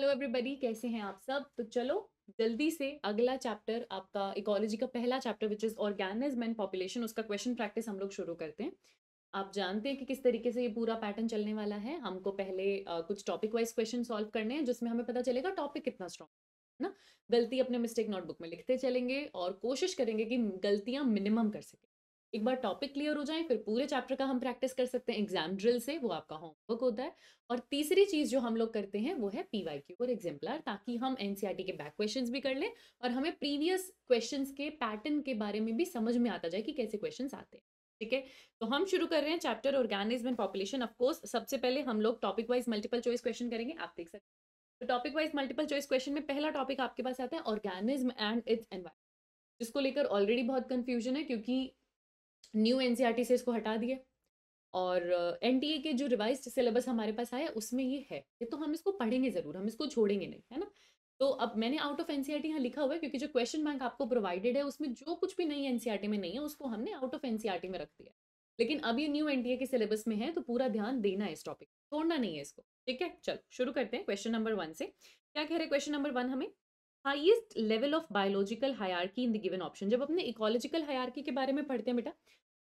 Hello everybody कैसे हैं आप सब तो चलो जल्दी से अगला चैप्टर आपका इकोलॉजी का पहला chapter which is organism and population उसका क्वेश्चन प्रैक्टिस हम लोग शुरू करते हैं आप जानते हैं कि किस तरीके से ये पूरा पैटर्न चलने वाला है हमको पहले आ, कुछ टॉपिक वाइज क्वेश्चन सॉल्व करने हैं जिसमें हमें पता चलेगा टॉपिक कितना स्ट्रॉन्ग है ना गलती अपने मिस्टेक नोटबुक में लिखते चलेंगे और कोशिश करेंगे कि गलतियाँ मिनिमम कर सकें एक बार टॉपिक क्लियर हो जाए फिर पूरे चैप्टर का हम प्रैक्टिस कर सकते हैं एग्जाम ड्रिल से वो आपका होमवर्क होता है और तीसरी चीज़ जो हम लोग करते हैं वो है पी वाई क्यू और एग्जाम्पलर ताकि हम एनसीईआरटी e के बैक क्वेश्चन भी कर लें और हमें प्रीवियस क्वेश्चन के पैटर्न के बारे में भी समझ में आता जाए कि कैसे क्वेश्चन आते हैं ठीक है तो हम शुरू कर रहे हैं chapter organism and population of course सबसे पहले हम लोग topic wise multiple choice question करेंगे आप देख सकते हैं तो topic wise multiple choice question में पहला टॉपिक आपके पास आता है ऑर्गेनिज्म एंड इट्स एनवायरमेंट जिसको लेकर ऑलरेडी बहुत कंफ्यूजन है क्योंकि न्यू एन e से इसको हटा दिया और एन uh, के जो रिवाइज सिलेबस हमारे पास आया उसमें ये है ये तो हम इसको पढ़ेंगे ज़रूर हम इसको छोड़ेंगे नहीं है ना तो अब मैंने आउट ऑफ टी यहाँ लिखा हुआ है क्योंकि जो क्वेश्चन बैंक आपको प्रोवाइडेड है उसमें जो कुछ भी नहीं टी e में नहीं है उसको हमने आउट ऑफ टी में रख दिया लेकिन अब ये न्यू एन टी ए के सिलेबस में है तो पूरा ध्यान देना है इस टॉपिक छोड़ना नहीं है इसको ठीक है चल शुरू करते हैं क्वेश्चन नंबर वन से क्या कह रहे क्वेश्चन नंबर वन हमें highest level of biological hierarchy in the given option जब अपने इकोलॉजिकल हयारकी के बारे में पढ़ते हैं बेटा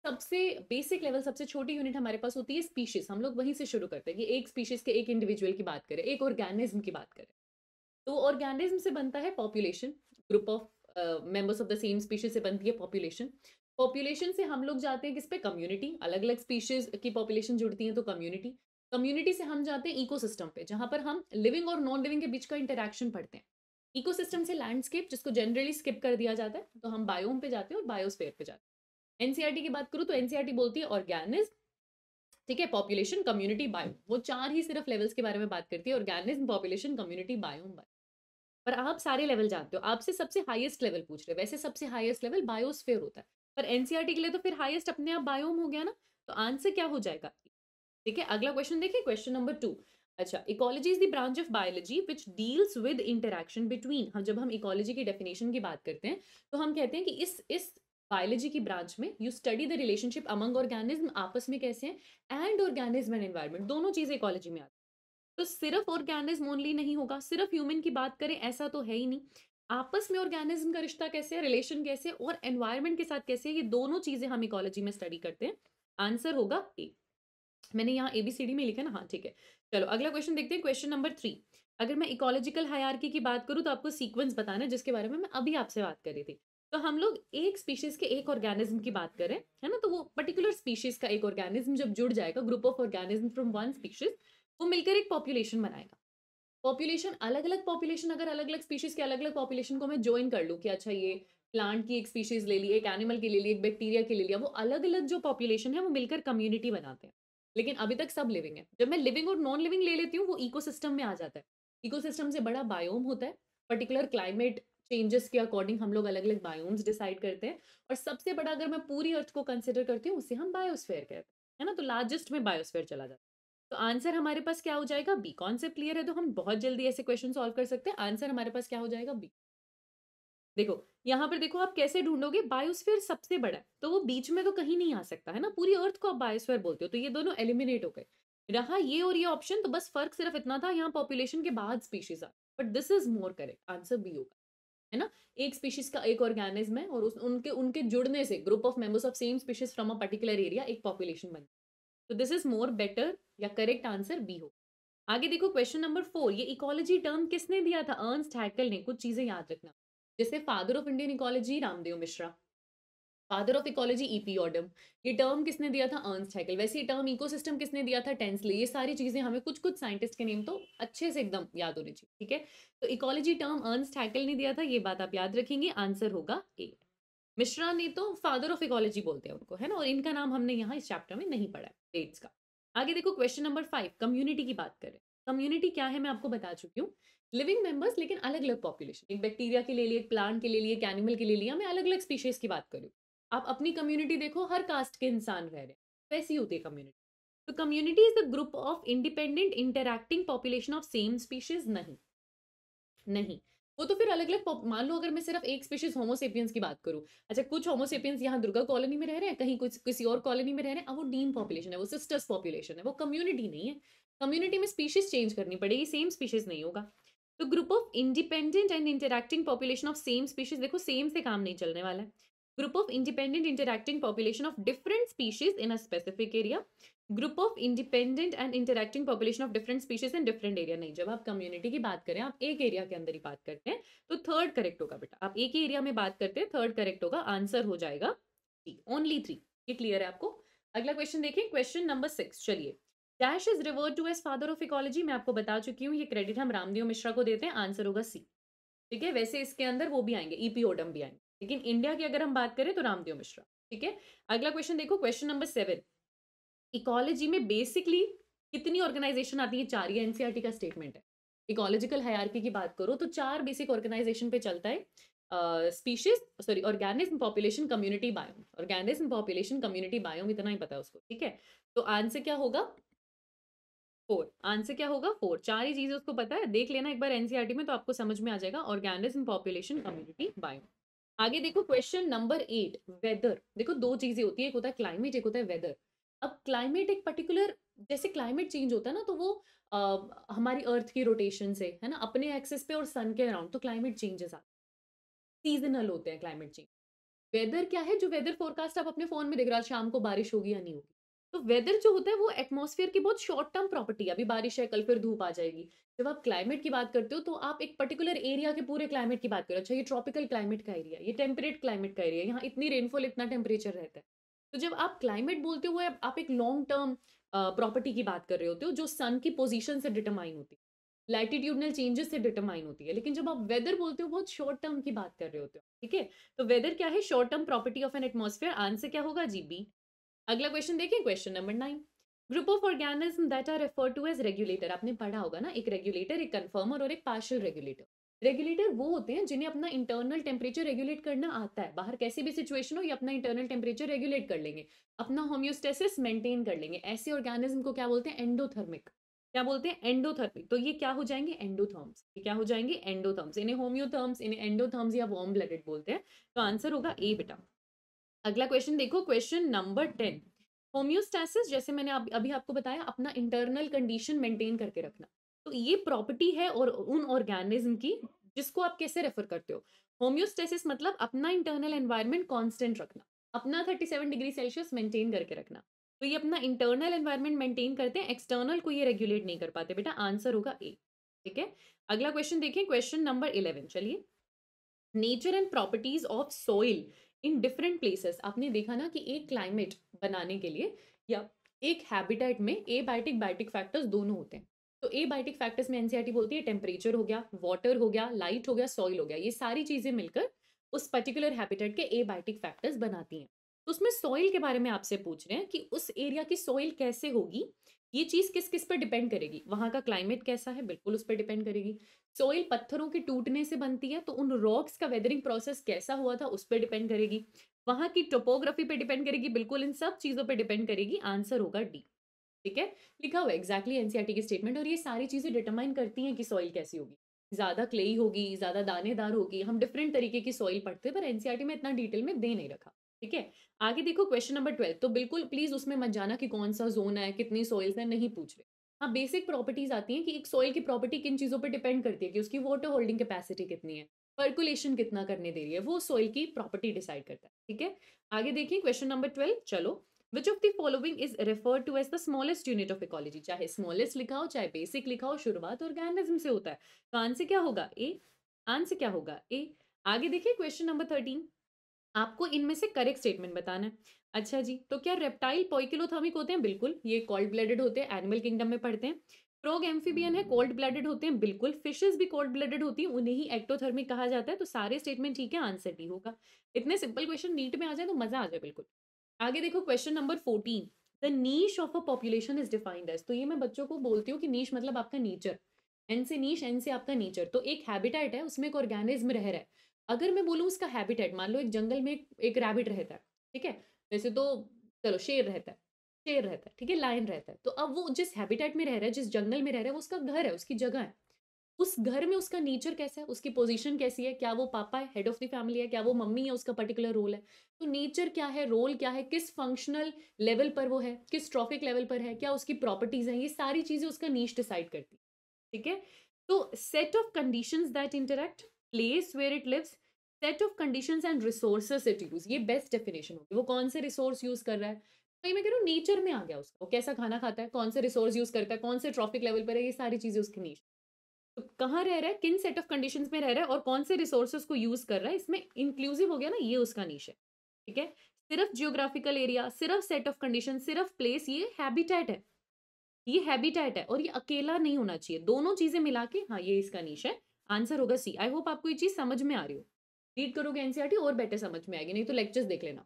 सबसे बेसिक लेवल सबसे छोटी यूनिट हमारे पास होती है स्पीशीज हम लोग वहीं से शुरू करते हैं कि एक स्पीशीज के एक इंडिविजुअल की बात करें एक ऑर्गेनिज्म की बात करें तो ऑर्गेनिज्म से बनता है population group of members of the same species से बनती है पॉपुलेशन पॉपुलेशन से हम लोग जाते हैं किस पे कम्युनिटी अलग अलग स्पीशीज की पॉपुलेशन जुड़ती है तो कम्युनिटी कम्युनिटी से हम जाते हैं इकोसिस्टम पे जहाँ पर हम लिविंग और नॉन लिविंग के बीच का इंटरेक्शन पढ़ते हैं इकोसिस्टम से लैंडस्केप जिसको जनरली स्किप कर दिया जाता है तो हम बायोम पे जाते हैं और बायोस्फेयर पे जाते हैं एनसीआरटी e की बात करूँ तो एनसीआरटी e बोलती है ऑर्गेनिज्म ठीक है पॉपुलेशन कम्युनिटी बायो वो चार ही सिर्फ लेवल्स के बारे में बात करती है ऑर्गेनिज्म पॉपुलेशन कम्युनिटी बायोम पर आप सारे लेवल जानते हो आपसे सबसे हाईएस्ट लेवल पूछ रहे हो वैसे सबसे हाईएस्ट लेवल बायोस्फेयर होता है पर एनसीआरटी e के लिए तो फिर हाईएस्ट अपने आप बायोम हो गया ना तो आंसर क्या हो जाएगा ठीक है अगला क्वेश्चन देखिए क्वेश्चन नंबर टू अच्छा ecology is the branch of biology which deals with interaction between हम जब हम इकोलॉजी की डेफिनेशन की बात करते हैं तो हम कहते हैं कि इस इस बायोलॉजी की ब्रांच में you study the relationship among organism आपस में कैसे हैं एंड ऑर्गेनिज्म एंड एनवायरमेंट दोनों चीज़ें इकोलॉजी में आती तो सिर्फ ऑर्गेनिज्म ओनली नहीं होगा सिर्फ ह्यूमन की बात करें ऐसा तो है ही नहीं आपस में ऑर्गेनिज्म का रिश्ता कैसे है रिलेशन कैसे और एनवायरमेंट के साथ कैसे ये दोनों चीज़ें हम इकोलॉजी में स्टडी करते हैं आंसर होगा ए मैंने यहाँ ए बी सी डी में लिखा ना हाँ ठीक है चलो अगला क्वेश्चन देखते हैं क्वेश्चन नंबर थ्री अगर मैं इकोलॉजिकल हायरकी की बात करूँ तो आपको सीक्वेंस बताना है जिसके बारे में मैं अभी आपसे बात कर रही थी तो हम लोग एक स्पीशीज के एक ऑर्गेनिज्म की बात करें है ना तो वो पर्टिकुलर स्पीशीज का एक ऑर्गेनिज्म जब जुड़ जाएगा group of organism from one species वो मिलकर एक पॉपुलेशन बनाएगा पॉपुलेशन अलग अलग पॉपुलेशन अगर अलग अलग स्पीशीज के अलग अलग पॉपुलेशन को मैं ज्वाइन कर लूँ कि अच्छा ये प्लांट की एक स्पीशीज ले ली एक एनिमल की ले ली एक बैक्टीरिया की ले लिया वो अलग अलग जो पॉपुलेशन है वो मिलकर कम्युनिटी बनाते हैं लेकिन अभी तक सब लिविंग है जब मैं लिविंग और नॉन लिविंग ले लेती हूँ वो इकोसिस्टम में आ जाता है इकोसिस्टम से बड़ा बायोम होता है पर्टिकुलर क्लाइमेट चेंजेस के अकॉर्डिंग हम लोग अलग अलग बायोम्स डिसाइड करते हैं और सबसे बड़ा अगर मैं पूरी अर्थ को कंसिडर करती हूँ उसे हम बायोस्फेयर कहते हैं है ना तो लार्जेस्ट में बायोस्फेयर चला जाता है तो आंसर हमारे पास क्या हो जाएगा बी कॉन्सेप्ट क्लियर है तो हम बहुत जल्दी ऐसे क्वेश्चन सॉल्व कर सकते हैं आंसर हमारे पास क्या हो जाएगा बी देखो यहाँ पर देखो आप कैसे ढूंढोगे बायोस्फेयर सबसे बड़ा है तो वो बीच में तो कहीं नहीं आ सकता है ना पूरी अर्थ को आप बायोस्फेयर बोलते हो तो ये दोनों एलिमिनेट हो गए रहा ये और ये ऑप्शन तो बस फर्क सिर्फ इतना था यहाँ पॉपुलेशन के बाद स्पीशीज आ but this is more correct answer B होगा है ना एक स्पीशीज का एक ऑर्गेनिज्म है और उस, उनके उनके जुड़ने से group of members of same species from a particular area एक पॉपुलेशन बन तो दिस इज मोर बेटर या करेक्ट आंसर बी हो आगे देखो क्वेश्चन नंबर फोर ये इकोलॉजी टर्म किसने दिया था अर्नस्ट हैकल ने कुछ चीजें याद रखना जैसे father of Indian ecology Ramdev Mishra father of ecology Odum ये टर्म किसने दिया था अर्न्स हैकल वैसे ये टर्म इकोसिस्टम किसने दिया था टेंसले ये सारी चीज़ें हमें कुछ कुछ साइंटिस्ट के नेम तो अच्छे से एकदम याद होने चाहिए ठीक है तो इकोलॉजी टर्म अर्न्स हैकल ने दिया था ये बात आप याद रखेंगे आंसर होगा ए मिश्रा ने तो फादर ऑफ इकोलॉजी बोलते हैं उनको है ना और इनका नाम हमने यहाँ इस चैप्टर में नहीं पढ़ा है डेट्स का आगे देखो क्वेश्चन नंबर फाइव कम्युनिटी की बात करें कम्युनिटी क्या है मैं आपको बता चुकी हूँ लिविंग मेंबर्स लेकिन अलग अलग पॉपुलेशन एक बैक्टीरिया के लिए लिए एक प्लांट के ले लिए एक एनिमल के लिए लिया मैं अलग अलग स्पीशीज की बात करूँ आप अपनी कम्युनिटी देखो हर कास्ट के इंसान रह रहे हैं वैसी होती है कम्युनिटी तो community is the group of independent interacting population of same species नहीं नहीं वो तो फिर अलग अलग मान लो अगर मैं सिर्फ एक स्पीशीज होमोसेपियंस की बात करूँ अच्छा कुछ होमोसेपियंस यहाँ दुर्गा कॉलोनी में रह रहे हैं कहीं कुछ किसी और कॉलोनी में रह रहे हैं वो डीम पॉपुलेशन है वो सिस्टर्स पॉपुलेशन है वो कम्युनिटी नहीं है कम्युनिटी में स्पीशीज चेंज करनी पड़ेगी सेम स्पीशीज नहीं होगा तो group of independent and interacting population of same species देखो सेम से काम नहीं चलने वाला है group of independent interacting population of different species in a specific area group of independent and interacting population of different species in different area नहीं जब आप कम्युनिटी की बात करें आप एक एरिया के अंदर ही बात करते हैं तो थर्ड करेक्ट होगा बेटा आप एक ही एरिया में बात करते हैं थर्ड करेक्ट होगा आंसर हो जाएगा ओनली थ्री ये क्लियर है आपको अगला क्वेश्चन देखिए क्वेश्चन नंबर सिक्स चलिए dash is referred to as father of ecology मैं आपको बता चुकी हूँ ये क्रेडिट हम रामदेव मिश्रा को देते हैं आंसर होगा सी ठीक है वैसे इसके अंदर वो भी आएंगे ईपीओडम e भी आएंगे लेकिन इंडिया की अगर हम बात करें तो रामदेव मिश्रा ठीक है अगला क्वेश्चन देखो क्वेश्चन नंबर सेवन इकोलॉजी में बेसिकली कितनी ऑर्गेनाइजेशन आती है चार ये एनसीआरटी e का स्टेटमेंट है इकोलॉजिकल हायरकी की बात करो तो चार बेसिक ऑर्गेनाइजेशन पे चलता है species sorry organism population community biome organism population community biome इतना ही पता है उसको ठीक है तो आंसर क्या होगा फोर आंसर क्या होगा फोर चार ही चीजें उसको पता है देख लेना एक बार एनसीआरटी e में तो आपको समझ में आ जाएगा ऑर्गेनिज्म पॉपुलेशन कम्युनिटी बायोम आगे देखो क्वेश्चन नंबर एट वेदर देखो दो चीजें होती है एक होता है क्लाइमेट एक होता है वेदर अब क्लाइमेट एक पर्टिकुलर जैसे क्लाइमेट चेंज होता है ना तो वो आ, हमारी अर्थ की रोटेशन से है ना अपने एक्सेस पे और सन के अराउंड तो क्लाइमेट चेंजेस आते सीजनल होते हैं क्लाइमेट चेंज वेदर क्या है जो वेदर फोरकास्ट आप अपने फोन में देख रहे हो शाम को बारिश होगी या नहीं होगी तो वेदर जो होता है वो एटमोसफियर की बहुत शॉर्ट टर्म प्रॉपर्टी है अभी बारिश है कल फिर धूप आ जाएगी जब आप क्लाइमेट की बात करते हो तो आप एक पर्टिकुलर एरिया के पूरे क्लाइमेट की बात करो अच्छा ये ट्रॉपिकल क्लाइमेट का एरिया ये टेम्परेट क्लाइमेट का एरिया यहाँ इतनी रेनफॉल इतना टेम्परेचर रहता है तो जब आप क्लाइमेट बोलते हुए आप एक लॉन्ग टर्म प्रॉपर्टी की बात कर रहे होते हो जो सन की पोजिशन से डिटरमाइन होती है लैटिट्यूडनल चेंजेस से डिटरमाइन होती है लेकिन जब आप वेदर बोलते हो बहुत शॉर्ट टर्म की बात कर रहे होते हो ठीक है तो वेदर क्या है short term property of an atmosphere answer क्या होगा जी बी अगला क्वेश्चन देखिए question number nine group of organism that are refer to as regulator आपने पढ़ा होगा ना एक रेगुलेटर एक कन्फर्मर और एक पार्शियल रेगुलेटर रेगुलेटर वो होते हैं जिन्हें अपना इंटरनल टेम्परेचर रेगुलेट करना आता है बाहर कैसी भी सिचुएशन हो ये अपना इंटरनल टेम्परेचर रेगुलेट कर लेंगे अपना होम्योस्टेसिस मेंटेन कर लेंगे ऐसे ऑर्गेनिज्म को क्या बोलते हैं एंडोथर्मिक क्या बोलते हैं एंडोथर्मिक तो ये क्या हो जाएंगे एंडोथर्म्स ये क्या हो जाएंगे एंडोथर्म्स इन्हें होम्योथर्म्स इन्हें एंडोथर्म्स या वॉर्म ब्लडेड बोलते हैं तो आंसर होगा ए बेटा अगला क्वेश्चन देखो क्वेश्चन नंबर टेन होम्योस्टैसिस जैसे मैंने अभी अभी आपको बताया अपना इंटरनल कंडीशन मेंटेन करके रखना तो ये प्रॉपर्टी है और उन ऑर्गेनिज्म की जिसको आप कैसे रेफर करते हो होम्योस्टेसिस मतलब अपना इंटरनल एनवायरनमेंट कांस्टेंट रखना अपना 37 डिग्री सेल्सियस मेंटेन करके रखना तो ये अपना इंटरनल एनवायरनमेंट मेंटेन करते हैं एक्सटर्नल को ये रेगुलेट नहीं कर पाते बेटा आंसर होगा ए ठीक है अगला क्वेश्चन देखिए क्वेश्चन नंबर इलेवन चलिए nature and properties of soil in different places आपने देखा ना कि एक क्लाइमेट बनाने के लिए या एक हैबिटेट में ए बायोटिक बायोटिक फैक्टर्स दोनों होते हैं तो ए बायोटिक फैक्टर्स में एनसीआरटी e बोलती है टेम्परेचर हो गया वाटर हो गया लाइट हो गया सॉइल हो गया ये सारी चीज़ें मिलकर उस पर्टिकुलर हैबिटेट के ए बायोटिक फैक्टर्स बनाती हैं तो उसमें सॉइल के बारे में आपसे पूछ रहे हैं कि उस एरिया की सॉइल कैसे होगी ये चीज़ किस किस पर डिपेंड करेगी वहाँ का क्लाइमेट कैसा है बिल्कुल उस पर डिपेंड करेगी सॉइल पत्थरों के टूटने से बनती है तो उन रॉक्स का वेदरिंग प्रोसेस कैसा हुआ था उस पर डिपेंड करेगी वहाँ की टोपोग्राफी पर डिपेंड करेगी बिल्कुल इन सब चीज़ों पर डिपेंड करेगी आंसर होगा डी ठीक है लिखा हुआ एग्जैक्टली एनसीईआरटी e की स्टेटमेंट और ये सारी चीज़ें डिटरमाइन करती हैं कि सॉइल कैसी होगी ज़्यादा क्लेई होगी ज़्यादा दानेदार होगी हम डिफरेंट तरीके की सॉइल पढ़ते हैं पर एनसीईआरटी e में इतना डिटेल में दे नहीं रखा ठीक है आगे देखो क्वेश्चन नंबर ट्वेल्व तो बिल्कुल प्लीज उसमें मत जाना कि कौन सा जोन है कितनी सॉइल्स है नहीं पूछ रहे हाँ बेसिक प्रॉपर्टीज आती हैं कि एक सॉइल की प्रॉपर्टी किन चीज़ों पर डिपेंड करती है कि उसकी वाटर होल्डिंग कैपेसिटी कितनी है पर्कुलेशन कितना करने दे रही है वो सॉइल की प्रॉपर्टी डिसाइड करता है ठीक है आगे देखिए क्वेश्चन नंबर ट्वेल्व चलो which of the following is referred to as the smallest unit of ecology चाहे स्मॉलेस्ट लिखा हो चाहे बेसिक लिखा हो शुरुआत ऑर्गेनिज्म से होता है तो आंसर क्या होगा ए आंसर क्या होगा ए आगे देखिए क्वेश्चन नंबर थर्टीन आपको इनमें से करेक्ट स्टेटमेंट बताना है अच्छा जी तो क्या रेप्टाइल पॉइकिलोथर्मिक होते हैं बिल्कुल ये कोल्ड ब्लडेड होते हैं एनिमल किंगडम में पढ़ते हैं फ्रॉग एम्फीबियन है कोल्ड ब्लडेड होते हैं बिल्कुल फिशेज भी कोल्ड ब्लडेड होती हैं उन्हें ही एक्टोथर्मिक कहा जाता है तो सारे स्टेटमेंट ठीक है आंसर भी होगा इतने सिंपल क्वेश्चन नीट में आ जाए तो मजा आ जाए बिल्कुल आगे देखो question number fourteen the niche of a population is defined as तो ये मैं बच्चों को बोलती हूँ कि नीश मतलब आपका नेचर एन से नीश एन से आपका नेचर तो एक हैबिटेट है उसमें एक ऑर्गेनिज्म रह रहा है अगर मैं बोलूँ उसका हैबिटेट मान लो एक जंगल में एक रैबिट रहता है ठीक है वैसे तो चलो शेर रहता है शेर रहता है ठीक है लाइन रहता है तो अब वो जिस हैबिटेट में रह रहा है जिस जंगल में रह रहा है वो उसका घर है उसकी जगह है उस घर में उसका नेचर कैसा है उसकी पोजीशन कैसी है क्या वो पापा है हेड ऑफ द फैमिली है क्या वो मम्मी है उसका पर्टिकुलर रोल है तो नेचर क्या है रोल क्या है किस फंक्शनल लेवल पर वो है किस ट्रॉफिक लेवल पर है क्या उसकी प्रॉपर्टीज हैं ये सारी चीज़ें उसका नीच डिसाइड करती ठीक है तो set of condition that interact place where it lives set of conditions and resources it use ये बेस्ट डेफिनेशन होगी वो कौन से रिसोर्स यूज कर रहा है तो ये मैं कह रहा हूँ नेचर में आ गया उसका वो कैसा खाना खाता है कौन से रिसोर्स यूज करता है कौन से ट्रॉफिक लेवल पर है ये सारी चीजें उसकी नीचे तो कहाँ रह रहा है किन सेट ऑफ कंडीशन में रह रहा है और कौन से रिसोर्सेज को यूज कर रहा है इसमें इंक्लूसिव हो गया ना ये उसका नीच है ठीक है सिर्फ जियोग्राफिकल एरिया सिर्फ सेट ऑफ कंडीशन सिर्फ प्लेस ये हैबिटेट है ये हैबिटेट है और ये अकेला नहीं होना चाहिए दोनों चीजें मिला के हाँ ये इसका नीच है आंसर होगा सी आई होप आपको ये चीज़ समझ में आ रही हो रीड करोगे एनसीआरटी e और बेटर समझ में आएगी नहीं तो लेक्चर्स देख लेना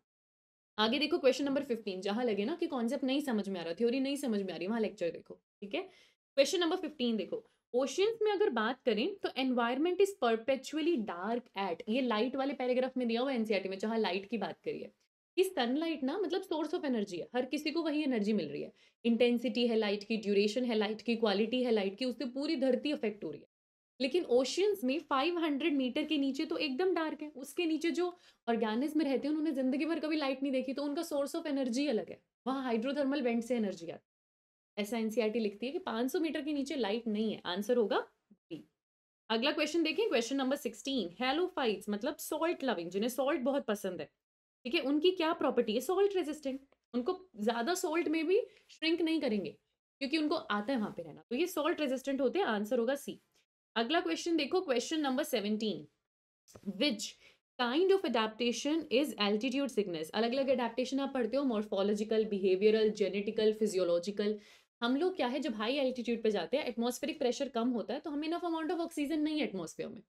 आगे देखो क्वेश्चन नंबर फिफ्टीन जहाँ लगे ना कि कॉन्सेप्ट नहीं समझ में आ रहा थ्योरी नहीं समझ में आ रही वहाँ लेक्चर देखो ठीक है क्वेश्चन नंबर फिफ्टीन देखो ओशियंस में अगर बात करें तो environment is perpetually dark at ये लाइट वाले पैराग्राफ में दिया हुआ एनसीआरटी e में जहाँ लाइट की बात करिए कि सनलाइट ना मतलब सोर्स ऑफ एनर्जी है हर किसी को वही एनर्जी मिल रही है इंटेंसिटी है लाइट की ड्यूरेशन है लाइट की क्वालिटी है लाइट की उससे पूरी धरती अफेक्ट हो रही है लेकिन ओशियंस में 500 मीटर के नीचे तो एकदम डार्क है उसके नीचे जो ऑर्गेनिज्म रहते हैं उन्होंने जिंदगी भर कभी लाइट नहीं देखी तो उनका सोर्स ऑफ एनर्जी अलग है वहाँ हाइड्रोथर्मल वेंट से एनर्जी आती है ऐसा एनसीईआरटी लिखती है कि 500 मीटर के नीचे लाइट नहीं है आंसर होगा बी अगला क्वेश्चन देखें क्वेश्चन नंबर सिक्सटीन हेलोफाइट्स मतलब सॉल्ट लविंग जिन्हें सॉल्ट बहुत पसंद है ठीक है उनकी क्या प्रॉपर्टी है सॉल्ट रेजिस्टेंट उनको ज़्यादा सॉल्ट में भी श्रिंक नहीं करेंगे क्योंकि उनको आता है वहाँ पे रहना तो ये सॉल्ट रेजिस्टेंट होते हैं आंसर होगा सी अगला क्वेश्चन देखो question number seventeen which kind of adaptation is altitude sickness अलग अलग अडेप्टेशन आप पढ़ते हो मॉर्फोलॉजिकल बिहेवियरल जेनेटिकल फिजियोलॉजिकल हम लोग क्या है जब हाई एल्टीट्यूड पे जाते हैं एटमॉस्फेरिक प्रेशर कम होता है तो हमें इनफ अमाउंट ऑफ ऑक्सीजन नहीं है एटमोसफेयर में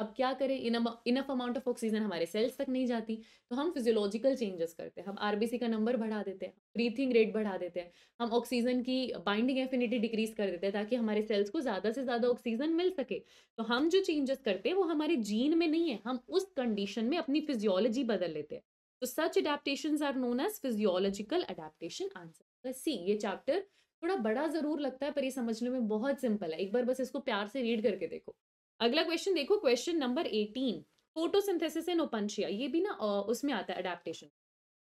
अब क्या करें in enough amount of oxygen हमारे सेल्स तक नहीं जाती तो हम फिजियोलॉजिकल चेंजेस करते हैं हम आरबीसी का नंबर बढ़ा देते हैं ब्रीथिंग रेट बढ़ा देते हैं हम ऑक्सीजन की बाइंडिंग एफिनिटी डिक्रीज कर देते हैं ताकि हमारे सेल्स को ज़्यादा से ज़्यादा ऑक्सीजन मिल सके तो हम जो चेंजेस करते हैं वो हमारे जीन में नहीं है हम उस कंडीशन में अपनी फिजियोलॉजी बदल लेते हैं तो such adaptation are known as physiological adaptation answer C ये चैप्टर थोड़ा बड़ा ज़रूर लगता है पर ये समझने में बहुत सिंपल है एक बार बस इसको प्यार से रीड करके देखो अगला क्वेश्चन देखो question number eighteen photosynthesis in opuntia ये भी ना उसमें आता है अडेप्टेशन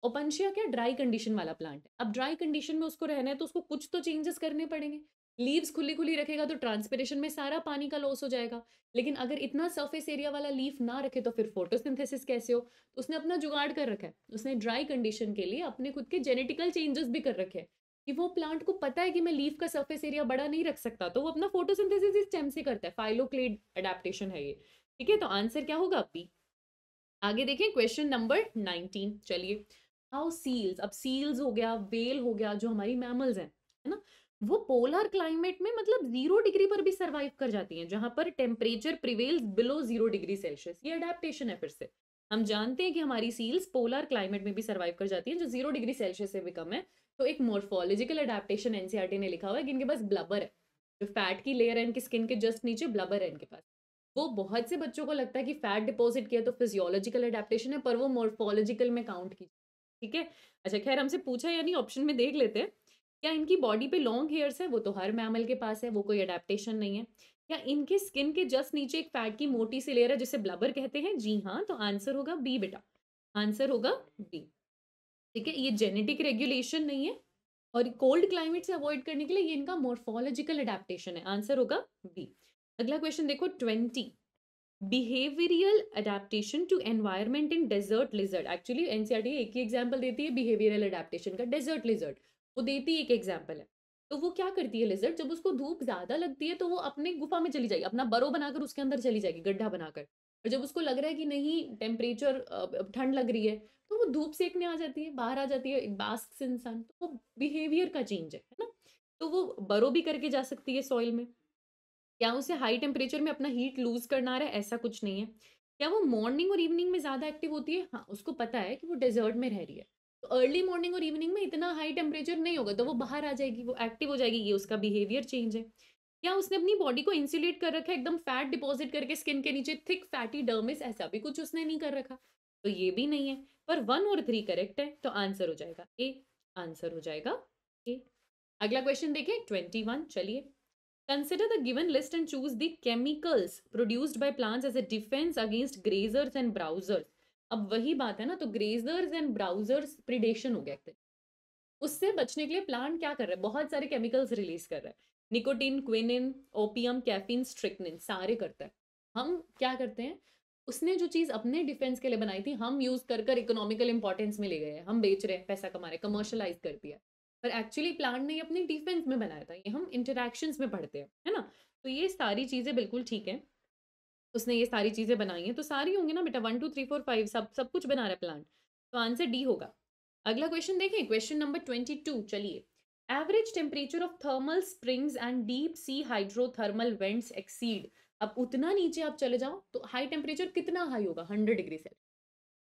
ओपनशिया क्या ड्राई कंडीशन वाला प्लांट है अब ड्राई कंडीशन में उसको रहना है तो उसको कुछ तो चेंजेस करने पड़ेंगे लीव्स खुली खुली रखेगा तो ट्रांसपेरेशन में सारा पानी का लॉस हो जाएगा लेकिन अगर इतना सरफेस एरिया वाला लीफ ना रखे तो फिर फोटोसिंथेसिस कैसे हो तो उसने अपना जुगाड़ कर रखा है उसने ड्राई कंडीशन के लिए अपने खुद के जेनेटिकल चेंजेस भी कर रखे हैं कि वो प्लांट को पता है कि मैं लीफ का सरफेस एरिया बड़ा नहीं रख सकता तो वो अपना फोटोसिंथेसिस इस स्टेम से करता है फाइलोक्लेड अडेप्टेशन है ये ठीक है तो आंसर क्या होगा बी आगे देखें क्वेश्चन नंबर नाइनटीन चलिए हाउ सील्स अब सील्स हो गया वेल हो गया जो हमारी मैमल्स हैं है ना वो पोलर क्लाइमेट में मतलब जीरो डिग्री पर भी सर्वाइव कर जाती हैं जहां पर temperature prevails below zero degree Celsius ये अडेप्टेशन है फिर से हम जानते हैं कि हमारी सील्स पोलर क्लाइमेट में भी सर्वाइव कर जाती हैं जो जीरो डिग्री सेल्सियस से भी कम है तो एक मोर्फोलॉजिकल अडेप्टन एन ने लिखा हुआ है कि इनके पास ब्लबर है जो फैट की लेयर है इनकी स्किन के जस्ट नीचे ब्लबर है इनके पास वो बहुत से बच्चों को लगता है कि फैट डिपॉजिट किया तो फिजियोलॉजिकल अडेप्टन है पर वो मोर्फोलॉजिकल में काउंट की ठीक है अच्छा खैर हमसे पूछा यानी ऑप्शन में देख लेते हैं क्या इनकी बॉडी पे लॉन्ग हेयर्स है वो तो हर मैमल के पास है वो कोई अडेप्टशन नहीं है या इनके स्किन के जस्ट नीचे एक फैट की मोटी सी लेयर है जिसे ब्लबर कहते हैं जी हाँ तो आंसर होगा बी बेटा आंसर होगा बी ठीक है ये जेनेटिक रेगुलेशन नहीं है और कोल्ड क्लाइमेट से अवॉइड करने के लिए ये इनका मोर्फोलॉजिकल अडेप्टेशन है आंसर होगा बी अगला क्वेश्चन देखो twenty behavioural adaptation to environment in desert lizard actually NCERT एक ही एग्जाम्पल देती है बिहेवियरल अडेप्टेशन का डेजर्ट लिजर्ट वो देती एक एग्जाम्पल है तो वो क्या करती है लिजर्ट जब उसको धूप ज्यादा लगती है तो वो अपने गुफा में चली जाएगी अपना बरो बनाकर उसके अंदर चली जाएगी गड्ढा बनाकर और जब उसको लग रहा है कि नहीं टेम्परेचर ठंड लग रही है तो वो धूप सेकने आ जाती है बाहर आ जाती है बास्क इंसान तो वो बिहेवियर का चेंज है ना तो वो बरो भी करके जा सकती है सॉइल में क्या उसे हाई टेम्परेचर में अपना हीट लूज करना रहा है ऐसा कुछ नहीं है क्या वो मॉर्निंग और इवनिंग में ज़्यादा एक्टिव होती है हाँ उसको पता है कि वो डेजर्ट में रह रही है तो अर्ली मॉर्निंग और इवनिंग में इतना हाई टेम्परेचर नहीं होगा तो वो बाहर आ जाएगी वो एक्टिव हो जाएगी ये उसका बिहेवियर चेंज है या उसने अपनी बॉडी को इंसुलेट कर रखा है एकदम फैट डिपॉजिट करके स्किन के नीचे थिक फैटी डर्मिस ऐसा भी कुछ उसने नहीं कर रखा तो ये भी नहीं है पर वन और थ्री करेक्ट है तो आंसर हो जाएगा ए आंसर हो जाएगा ए अगला क्वेश्चन देखिए ट्वेंटी वन चलिए consider the given list and choose the chemicals produced by plants as a defence against grazers and browsers अब वही बात है ना तो ग्रेजर्स एंड ब्राउजर्स प्रिडेशन हो गया उससे बचने के लिए प्लांट क्या कर रहे हैं बहुत सारे केमिकल्स रिलीज कर रहे हैं nicotine quinine opium caffeine strychnine सारे करता है हम क्या करते हैं उसने जो चीज़ अपने डिफेंस के लिए बनाई थी हम यूज़ कर कर इकोनॉमिकल इंपॉर्टेंस में ले गए हम बेच रहे हैं पैसा कमा रहे हैं कमर्शलाइज कर दिया पर एक्चुअली प्लांट ने अपने डिफेंस में बनाया था ये हम इंटरेक्शन में पढ़ते हैं है ना तो ये सारी चीज़ें बिल्कुल ठीक है उसने ये सारी चीज़ें बनाई हैं तो सारी होंगी ना बेटा one two three four five सब सब कुछ बना रहा है प्लांट तो आंसर डी होगा अगला क्वेश्चन देखें क्वेश्चन नंबर ट्वेंटी टू चलिए average temperature of thermal springs and deep sea hydrothermal vents exceed अब उतना नीचे आप चले जाओ तो हाई टेम्परेचर कितना हाई होगा हंड्रेड डिग्री से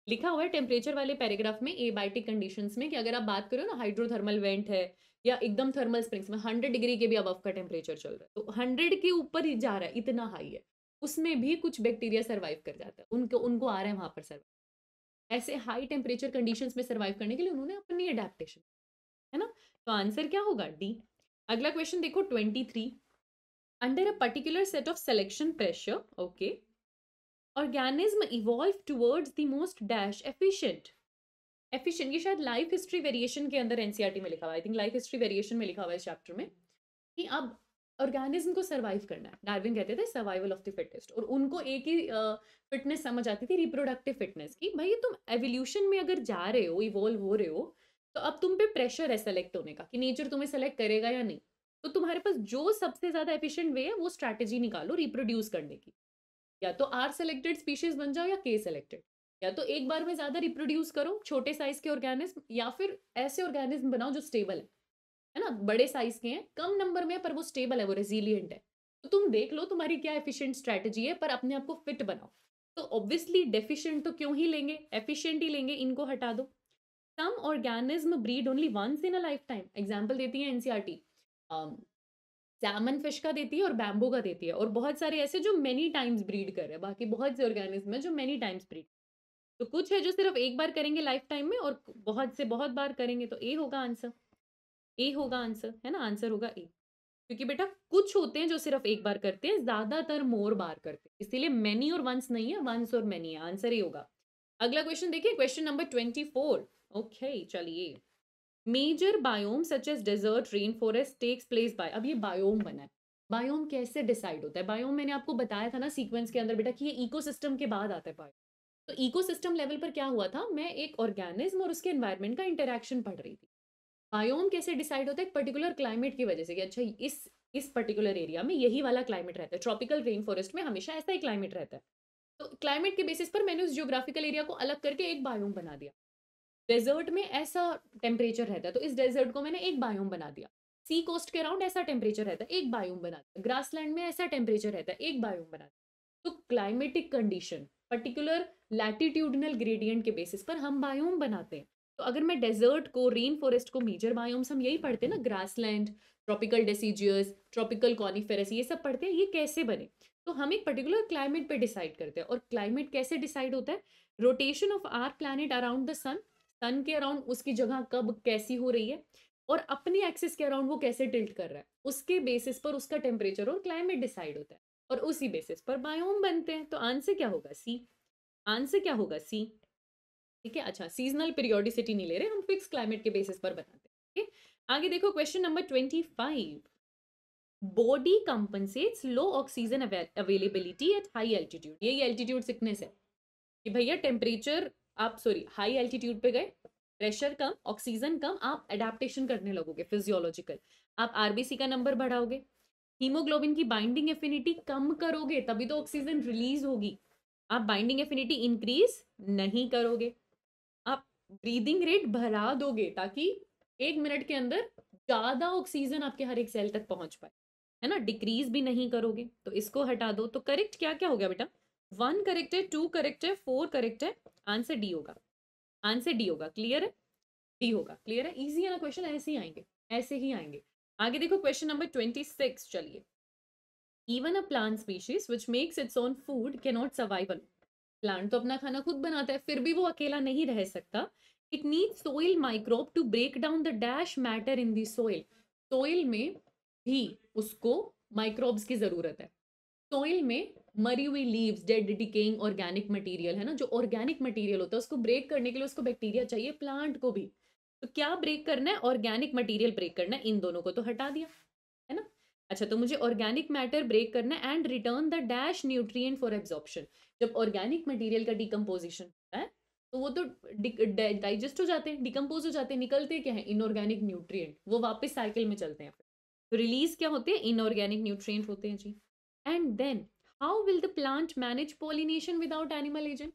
लिखा हुआ है टेम्परेचर वाले पैराग्राफ में एबायोटिक कंडीशन में कि अगर आप बात करो ना हाइड्रोथर्मल वेंट है या एकदम थर्मल स्प्रिंग्स में हंड्रेड डिग्री के भी अब का टेम्परेचर चल रहा है तो हंड्रेड के ऊपर ही जा रहा है इतना हाई है उसमें भी कुछ बैक्टीरिया सर्वाइव कर जाता है उनको उनको आ रहा है वहाँ पर सर्वाइव ऐसे हाई टेम्परेचर कंडीशन में सर्वाइव करने के लिए उन्होंने अपनी अडेप्टेशन है ना तो आंसर क्या होगा डी अगला क्वेश्चन देखो twenty three under a particular set of selection pressure okay organism evolved towards the most dash efficient efficient ये शायद लाइफ हिस्ट्री वेरिएशन के अंदर एनसीईआरटी e में लिखा हुआ है I think life history variation में लिखा हुआ है इस चैप्टर में कि अब ऑर्गेनिज्म को सर्वाइव करना है डार्विन कहते थे सर्वाइवल ऑफ द फिटेस्ट और उनको एक ही फिटनेस uh, समझ आती थी रिप्रोडक्टिव फिटनेस की भाई तुम एवोल्यूशन में अगर जा रहे हो इवॉल्व हो रहे हो तो अब तुम पे प्रेशर है सेलेक्ट होने का कि नेचर तुम्हें सेलेक्ट करेगा या नहीं तो तुम्हारे पास जो सबसे ज्यादा एफिशिएंट वे है वो स्ट्रैटेजी निकालो रिप्रोड्यूस करने की या तो आर सेलेक्टेड स्पीशीज बन जाओ या के सेलेक्टेड या तो एक बार में ज्यादा रिप्रोड्यूस करो छोटे साइज के ऑर्गेनिज्म या फिर ऐसे ऑर्गेनिज्म बनाओ जो स्टेबल है है ना बड़े साइज के हैं कम नंबर में पर वो स्टेबल है वो रेजिलियंट है तो तुम देख लो तुम्हारी क्या एफिशिएंट स्ट्रैटेजी है पर अपने आप को फिट बनाओ तो ऑब्वियसली डेफिशिएंट तो क्यों ही लेंगे एफिशिएंट ही लेंगे इनको हटा दो some organism breed only once in a lifetime example देती है एनसीआरटी सैमन फिश का देती है और बैम्बो का देती है और बहुत सारे ऐसे जो मेनी टाइम्स ब्रीड कर रहे हैं बाकी बहुत से ऑर्गेनिज्म है जो मेनी टाइम्स ब्रीड तो कुछ है जो सिर्फ एक बार करेंगे लाइफ टाइम में और बहुत से बहुत बार करेंगे तो ए होगा आंसर ए होगा आंसर है ना आंसर होगा ए क्योंकि बेटा कुछ होते हैं जो सिर्फ एक बार करते हैं ज्यादातर मोर बार करते हैं इसीलिए मैनी और वंस नहीं है वंस और मैनी है आंसर ए होगा अगला क्वेश्चन देखिए question number twenty four okay चलिए major biome such as desert rain forest takes place by अब ये बायोम बना है बायोम कैसे डिसाइड होता है बायोम मैंने आपको बताया था ना सीक्वेंस के अंदर बेटा कि ये इकोसिस्टम के बाद आता है बायोम तो इकोसिस्टम लेवल पर क्या हुआ था मैं एक ऑर्गेनिज्म और उसके एनवायरनमेंट का इंटरेक्शन पढ़ रही थी बायोम कैसे डिसाइड होता है एक पर्टिकुलर क्लाइमेट की वजह से कि अच्छा इस इस पर्टिकुलर एरिया में यही वाला क्लाइमेट रहता है ट्रॉपिकल रेन फॉरेस्ट में हमेशा ऐसा ही क्लाइमेट रहता है तो क्लाइमेट के बेसिस पर मैंने उस जियोग्राफिकल एरिया को अलग करके एक बायोम बना दिया डेजर्ट में ऐसा टेम्परेचर रहता है तो इस डेजर्ट को मैंने एक बायोम बना दिया सी कोस्ट के अराउंड ऐसा टेम्परेचर रहता है एक बायोम बना दिया ग्रास में ऐसा टेम्परेचर रहता है एक बायोम बना दिया तो climatic condition particular latitudinal gradient के बेसिस पर हम बायोम बनाते हैं तो अगर मैं डेजर्ट को रेन फॉरेस्ट को मेजर बायोम्स हम यही पढ़ते हैं ना land tropical deciduous tropical coniferous ये सब पढ़ते हैं ये कैसे बने तो हम एक पर्टिकुलर क्लाइमेट पे डिसाइड करते हैं और क्लाइमेट कैसे डिसाइड होता है rotation of our planet around the sun sun के अराउंड उसकी जगह कब कैसी हो रही है और अपने एक्सिस के अराउंड वो कैसे टिल्ट कर रहा है उसके बेसिस पर उसका टेम्परेचर और क्लाइमेट डिसाइड होता है और उसी बेसिस पर बायोम बनते हैं तो आंसर क्या होगा सी आंसर क्या होगा सी ठीक है अच्छा सीजनल पीरियोडिसिटी नहीं ले रहे हम फिक्स क्लाइमेट के बेसिस पर बनाते हैं ठीक है आगे देखो question number twenty five body compensates low oxygen availability at high altitude यही एल्टीट्यूड सिकनेस है कि भैया टेम्परेचर आप सॉरी हाई एल्टीट्यूड पे गए प्रेशर कम ऑक्सीजन कम आप एडेप्टेशन करने लगोगे फिजियोलॉजिकल आप आरबीसी का नंबर बढ़ाओगे हीमोग्लोबिन की बाइंडिंग एफिनिटी कम करोगे तभी तो ऑक्सीजन रिलीज होगी आप बाइंडिंग एफिनिटी इंक्रीज नहीं करोगे आप ब्रीदिंग रेट बढ़ा दोगे ताकि एक मिनट के अंदर ज़्यादा ऑक्सीजन आपके हर एक सेल तक पहुंच पाए है ना डिक्रीज भी नहीं करोगे तो इसको हटा दो तो करेक्ट क्या क्या हो गया बेटा वन करेक्ट है टू करेक्ट है फोर करेक्ट है आंसर डी होगा आंसर डी होगा क्लियर है डी होगा क्लियर है इजी है ना क्वेश्चन ऐसे ही आएंगे ऐसे ही आएंगे आगे देखो क्वेश्चन नंबर ट्वेंटी सिक्स चलिए even a plant species which makes its own food can not survival plant तो अपना खाना खुद बनाता है फिर भी वो अकेला नहीं रह सकता it need soil microbe to break down the dash matter in the soil soil में भी उसको माइक्रोब्स की ज़रूरत है सोइल में मरी हुई leaves dead decaying organic material है ना जो ऑर्गेनिक मटेरियल होता है उसको ब्रेक करने के लिए उसको बैक्टीरिया चाहिए प्लांट को भी तो क्या ब्रेक करना है ऑर्गेनिक मटेरियल ब्रेक करना है इन दोनों को तो हटा दिया है ना अच्छा तो मुझे ऑर्गेनिक मैटर ब्रेक करना है and return the dash nutrient for absorption जब ऑर्गेनिक मटीरियल का डिकम्पोजिशन होता है तो वो तो डाइजेस्ट हो जाते हैं डिकम्पोज हो जाते हैं निकलते क्या है इनऑर्गेनिक न्यूट्रिय वो वापस साइकिल में चलते हैं तो रिलीज क्या होते हैं इनऑर्गेनिक न्यूट्रिएंट होते हैं जी and then how will the plant manage pollination without animal agent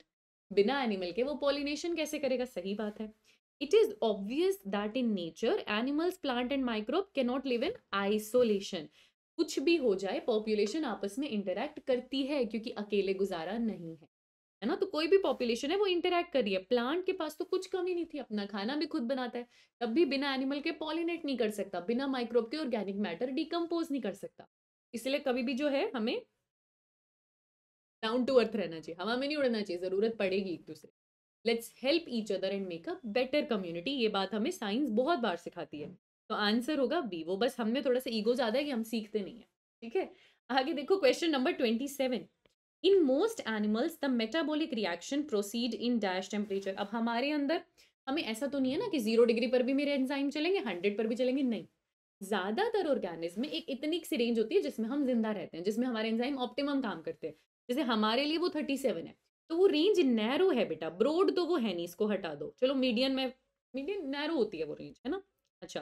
बिना एनिमल के वो पोलिनेशन कैसे करेगा सही बात है it is obvious that in nature animals plant and microbe can not live in isolation कुछ भी हो जाए पॉपुलेशन आपस में इंटरेक्ट करती है क्योंकि अकेले गुजारा नहीं है है ना तो कोई भी पॉपुलेशन है वो इंटरेक्ट कर रही है प्लांट के पास तो कुछ कमी नहीं थी अपना खाना भी खुद बनाता है तब भी बिना एनिमल के पॉलिनेट नहीं कर सकता बिना माइक्रोब के ऑर्गेनिक मैटर डिकम्पोज नहीं कर सकता इसलिए कभी भी जो है हमें डाउन टू अर्थ रहना चाहिए हवा में नहीं उड़ना चाहिए ज़रूरत पड़ेगी एक दूसरे let's help each other and make a better community ये बात हमें साइंस बहुत बार सिखाती है तो आंसर होगा बी वो बस हमने थोड़ा सा ईगो ज़्यादा है कि हम सीखते नहीं है ठीक है आगे देखो question number twenty seven in most animals the metabolic reaction proceed in dash temperature अब हमारे अंदर हमें ऐसा तो नहीं है ना कि जीरो डिग्री पर भी मेरे एंजाइम चलेंगे हंड्रेड पर भी चलेंगे नहीं ज़्यादातर ऑर्गेनिज्म में एक इतनी सी रेंज होती है जिसमें हम जिंदा रहते हैं जिसमें हमारे एंजाइम ऑप्टिमम काम करते हैं जैसे हमारे लिए वो थर्टी सेवन है तो वो रेंज नैरो है बेटा ब्रोड तो वो है नहीं इसको हटा दो चलो मीडियम में मीडियम नैरो होती है वो रेंज है ना अच्छा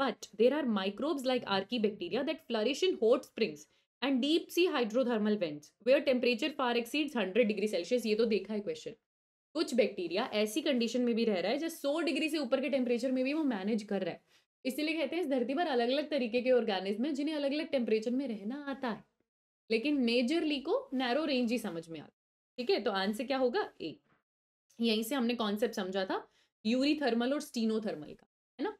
but there are microbes like archaebacteria that flourish in hot springs and deep sea hydrothermal vents where temperature far exceeds hundred degree Celsius ये तो देखा है क्वेश्चन कुछ बैक्टीरिया ऐसी कंडीशन में भी रह रहा है जब सौ डिग्री से ऊपर के टेम्परेचर में भी वो मैनेज कर रहा है इसीलिए कहते हैं इस धरती पर अलग अलग तरीके के ऑर्गेनिज्म हैं जिन्हें अलग अलग टेम्परेचर में रहना आता है लेकिन मेजरली को नैरो रेंज ही समझ में आता ठीक है तो आंसर क्या होगा ए यहीं से हमने कॉन्सेप्ट समझा था यूरी थर्मल और स्टीनो थर्मल का है ना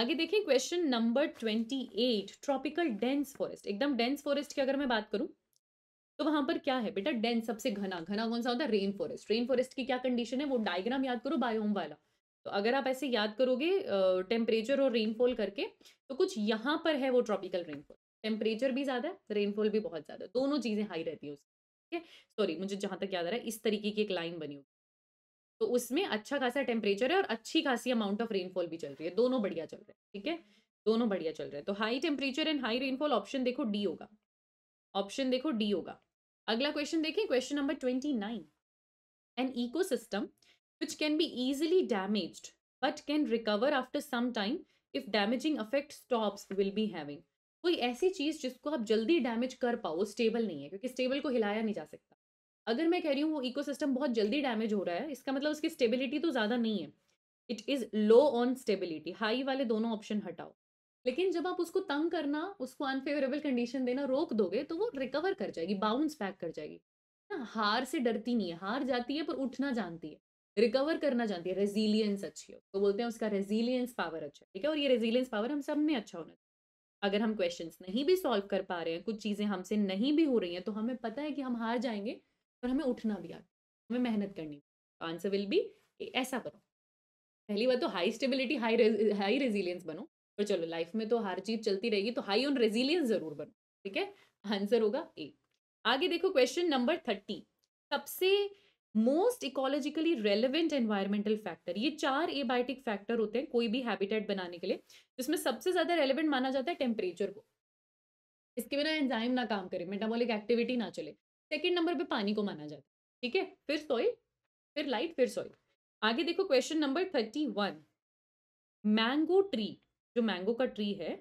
आगे देखें question number twenty eight tropical dense forest एकदम डेंस फॉरेस्ट की अगर मैं बात करूं तो वहां पर क्या है बेटा डेंस सबसे घना घना कौन सा होता है रेन फॉरेस्ट रेन फॉरेस्ट की क्या कंडीशन है वो डायग्राम याद करो बायोम वाला तो अगर आप ऐसे याद करोगे टेम्परेचर और रेनफॉल करके तो कुछ यहाँ पर है वो ट्रॉपिकल रेनफॉल टेम्परेचर भी ज़्यादा है रेनफॉल भी बहुत ज़्यादा है दोनों चीज़ें हाई रहती हैं उसकी ठीक है सॉरी मुझे जहाँ तक याद आ रहा है इस तरीके की एक लाइन बनी होगी तो उसमें अच्छा खासा टेम्परेचर है और अच्छी खासी अमाउंट ऑफ रेनफॉल भी चल रही है दोनों बढ़िया चल रहे हैं ठीक है दोनों बढ़िया चल रहे हैं तो high temperature and high rainfall option देखो डी होगा ऑप्शन देखो डी होगा अगला क्वेश्चन देखें question number twenty nine an ecosystem which can be easily damage but can recover after some time if damaging effect stops will be having कोई ऐसी चीज़ जिसको आप जल्दी डैमेज कर पाओ स्टेबल नहीं है क्योंकि स्टेबल को हिलाया नहीं जा सकता अगर मैं कह रही हूँ वो इकोसिस्टम बहुत जल्दी डैमेज हो रहा है इसका मतलब उसकी स्टेबिलिटी तो ज़्यादा नहीं है it is low on stability high वाले दोनों ऑप्शन हटाओ लेकिन जब आप उसको तंग करना उसको अनफेवरेबल कंडीशन देना रोक दोगे तो वो रिकवर कर जाएगी बाउंस बैक कर जाएगी ना हार से डरती नहीं है हार जाती है पर उठना जानती है रिकवर करना जानती है रेजिलियंस अच्छी हो तो बोलते हैं उसका रेजिलियंस पावर अच्छा है ठीक है और ये रेजिलियंस पावर हम सब में अच्छा होना चाहिए अगर हम क्वेश्चंस नहीं भी सॉल्व कर पा रहे हैं कुछ चीज़ें हमसे नहीं भी हो रही हैं तो हमें पता है कि हम हार जाएंगे पर हमें उठना भी आता हमें मेहनत करनी आंसर विल बी ऐसा करो पहली बात तो high stability high high resilience बनो पर चलो लाइफ में तो हार जीत चलती रहेगी तो हाई ऑन रेजिलियंस जरूर बनो ठीक है आंसर होगा ए आगे देखो क्वेश्चन नंबर थर्टी सबसे most ecologically relevant environmental factor ये चार एबायोटिक फैक्टर होते हैं कोई भी हैबिटेट बनाने के लिए जिसमें सबसे ज़्यादा रेलिवेंट माना जाता है टेम्परेचर को इसके बिना एंजाइम ना काम करे मेटाबॉलिक एक्टिविटी ना चले सेकेंड नंबर पर पानी को माना जाता है ठीक है फिर सॉइल फिर लाइट फिर सॉइल आगे देखो question number thirty one mango tree जो मैंगो का ट्री है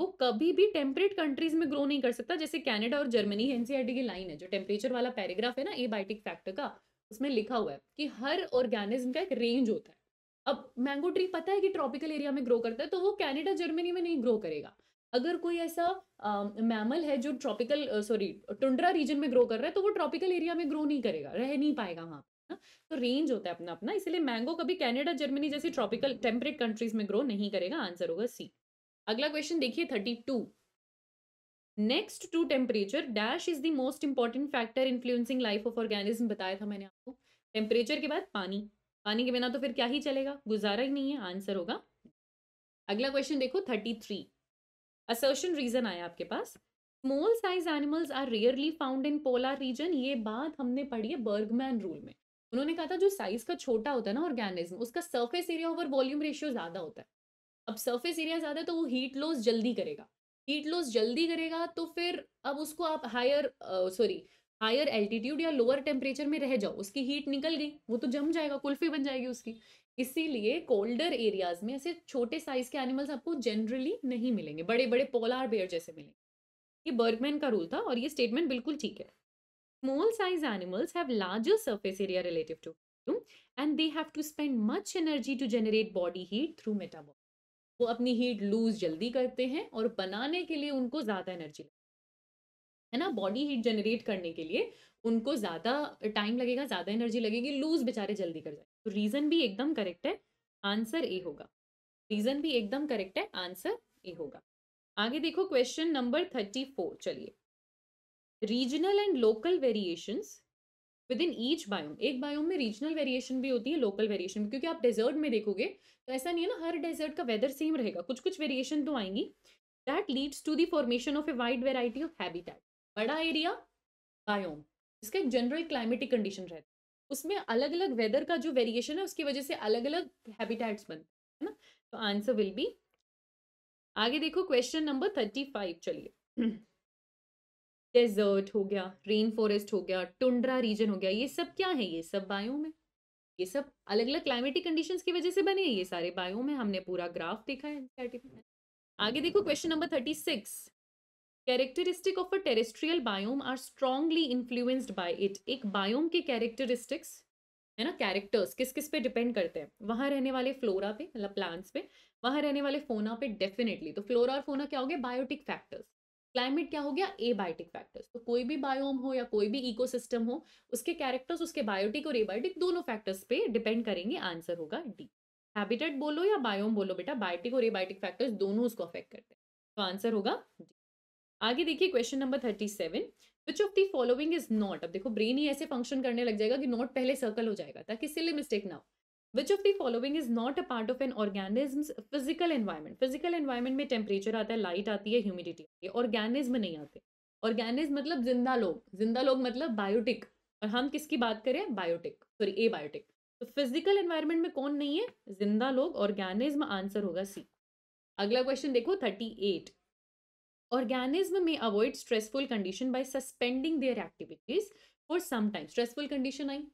वो कभी भी टेम्परेट कंट्रीज में ग्रो नहीं कर सकता जैसे कनाडा और जर्मनी एनसीआरटी e की लाइन है जो टेम्परेचर वाला पैराग्राफ है ना ए बायोटिक फैक्टर का उसमें लिखा हुआ है कि हर ऑर्गेनिज्म का एक रेंज होता है अब मैंगो ट्री पता है कि ट्रॉपिकल एरिया में ग्रो करता है तो वो कैनेडा जर्मनी में नहीं ग्रो करेगा अगर कोई ऐसा मैमल है जो ट्रॉपिकल सॉरी टुंड्रा रीजन में ग्रो कर रहा है तो वो ट्रॉपिकल एरिया में ग्रो नहीं करेगा रह नहीं पाएगा वहाँ ना तो रेंज होता है अपना अपना इसलिए मैंगो कभी कैनेडा जर्मनी जैसी ट्रॉपिकल टेम्परेट कंट्रीज में ग्रो नहीं करेगा आंसर होगा सी अगला क्वेश्चन देखिए thirty two next to temperature dash is the most important factor influencing life of organism बताया था मैंने आपको टेम्परेचर के बाद पानी पानी के बिना तो फिर क्या ही चलेगा गुजारा ही नहीं है आंसर होगा अगला क्वेश्चन देखो थर्टी थ्री असर्शन रीजन आया आपके पास small size animals are rarely found in polar region ये बात हमने पढ़ी है बर्गमैन रूल में उन्होंने कहा था जो साइज का छोटा होता है ना ऑर्गेनिज्म उसका surface area over volume ratio ज्यादा होता है अब सर्फेस एरिया ज्यादा है तो वो हीट लॉस जल्दी करेगा हीट लॉस जल्दी करेगा तो फिर अब उसको आप हायर सॉरी हायर एल्टीट्यूड या लोअर टेम्परेचर में रह जाओ उसकी हीट निकल गई वो तो जम जाएगा कुल्फी बन जाएगी उसकी इसीलिए कोल्डर एरियाज में ऐसे छोटे साइज के एनिमल्स आपको जनरली नहीं मिलेंगे बड़े बड़े पोलार बेयर जैसे मिलेंगे ये बर्गमैन का रूल था और ये स्टेटमेंट बिल्कुल ठीक है small size animals have larger surface area relative to and they have to spend much energy to generate body heat through metabolism वो अपनी हीट लूज जल्दी करते हैं और बनाने के लिए उनको ज़्यादा एनर्जी है ना बॉडी हीट जनरेट करने के लिए उनको ज़्यादा टाइम लगेगा ज़्यादा एनर्जी लगेगी लूज बेचारे जल्दी कर जाएंगे तो रीज़न भी एकदम करेक्ट है आंसर ए होगा रीज़न भी एकदम करेक्ट है आंसर ए होगा आगे देखो क्वेश्चन नंबर थर्टी फोर चलिए regional and local variations within each biome एक बायोम में रीजनल वेरिएशन भी होती है लोकल वेरिएशन भी क्योंकि आप डेजर्ट में देखोगे तो ऐसा नहीं है ना हर डेजर्ट का वेदर सेम रहेगा कुछ कुछ वेरिएशन तो आएंगी that leads to the formation of a wide variety of habitat बड़ा एरिया बायोम जिसका एक जनरल क्लाइमेटिक कंडीशन रहता है उसमें अलग अलग वेदर का जो वेरिएशन है उसकी वजह से अलग अलग हैबिटेट्स बनते हैं है ना तो आंसर विल बी आगे देखो क्वेश्चन नंबर थर्टी फाइव चलिए डेजर्ट हो गया रेन फॉरेस्ट हो गया टुंड्रा रीजन हो गया ये सब क्या है ये सब बायोम है ये सब अलग अलग क्लाइमेटिक कंडीशंस की वजह से बने हैं ये सारे बायोम है हमने पूरा ग्राफ देखा है आगे देखो question number thirty six characteristic of a terrestrial biome are strongly influenced by it एक बायोम के कैरेक्टरिस्टिक्स है ना कैरेक्टर्स किस किस पे डिपेंड करते हैं वहाँ रहने वाले फ्लोरा पे मतलब प्लांट्स पे वहाँ रहने वाले फोना पे डेफिनेटली तो फ्लोरा और फोना क्या हो गया बायोटिक फैक्टर्स क्लाइमेट क्या हो गया एबायोटिक फैक्टर्स तो कोई भी बायोम हो या कोई भी इकोसिस्टम हो उसके कैरेक्टर्स उसके बायोटिक और एबायोटिक दोनों फैक्टर्स पे डिपेंड करेंगे आंसर होगा डी हैबिटेट बोलो या बायोम बोलो बेटा बायोटिक और एबायोटिक फैक्टर्स दोनों उसको अफेक्ट करते हैं तो आंसर होगा डी आगे देखिए question number thirty seven which of the following is not अब देखो ब्रेन ही ऐसे फंक्शन करने लग जाएगा कि नॉट पहले सर्कल हो जाएगा ताकि सिले मिस्टेक ना हो which of the following is not a part of an organism physical environment physical environment में टेम्परेचर आता है लाइट आती है ह्यूमिडिटी आती है ऑर्गेनिज्म नहीं आते ऑर्गेनिज्म मतलब जिंदा लोग जिंदा लोग मतलब बायोटिक और हम किसकी बात करें बायोटिक सॉरी ए बायोटिक तो फिजिकल एनवायरमेंट में कौन नहीं है जिंदा लोग ऑर्गेनिज्म आंसर होगा सी अगला क्वेश्चन देखो थर्टी एट ऑर्गेनिज्म में avoid stressful condition by suspending their activities for some time stressful condition आई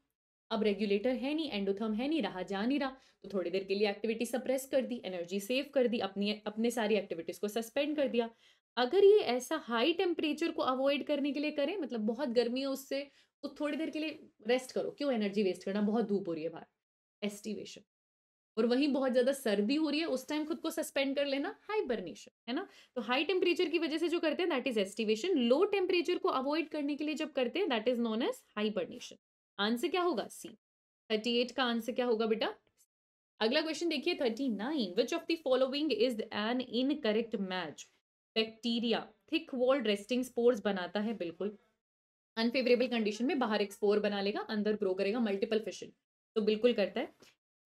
अब रेगुलेटर है नहीं एंडोथर्म है नहीं रहा जा नहीं रहा तो थोड़ी देर के लिए एक्टिविटी सप्रेस कर दी एनर्जी सेव कर दी अपनी अपने सारी एक्टिविटीज़ को सस्पेंड कर दिया अगर ये ऐसा हाई टेम्परेचर को अवॉइड करने के लिए करें मतलब बहुत गर्मी है उससे तो थोड़ी देर के लिए रेस्ट करो क्यों एनर्जी वेस्ट करना बहुत धूप हो रही है बाहर एस्टिवेशन और वहीं बहुत ज़्यादा सर्दी हो रही है उस टाइम खुद को सस्पेंड कर लेना हाइबरनेशन है ना तो हाई टेम्परेचर की वजह से जो करते हैं that is aestivation low temperature को अवॉइड करने के लिए जब करते हैं that is known as hibernation answer क्या होगा सी थर्टी एट का आंसर क्या होगा बेटा अगला क्वेश्चन देखिए thirty nine which of the following is an incorrect match bacteria thick walled resting spores बनाता है बिल्कुल अनफेवरेबल कंडीशन में बाहर एक स्पोर बना लेगा अंदर ग्रो करेगा मल्टीपल फिशन तो बिल्कुल करता है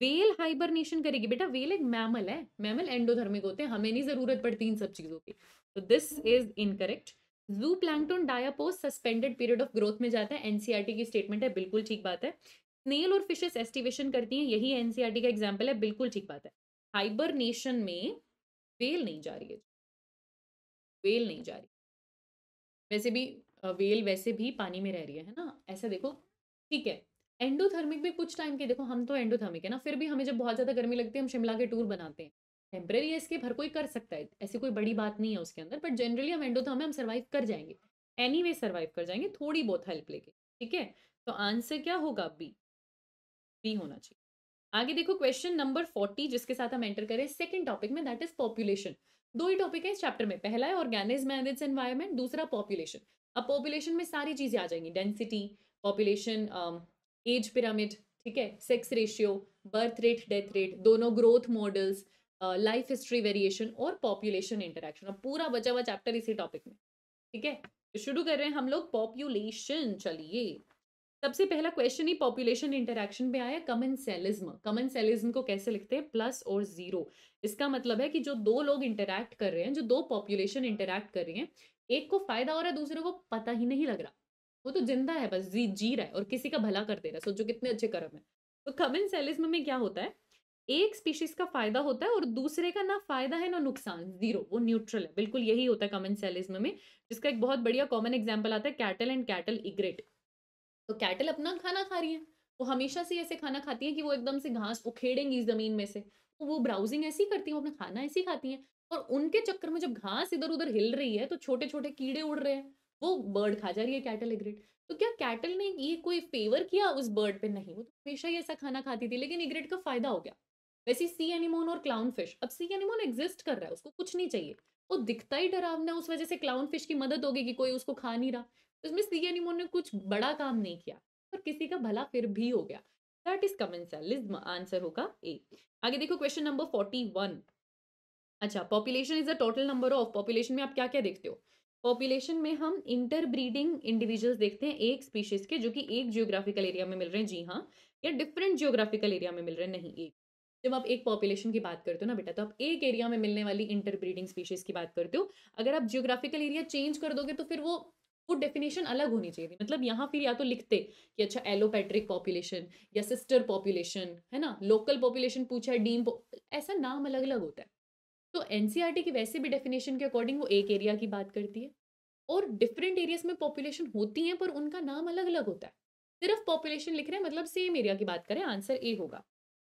वेल हाइबरनेशन करेगी बेटा वेल एक मैमल है मैमल एंडोधर्मिक होते हैं हमें नहीं जरूरत पड़ती इन सब चीज़ों की तो this is incorrect zooplankton diapause suspended period of growth में जाता है एनसीईआरटी e की स्टेटमेंट है बिल्कुल ठीक बात है स्नेल और फिशेस एस्टिवेशन करती हैं यही एनसीईआरटी e का एग्जाम्पल है बिल्कुल ठीक बात है हाइबरनेशन में वेल नहीं जा रही है वेल नहीं जा रही वैसे भी वेल वैसे भी पानी में रह रही है ना ऐसा देखो ठीक है एंडोथर्मिक भी कुछ टाइम के देखो हम तो एंडोथर्मिक है ना फिर भी हमें जब बहुत ज़्यादा गर्मी लगती है हम शिमला के टूर बनाते हैं टेम्प्रेरी है इसके भर कोई कर सकता है ऐसी कोई बड़ी बात नहीं है उसके अंदर बट जनरली हम एंडो तो एंडोथर्म हमें हम सर्वाइव कर जाएंगे एनी वे सर्वाइव कर जाएंगे थोड़ी बहुत हेल्प लेके ठीक है तो आंसर क्या होगा बी बी होना चाहिए आगे देखो क्वेश्चन नंबर फोर्टी जिसके साथ हम एंटर करें सेकेंड टॉपिक में दैट इज पॉपुलेशन दो ही टॉपिक है इस चैप्टर में पहला है ऑर्गेनिज्म एंड इट्स एनवायरमेंट दूसरा पॉपुलेशन अब पॉपुलेशन में सारी चीज़ें आ जाएंगी डेंसिटी पॉपुलेशन एज पिरामिड ठीक है sex ratio birth rate death rate दोनों growth models life history variation और पॉपुलेशन इंटरेक्शन अब पूरा बचा हुआ चैप्टर इसी टॉपिक में ठीक है तो शुरू कर रहे हैं हम लोग पॉपुलेशन चलिए सबसे पहला क्वेश्चन ही पॉपुलेशन इंटरेक्शन पे आया कमन सेलिज्म कमन सेलिज्म को कैसे लिखते हैं प्लस और जीरो इसका मतलब है कि जो दो लोग इंटरेक्ट कर रहे हैं जो दो पॉपुलेशन इंटरेक्ट कर रहे हैं एक को फायदा हो रहा है दूसरे को पता ही नहीं लग रहा वो तो जिंदा है बस जी जी रहा है और किसी का भला कर दे रहा है सोचो कितने अच्छे कर्म है तो कमन सेलिज्म में क्या होता है एक स्पीशीज का फायदा होता है और दूसरे का ना फायदा है ना नुकसान जीरो वो न्यूट्रल है बिल्कुल यही होता है कॉमन सेलिज्म में जिसका एक बहुत बढ़िया कॉमन एग्जाम्पल आता है कैटल एंड कैटल इग्रेट तो कैटल अपना खाना खा रही है वो हमेशा से ऐसे खाना खाती हैं कि वो एकदम से घास उखेड़ेंगी ज़मीन में से तो वो ब्राउजिंग ऐसी करती हैं वो अपना खाना ऐसी खाती हैं और उनके चक्कर में जब घास इधर उधर हिल रही है तो छोटे छोटे कीड़े उड़ रहे हैं वो बर्ड खा जा रही है कैटल इग्रेट तो क्या कैटल ने ये कोई फेवर किया उस बर्ड पे नहीं वो तो हमेशा ही ऐसा खाना खाती थी लेकिन इग्रेट का फायदा हो गया वैसे सी एनिमोन और क्लाउन फिश अब सी एनिमोन एग्जिस्ट कर रहा है उसको कुछ नहीं चाहिए वो दिखता ही डरावना है उस वजह से क्लाउन फिश की मदद होगी कि कोई उसको खा नहीं रहा तो इसमें सी एनिमोन ने कुछ बड़ा काम नहीं किया पर किसी का भला फिर भी हो गया दैट इज कमेंसलिज्म आंसर होगा ए आगे देखो क्वेश्चन नंबर फोर्टी अच्छा population is the total number of population में आप क्या क्या देखते हो पॉपुलेशन में हम इंटरब्रीडिंग इंडिविजुअल्स देखते हैं एक स्पीशीज के जो कि एक जियोग्राफिकल एरिया में मिल रहे हैं जी हाँ या डिफरेंट जियोग्राफिकल एरिया में मिल रहे हैं नहीं एक जब आप एक पॉपुलेशन की बात करते हो ना बेटा तो आप एक एरिया में मिलने वाली इंटरब्रीडिंग स्पीशीज की बात करते हो अगर आप जियोग्राफिकल एरिया चेंज कर दोगे तो फिर वो वो डेफिनेशन अलग होनी चाहिए थी मतलब यहाँ फिर या तो लिखते कि अच्छा एलोपैट्रिक पॉपुलेशन या सिस्टर पॉपुलेशन है ना लोकल पॉपुलेशन पूछा है डीम ऐसा नाम अलग अलग होता है तो एन e की वैसे भी डेफिनेशन के अकॉर्डिंग वो एक एरिया की बात करती है और डिफरेंट एरियाज में पॉपुलेशन होती हैं पर उनका नाम अलग अलग होता है सिर्फ पॉपुलेशन लिख रहे हैं मतलब सेम एरिया की बात करें आंसर ए होगा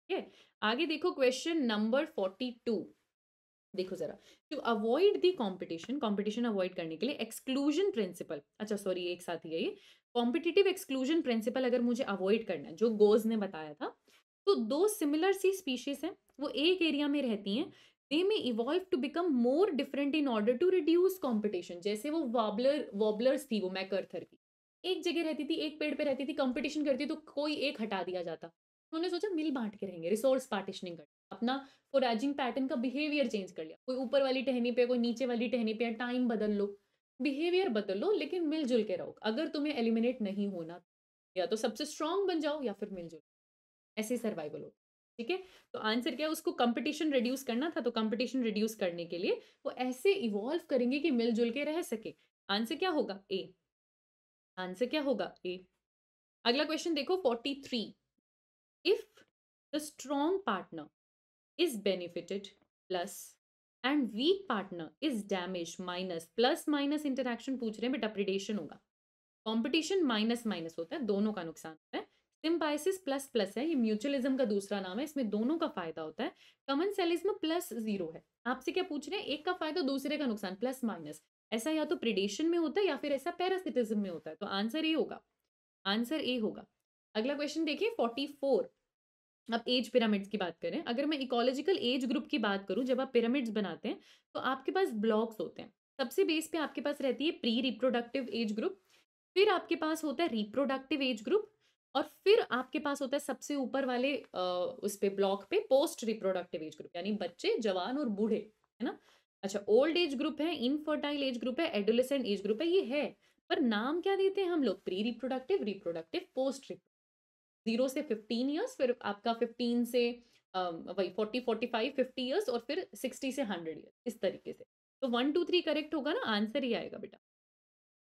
ठीक है आगे देखो क्वेश्चन नंबर फोर्टी टू देखो जरा to avoid the competition competition avoid करने के लिए एक्सक्लूजन प्रिंसिपल अच्छा सॉरी एक साथ ही है ये कॉम्पिटिटिव एक्सक्लूजन प्रिंसिपल अगर मुझे अवॉइड करना है जो गोज ने बताया था तो दो सिमिलर सी स्पीशीज हैं वो एक एरिया में रहती हैं they may evolve to become more different in order to reduce competition जैसे वो वॉबलर वॉबलर्स थी वो मैकर्थर की एक जगह रहती थी एक पेड़ पे रहती थी कंपटीशन करती तो कोई एक हटा दिया जाता उन्होंने सोचा मिल बांट के रहेंगे रिसोर्स पार्टिशनिंग कर अपना फोराजिंग पैटर्न का बिहेवियर चेंज कर लिया कोई ऊपर वाली टहनी पे कोई नीचे वाली टहनी पे टाइम बदल लो बिहेवियर बदल लो लेकिन मिलजुल के रहो अगर तुम्हें एलिमिनेट नहीं होना या तो सबसे स्ट्रांग बन जाओ या फिर मिलजुल ऐसे सर्वाइवल हो ठीक है तो आंसर क्या है उसको कंपटीशन रिड्यूस करना था तो कंपटीशन रिड्यूस करने के लिए वो ऐसे इवॉल्व करेंगे कि मिलजुल के रह सके आंसर क्या होगा ए आंसर क्या होगा ए अगला क्वेश्चन देखो forty three if the strong partner is benefited plus and weak partner is damage minus plus minus interaction पूछ रहे हैं बेटा अप्रिडेशन होगा कॉम्पिटिशन माइनस माइनस होता है दोनों का नुकसान होता है सिम्बाइसिस प्लस प्लस है ये म्यूचुअलिज्म का दूसरा नाम है इसमें दोनों का फायदा होता है कमन सेलिज्म प्लस जीरो है आपसे क्या पूछ रहे हैं एक का फायदा दूसरे का नुकसान प्लस माइनस ऐसा या तो प्रिडेशन में होता है या फिर ऐसा पैरासिटिज्म में होता है तो आंसर ए होगा आंसर ए होगा अगला क्वेश्चन देखिए फोर्टी फोर अब एज पिरामिड्स की बात करें अगर मैं इकोलॉजिकल एज ग्रुप की बात करूं जब आप पिरामिड्स बनाते हैं तो आपके पास ब्लॉक्स होते हैं सबसे बेस पे आपके पास रहती है प्री रिप्रोडक्टिव एज ग्रुप फिर आपके पास होता है रिप्रोडक्टिव एज ग्रुप और फिर आपके पास होता है सबसे ऊपर वाले आ, उस पर ब्लॉक पे पोस्ट रिप्रोडक्टिव एज ग्रुप यानी बच्चे जवान और बूढ़े है ना अच्छा ओल्ड एज ग्रुप है इनफर्टाइल एज ग्रुप है एडोलेसेंट एज ग्रुप है ये है पर नाम क्या देते हैं हम लोग pre reproductive reproductive post zero से फिफ्टीन ईयर्स फिर आपका फिफ्टीन से वही forty forty five fifty years और फिर सिक्सटी से हंड्रेड ईयर्स इस तरीके से तो वन टू थ्री करेक्ट होगा ना आंसर ही आएगा बेटा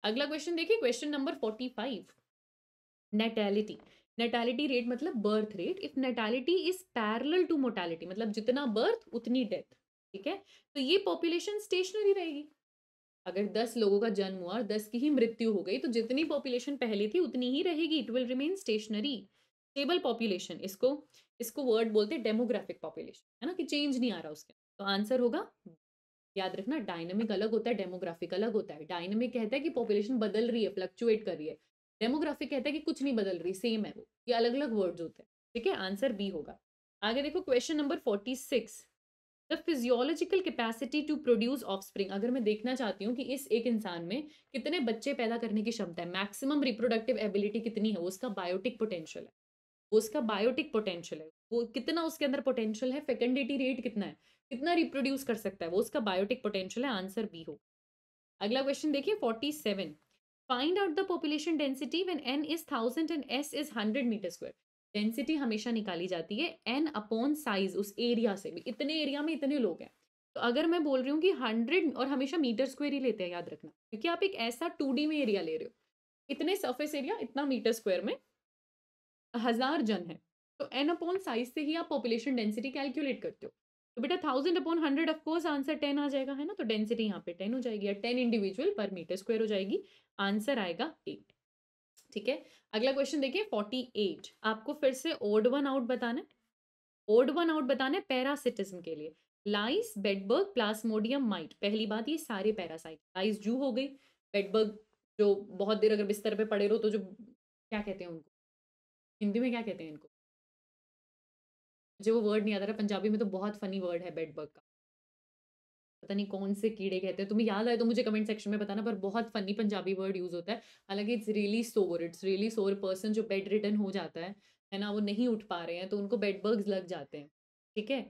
अगला क्वेश्चन देखिए question number forty five natality natality rate मतलब birth rate if natality is parallel to mortality मतलब जितना बर्थ उतनी डेथ ठीक है तो ये पॉपुलेशन स्टेशनरी रहेगी अगर दस लोगों का जन्म हुआ और दस की ही मृत्यु हो गई तो जितनी पॉपुलेशन पहले थी उतनी ही रहेगी it will remain stationary stable population इसको इसको वर्ड बोलते हैं डेमोग्राफिक पॉपुलेशन है ना कि चेंज नहीं आ रहा उसके तो आंसर होगा याद रखना डायनेमिक अलग होता है डेमोग्राफिक अलग होता है डायनेमिक कहता है कि पॉपुलेशन बदल रही है फ्लक्चुएट कर रही है डेमोग्राफिक कहता है कि कुछ नहीं बदल रही सेम है वो ये अलग अलग वर्ड्स होते हैं ठीक है आंसर बी होगा आगे देखो question number forty six the physiological capacity to produce offspring अगर मैं देखना चाहती हूँ कि इस एक इंसान में कितने बच्चे पैदा करने की क्षमता है मैक्सिमम रिप्रोडक्टिव एबिलिटी कितनी है उसका बायोटिक पोटेंशियल है वो उसका बायोटिक पोटेंशियल है वो कितना उसके अंदर पोटेंशियल है फेकेंडिटी रेट कितना है कितना रिप्रोड्यूस कर सकता है वो उसका बायोटिक पोटेंशियल है आंसर बी हो अगला क्वेश्चन देखिए forty seven find out the population density when N is thousand and S is hundred metre square density हमेशा निकाली जाती है एन अपॉन साइज उस एरिया से भी इतने एरिया में इतने लोग हैं तो अगर मैं बोल रही हूँ कि हंड्रेड और हमेशा मीटर स्क्वायर ही लेते हैं याद रखना क्योंकि आप एक ऐसा टू में एरिया ले रहे हो इतने सरफेस एरिया इतना मीटर स्क्वायर में हजार जन है तो एन अपॉन साइज से ही आप पॉपुलेशन डेंसिटी कैलकुलेट करते हो तो बेटा thousand upon hundred of course answer ten आ जाएगा है ना तो डेंसिटी यहाँ पे टेन हो जाएगी या टेन इंडिविजुअल पर मीटर स्क्वायर हो जाएगी आंसर आएगा एट ठीक है अगला क्वेश्चन देखिए फोर्टी एट आपको फिर से ओड वन आउट बताना है ओड वन आउट बताना है पैरासिटिज्म के लिए लाइस बेडबर्ग प्लास्मोडियम माइट पहली बात ये सारे पैरासाइट लाइस जू हो गई बेडबर्ग जो बहुत देर अगर बिस्तर पे पड़े रहो तो जो क्या कहते हैं उनको हिंदी में क्या कहते हैं इनको मुझे वो वर्ड नहीं आता रहा पंजाबी में तो बहुत फनी वर्ड है बग का पता नहीं कौन से कीड़े कहते हैं तुम्हें याद आए तो मुझे कमेंट सेक्शन में बताना पर बहुत फनी पंजाबी वर्ड यूज़ होता है हालांकि it's really sore it's really sore person जो बेड रिटर्न हो जाता है है ना वो नहीं उठ पा रहे हैं तो उनको बग्स लग जाते हैं ठीक है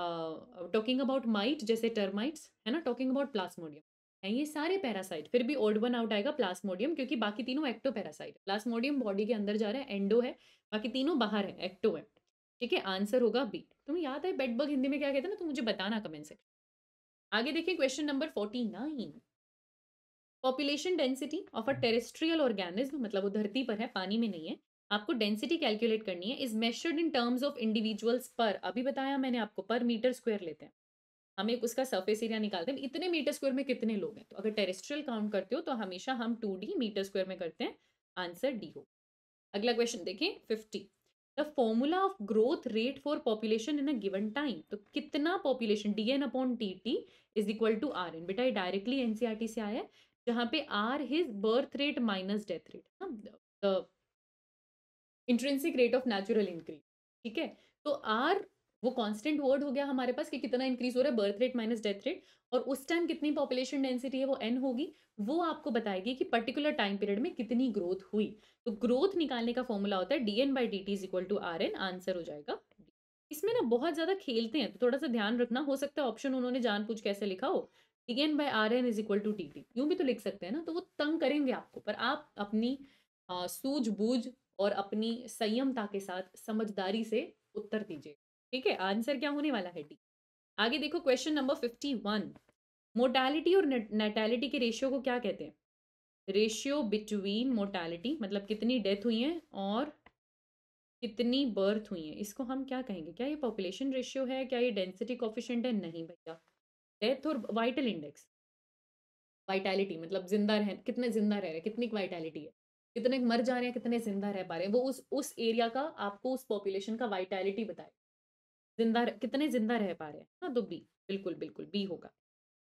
टॉकिंग अबाउट माइट जैसे टर्माइट्स है ना टॉकिंग अबाउट प्लास्मोडियम ये सारे पैरासाइट फिर भी ओल्ड वन आउट आएगा प्लास्मोडियम क्योंकि बाकी तीनों एक्टो पैरासाइट प्लास्मोडियम बॉडी के अंदर जा रहा है एंडो है बाकी तीनों बाहर है एक्टो है ठीक है आंसर होगा बी तुम्हें याद है बेडबग हिंदी में क्या कहते हैं ना तो मुझे बताना कमेंट से आगे देखिए question number forty nine population density of a terrestrial organism मतलब वो धरती पर है पानी में नहीं है आपको डेंसिटी कैलकुलेट करनी है is measured in terms of individuals पर अभी बताया मैंने आपको पर मीटर स्क्वायर लेते हैं हमें उसका सरफेस एरिया निकालते हैं इतने मीटर स्क्वायर में कितने लोग हैं तो अगर टेरेस्ट्रियल काउंट करते हो तो हमेशा हम टू डी मीटर स्क्वायर में करते हैं आंसर डी हो अगला क्वेश्चन देखें fifty the formula of growth rate for population in a given time तो कितना population D N upon T T is equal to R N बेटा ये डायरेक्टली एनसीईआरटी से आया है जहाँ पे R is birth rate minus death rate intrinsic rate of natural increase ठीक है तो आर वो कांस्टेंट वर्ड हो गया हमारे पास कि कितना इंक्रीज हो रहा है birth rate minus death rate और उस टाइम कितनी पॉपुलेशन डेंसिटी है वो एन होगी वो आपको बताएगी कि पर्टिकुलर टाइम पीरियड में कितनी ग्रोथ हुई तो ग्रोथ निकालने का फॉर्मूला होता है D N by D T is equal to R N answer हो जाएगा इसमें ना बहुत ज़्यादा खेलते हैं तो थोड़ा सा ध्यान रखना हो सकता है ऑप्शन उन्होंने पूछ कैसे लिखा हो D N by R N is equal to D T यूँ भी तो लिख सकते हैं ना तो वो तंग करेंगे आपको पर आप अपनी सूझबूझ और अपनी संयमता के साथ समझदारी से उत्तर दीजिए ठीक है आंसर क्या होने वाला है डी आगे देखो question number fifty one mortality और नेटैलिटी के रेशियो को क्या कहते हैं रेशियो बिटवीन मोर्टैलिटी मतलब कितनी डेथ हुई है और कितनी बर्थ हुई है इसको हम क्या कहेंगे क्या ये पॉपुलेशन रेशियो है क्या ये डेंसिटी कॉफिशेंट है नहीं भैया डेथ और वाइटल इंडेक्स वाइटैलिटी मतलब जिंदा रह कितने जिंदा रह रहे हैं कितनी वाइटैलिटी है कितने मर जा रहे हैं कितने जिंदा रह पा रहे हैं वो उस उस एरिया का आपको उस पॉपुलेशन का वाइटैलिटी बताए जिंदा कितने जिंदा रह पा रहे हैं हाँ तो बी बिल्कुल बिल्कुल बी होगा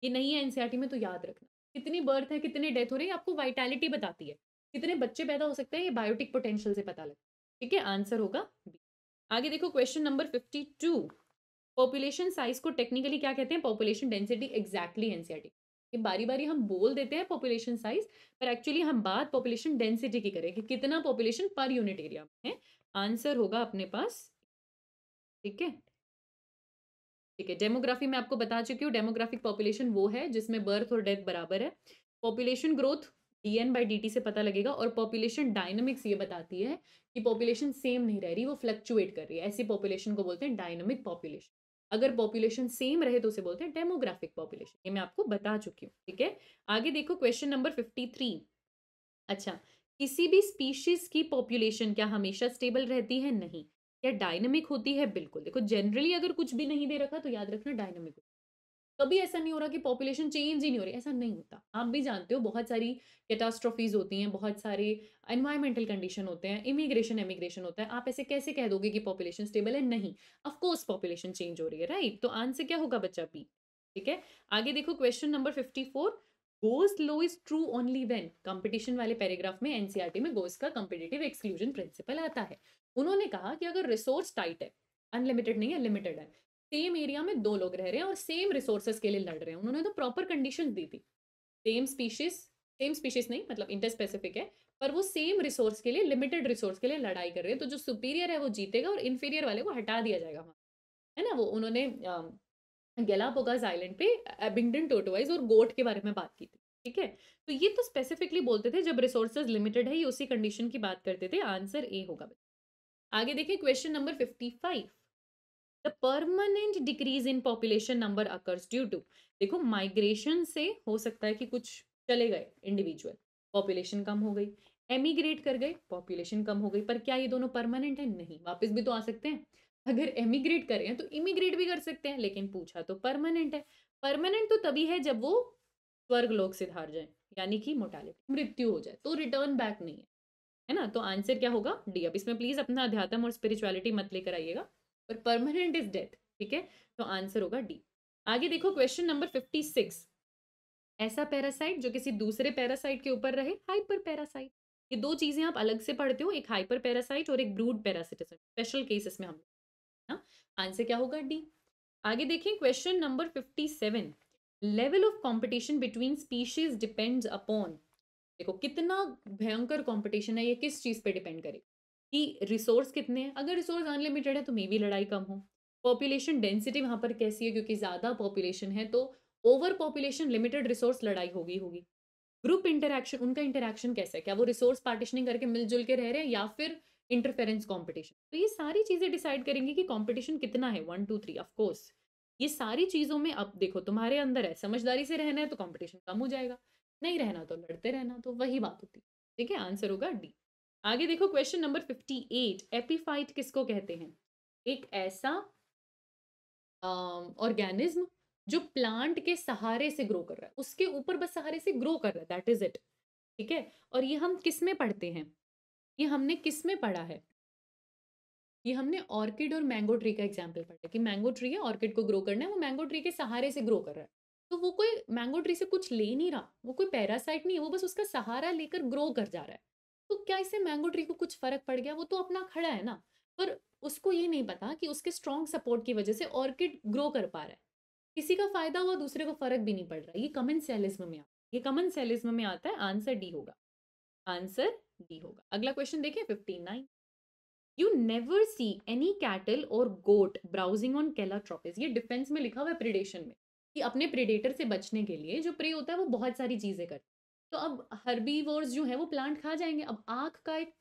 ये नहीं है एनसीआरटी में तो याद रखना कितनी बर्थ है कितने डेथ हो रही है आपको वाइटैलिटी बताती है कितने बच्चे पैदा हो सकते हैं ये बायोटिक पोटेंशियल से पता लगता है ठीक है आंसर होगा बी आगे देखो question number fifty two population size को टेक्निकली क्या कहते हैं पॉपुलेशन डेंसिटी एक्जैक्टली एनसीआरटी ये बारी बारी हम बोल देते हैं पॉपुलेशन साइज पर एक्चुअली हम बात पॉपुलेशन डेंसिटी की करें कि कितना पॉपुलेशन पर यूनिट एरिया में है आंसर होगा अपने पास ठीक है ठीक है डेमोग्राफी मैं आपको बता चुकी हूँ डेमोग्राफिक पॉपुलेशन वो है जिसमें बर्थ और डेथ बराबर है population growth D N by D T से पता लगेगा और पॉपुलेशन डायनमिक्स ये बताती है कि पॉपुलेशन सेम नहीं रह रही वो फ्लक्चुएट कर रही है ऐसी पॉपुलेशन को बोलते हैं डायनमिक पॉपुलेशन अगर पॉपुलेशन सेम रहे तो उसे बोलते हैं डेमोग्राफिक पॉपुलेशन ये मैं आपको बता चुकी हूँ ठीक है आगे देखो क्वेश्चन नंबर फिफ्टी थ्री अच्छा किसी भी स्पीशीज की पॉपुलेशन क्या हमेशा स्टेबल रहती है नहीं क्या डायनेमिक होती है बिल्कुल देखो जनरली अगर कुछ भी नहीं दे रखा तो याद रखना डायनेमिक कभी ऐसा नहीं हो रहा कि पॉपुलेशन चेंज ही नहीं हो रही ऐसा नहीं होता आप भी जानते हो बहुत सारी कैटास्ट्रॉफीज होती हैं बहुत सारे एनवायरमेंटल कंडीशन होते हैं इमिग्रेशन एमिग्रेशन होता है आप ऐसे कैसे कह दोगे कि पॉपुलेशन स्टेबल है नहीं अफकोर्स पॉपुलेशन चेंज हो रही है राइट तो आंसर क्या होगा बच्चा बी ठीक है आगे देखो question number fifty four Gause law is true only when competition वाले पैराग्राफ में एनसीईआरटी e में गोस का कॉम्पिटेटिव एक्सक्लूजन प्रिंसिपल आता है उन्होंने कहा कि अगर रिसोर्स टाइट है अनलिमिटेड नहीं है लिमिटेड है सेम एरिया में दो लोग रह रहे हैं और सेम रिसोर्सेज के लिए लड़ रहे हैं उन्होंने तो प्रॉपर कंडीशन दी थी सेम स्पीशीज सेम स्पीशीज नहीं मतलब इंटर स्पेसिफिक है पर वो सेम रिसोर्स के लिए लिमिटेड रिसोर्स के लिए लड़ाई कर रहे हैं तो जो सुपीरियर है वो जीतेगा और इन्फीरियर वाले को हटा दिया जाएगा वहाँ है ना वो उन्होंने गलापोगाज आइलैंड पे एबिंगडन टोटोवाइज और गोट के बारे में बात की थी ठीक है तो ये तो स्पेसिफिकली बोलते थे जब रिसोर्सेज लिमिटेड है ये उसी कंडीशन की बात करते थे आंसर ए होगा आगे देखिए question number fifty five the permanent decrease in population number occurs due to देखो माइग्रेशन से हो सकता है कि कुछ चले गए इंडिविजुअल पॉपुलेशन कम हो गई एमिग्रेट कर गए पॉपुलेशन कम हो गई पर क्या ये दोनों परमानेंट है नहीं वापस भी तो आ सकते हैं अगर एमिग्रेट करें तो इमिग्रेट भी कर सकते हैं लेकिन पूछा तो परमानेंट है परमानेंट तो तभी है जब वो स्वर्ग लोग धार जाए यानी कि मोटालिटी मृत्यु हो जाए तो रिटर्न बैक नहीं है है ना तो आंसर क्या होगा डी अब इसमें प्लीज अपना अध्यात्म और स्पिरिचुअलिटी मत लेकर आइएगा पर परमानेंट इज डेथ ठीक है तो आंसर होगा डी आगे देखो क्वेश्चन नंबर फिफ्टी सिक्स ऐसा पैरासाइट जो किसी दूसरे पैरासाइट के ऊपर रहे हाइपर पैरासाइट ये दो चीजें आप अलग से पढ़ते हो एक हाइपर पैरासाइट और एक ब्रूड पैरासिटिज्म स्पेशल केसेस में हम ना आंसर क्या होगा डी आगे देखें question number fifty seven level of competition between species depends upon देखो कितना भयंकर कंपटीशन है ये किस चीज़ पे डिपेंड करे कि रिसोर्स कितने हैं अगर रिसोर्स अनलिमिटेड है तो मे भी लड़ाई कम हो पॉपुलेशन डेंसिटी वहाँ पर कैसी है क्योंकि ज़्यादा पॉपुलेशन है तो ओवर पॉपुलेशन लिमिटेड रिसोर्स लड़ाई होगी होगी ग्रुप इंटरेक्शन उनका इंटरेक्शन कैसा है क्या वो रिसोर्स पार्टिशनिंग करके मिलजुल के रह रहे हैं या फिर इंटरफेरेंस कॉम्पिटिशन तो ये सारी चीज़ें डिसाइड करेंगे कि कॉम्पिटिशन कितना है वन टू थ्री ऑफकोर्स ये सारी चीज़ों में अब देखो तुम्हारे अंदर है समझदारी से रहना है तो कॉम्पिटिशन कम हो जाएगा नहीं रहना तो लड़ते रहना तो वही बात होती ठीक है आंसर होगा डी आगे देखो question number fifty eight epiphyte किसको कहते हैं एक ऐसा ऑर्गेनिज्म जो प्लांट के सहारे से ग्रो कर रहा है उसके ऊपर बस सहारे से ग्रो कर रहा है दैट इज इट ठीक है और ये हम किस में पढ़ते हैं ये हमने किस में पढ़ा है ये हमने ऑर्किड और मैंगो ट्री का एग्जाम्पल पढ़ा है कि मैंगो ट्री है ऑर्किड को ग्रो करना है वो मैंगो ट्री के सहारे से ग्रो कर रहा है तो वो कोई मैंगो ट्री से कुछ ले नहीं रहा वो कोई पैरासाइट नहीं है वो बस उसका सहारा लेकर ग्रो कर जा रहा है तो क्या इससे मैंगो ट्री को कुछ फर्क पड़ गया वो तो अपना खड़ा है ना पर उसको ये नहीं पता कि उसके स्ट्रॉन्ग सपोर्ट की वजह से ऑर्किड ग्रो कर पा रहा है किसी का फायदा हुआ दूसरे को फर्क भी नहीं पड़ रहा ये कमन सेलिज्म में आता ये कमन सेलिज्म में आता है आंसर डी होगा आंसर डी होगा अगला क्वेश्चन देखिए fifty nine you never see any cattle और गोट ब्राउजिंग ऑन केला ट्रॉपिस ये डिफेंस में लिखा हुआ है प्रिडेशन में कि अपने प्रेडेटर से बचने के लिए जो प्रे होता है वो बहुत सारी चीज़ें करते हैं तो अब हर्बीवर्स जो है वो प्लांट खा जाएंगे अब आँख का एक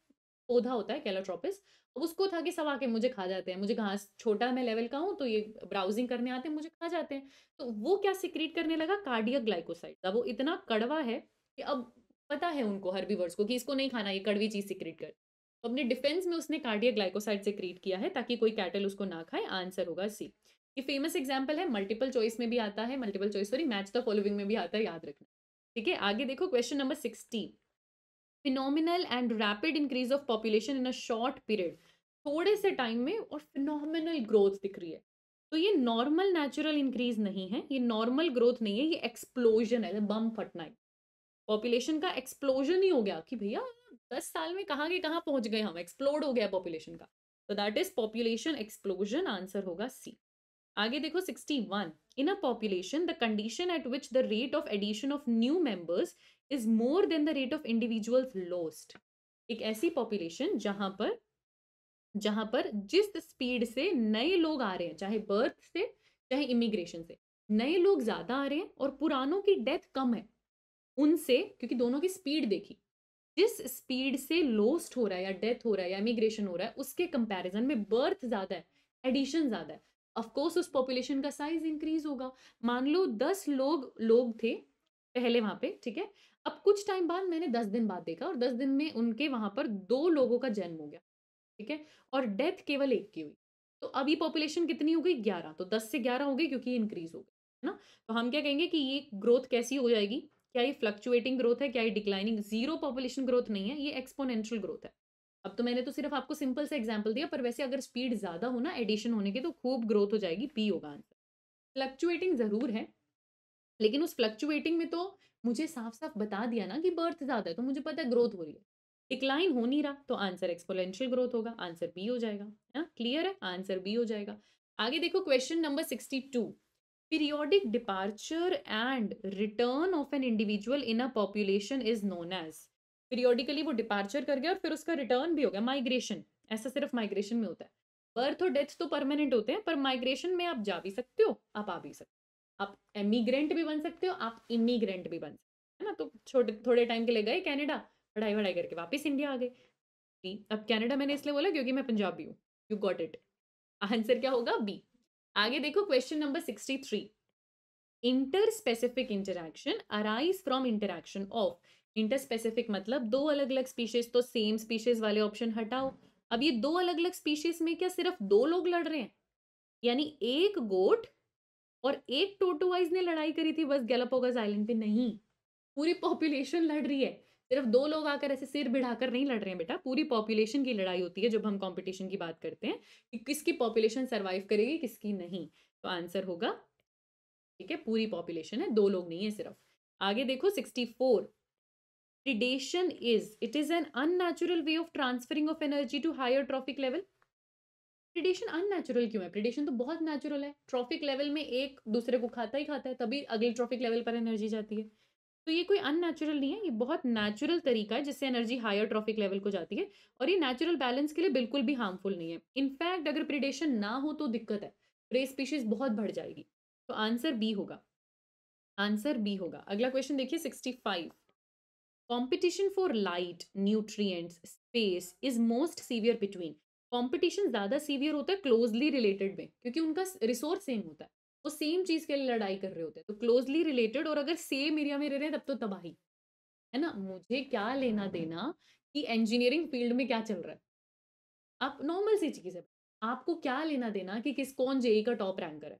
पौधा होता है कैलोट्रोपिस अब उसको था कि सब आके मुझे खा जाते हैं मुझे घास छोटा मैं लेवल का हूँ तो ये ब्राउजिंग करने आते हैं मुझे खा जाते हैं तो वो क्या सिक्रीट करने लगा कार्डियक ग्लाइकोसाइड का वो इतना कड़वा है कि अब पता है उनको हर्बीवर्स को कि इसको नहीं खाना ये कड़वी चीज़ सिक्रीट कर तो अपने डिफेंस में उसने कार्डियक ग्लाइकोसाइड से क्रिएट किया है ताकि कोई कैटल उसको ना खाए आंसर होगा सी ये फेमस एग्जाम्पल है मल्टीपल चॉइस में भी आता है multiple choice sorry match the following में भी आता है याद रखना ठीक है आगे देखो question number sixteen phenomenal and rapid increase of population in a short period थोड़े से टाइम में और फिनोमिनल ग्रोथ दिख रही है तो ये नॉर्मल नेचुरल इंक्रीज नहीं है ये नॉर्मल ग्रोथ नहीं है ये एक्सप्लोजन है बम फटना है पॉपुलेशन का एक्सप्लोजन ही हो गया कि भैया दस साल में कहाँ के कहाँ पहुंच गए हम एक्सप्लोड हो गया पॉपुलेशन का तो that is population explosion answer होगा सी आगे देखो 61 in a population the condition at which the rate of addition of new members is more than the rate of individuals lost एक ऐसी पॉपुलेशन जहां पर जहां पर जिस स्पीड से नए लोग आ रहे हैं चाहे बर्थ से चाहे इमिग्रेशन से नए लोग ज्यादा आ रहे हैं और पुरानों की डेथ कम है उनसे क्योंकि दोनों की स्पीड देखी जिस स्पीड से लोस्ट हो रहा है या डेथ हो रहा है या इमिग्रेशन हो रहा है उसके कंपैरिजन में बर्थ ज्यादा है एडिशन ज्यादा है ऑफकोर्स उस पॉपुलेशन का साइज इंक्रीज होगा मान लो दस लोग लोग थे पहले वहाँ पे ठीक है अब कुछ टाइम बाद मैंने दस दिन बाद देखा और दस दिन में उनके वहाँ पर दो लोगों का जन्म हो गया ठीक है और डेथ केवल एक की हुई तो अभी पॉपुलेशन कितनी हो गई ग्यारह तो दस से ग्यारह हो गई क्योंकि इंक्रीज हो गई है ना तो हम क्या कहेंगे कि ये ग्रोथ कैसी हो जाएगी क्या ये फ्लक्चुएटिंग ग्रोथ है क्या ये डिक्लाइनिंग जीरो पॉपुलेशन ग्रोथ नहीं है ये एक्सपोनेंशियल ग्रोथ है अब तो मैंने तो सिर्फ आपको सिंपल से एग्जाम्पल दिया पर वैसे अगर स्पीड ज़्यादा हो ना एडिशन होने की तो खूब ग्रोथ हो जाएगी पी होगा आंसर फ्लक्चुएटिंग ज़रूर है लेकिन उस फ्लक्चुएटिंग में तो मुझे साफ साफ बता दिया ना कि बर्थ ज़्यादा है तो मुझे पता है ग्रोथ हो रही है डिक्लाइन हो नहीं रहा तो आंसर एक्सपोलेंशियल ग्रोथ होगा आंसर बी हो जाएगा है ना क्लियर है आंसर बी हो जाएगा आगे देखो question number sixty two periodic departure and return of an individual in a population is known as periodically वो डिपार्चर कर गया और फिर उसका रिटर्न भी हो गया माइग्रेशन ऐसा सिर्फ माइग्रेशन में होता है बर्थ और डेथ तो परमानेंट होते हैं पर माइग्रेशन में आप जा भी सकते हो आप आ भी सकते हो आप एमिग्रेंट भी बन सकते हो आप इमिग्रेंट भी बन सकते हो है ना तो छोटे थोड़े टाइम के लिए गए कैनेडा पढ़ाई वढ़ाई करके वापस इंडिया आ गए अब कैनेडा मैंने इसलिए बोला क्योंकि मैं पंजाबी हूँ यू गॉट इट आंसर क्या होगा बी आगे देखो question number sixty three inter specific interaction arise from interaction of interspecific मतलब दो अलग अलग स्पीशीज तो सेम स्पीशीज वाले ऑप्शन हटाओ अब ये दो अलग अलग स्पीशीज में क्या सिर्फ दो लोग लड़ रहे हैं यानी एक गोट और एक टोटोवाइज ने लड़ाई करी थी बस गैलापोगस आइलैंड पे नहीं पूरी पॉपुलेशन लड़ रही है सिर्फ दो लोग आकर ऐसे सिर बिढ़ाकर नहीं लड़ रहे हैं बेटा पूरी पॉपुलेशन की लड़ाई होती है जब हम कॉम्पिटिशन की बात करते हैं कि किसकी पॉपुलेशन सर्वाइव करेगी किसकी नहीं तो आंसर होगा ठीक है पूरी पॉपुलेशन है दो लोग नहीं है सिर्फ आगे देखो sixty four Predation is it is an unnatural way of transferring of energy to higher trophic level predation unnatural क्यों है प्रिडेशन तो बहुत नेचुरल है ट्रॉफिक लेवल में एक दूसरे को खाता ही खाता है तभी अगले ट्रॉफिक लेवल पर एनर्जी जाती है तो ये कोई अननेचुरल नहीं है ये बहुत नेचुरल तरीका है जिससे एनर्जी हायर ट्रॉफिक लेवल को जाती है और ये नेचुरल बैलेंस के लिए बिल्कुल भी हार्मफुल नहीं है इनफैक्ट अगर प्रिडेशन ना हो तो दिक्कत है प्रे स्पीशीज बहुत बढ़ जाएगी तो आंसर बी होगा आंसर बी होगा अगला क्वेश्चन देखिए sixty five competition for light nutrients space is most severe between competition ज़्यादा सीवियर होता है क्लोजली रिलेटेड में क्योंकि उनका रिसोर्स सेम होता है वो सेम चीज़ के लिए लड़ाई कर रहे होते हैं तो क्लोजली रिलेटेड और अगर सेम एरिया में रह रहे हैं तब तो तबाही है ना मुझे क्या लेना देना कि इंजीनियरिंग फील्ड में क्या चल रहा है आप नॉर्मल सी चीज़ है आपको क्या लेना देना कि किस कौन जेई e का टॉप रैंकर है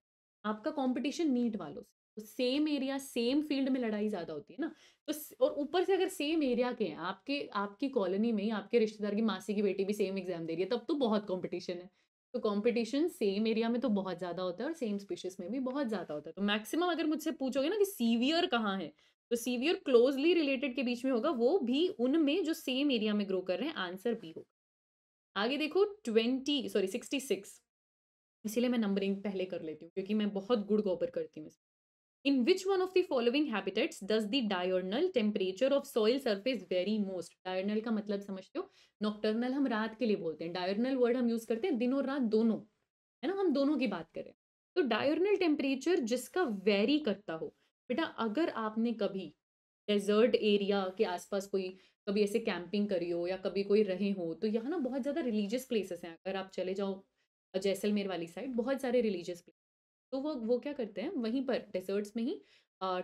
आपका कंपटीशन नीट वालों से सेम एरिया सेम फील्ड में लड़ाई ज़्यादा होती है ना तो और ऊपर से अगर सेम एरिया के हैं आपके आपकी कॉलोनी में ही आपके रिश्तेदार की मासी की बेटी भी सेम एग्जाम दे रही है तब तो बहुत कॉम्पिटिशन है तो कॉम्पिटिशन सेम एरिया में तो बहुत ज़्यादा होता है और सेम स्पीशीज में भी बहुत ज़्यादा होता है तो मैक्सिमम अगर मुझसे पूछोगे ना कि सीवियर कहाँ है तो सीवियर क्लोजली रिलेटेड के बीच में होगा वो भी उनमें जो सेम एरिया में ग्रो कर रहे हैं आंसर भी होगा आगे देखो ट्वेंटी सॉरी सिक्सटी सिक्स इसीलिए मैं नंबरिंग पहले कर लेती हूँ क्योंकि मैं बहुत गुड़ गोबर करती हूँ in which one of the following habitats does the diurnal temperature of soil surface vary most Diurnal का मतलब समझते हो नॉक्टर्नल हम रात के लिए बोलते हैं डायोर्नल वर्ड हम यूज करते हैं दिन और रात दोनों है ना हम दोनों की बात करें तो डायोर्नल टेम्परेचर जिसका वेरी करता हो बेटा अगर आपने कभी डेजर्ट एरिया के आसपास कोई कभी ऐसे कैंपिंग करी हो या कभी कोई रहे हो तो यहाँ ना बहुत ज़्यादा रिलीजियस प्लेसेस हैं अगर आप चले जाओ जैसलमेर वाली साइड बहुत सारे रिलीजियस प्लेस तो वो वो क्या करते हैं वहीं पर डेजर्ट्स में ही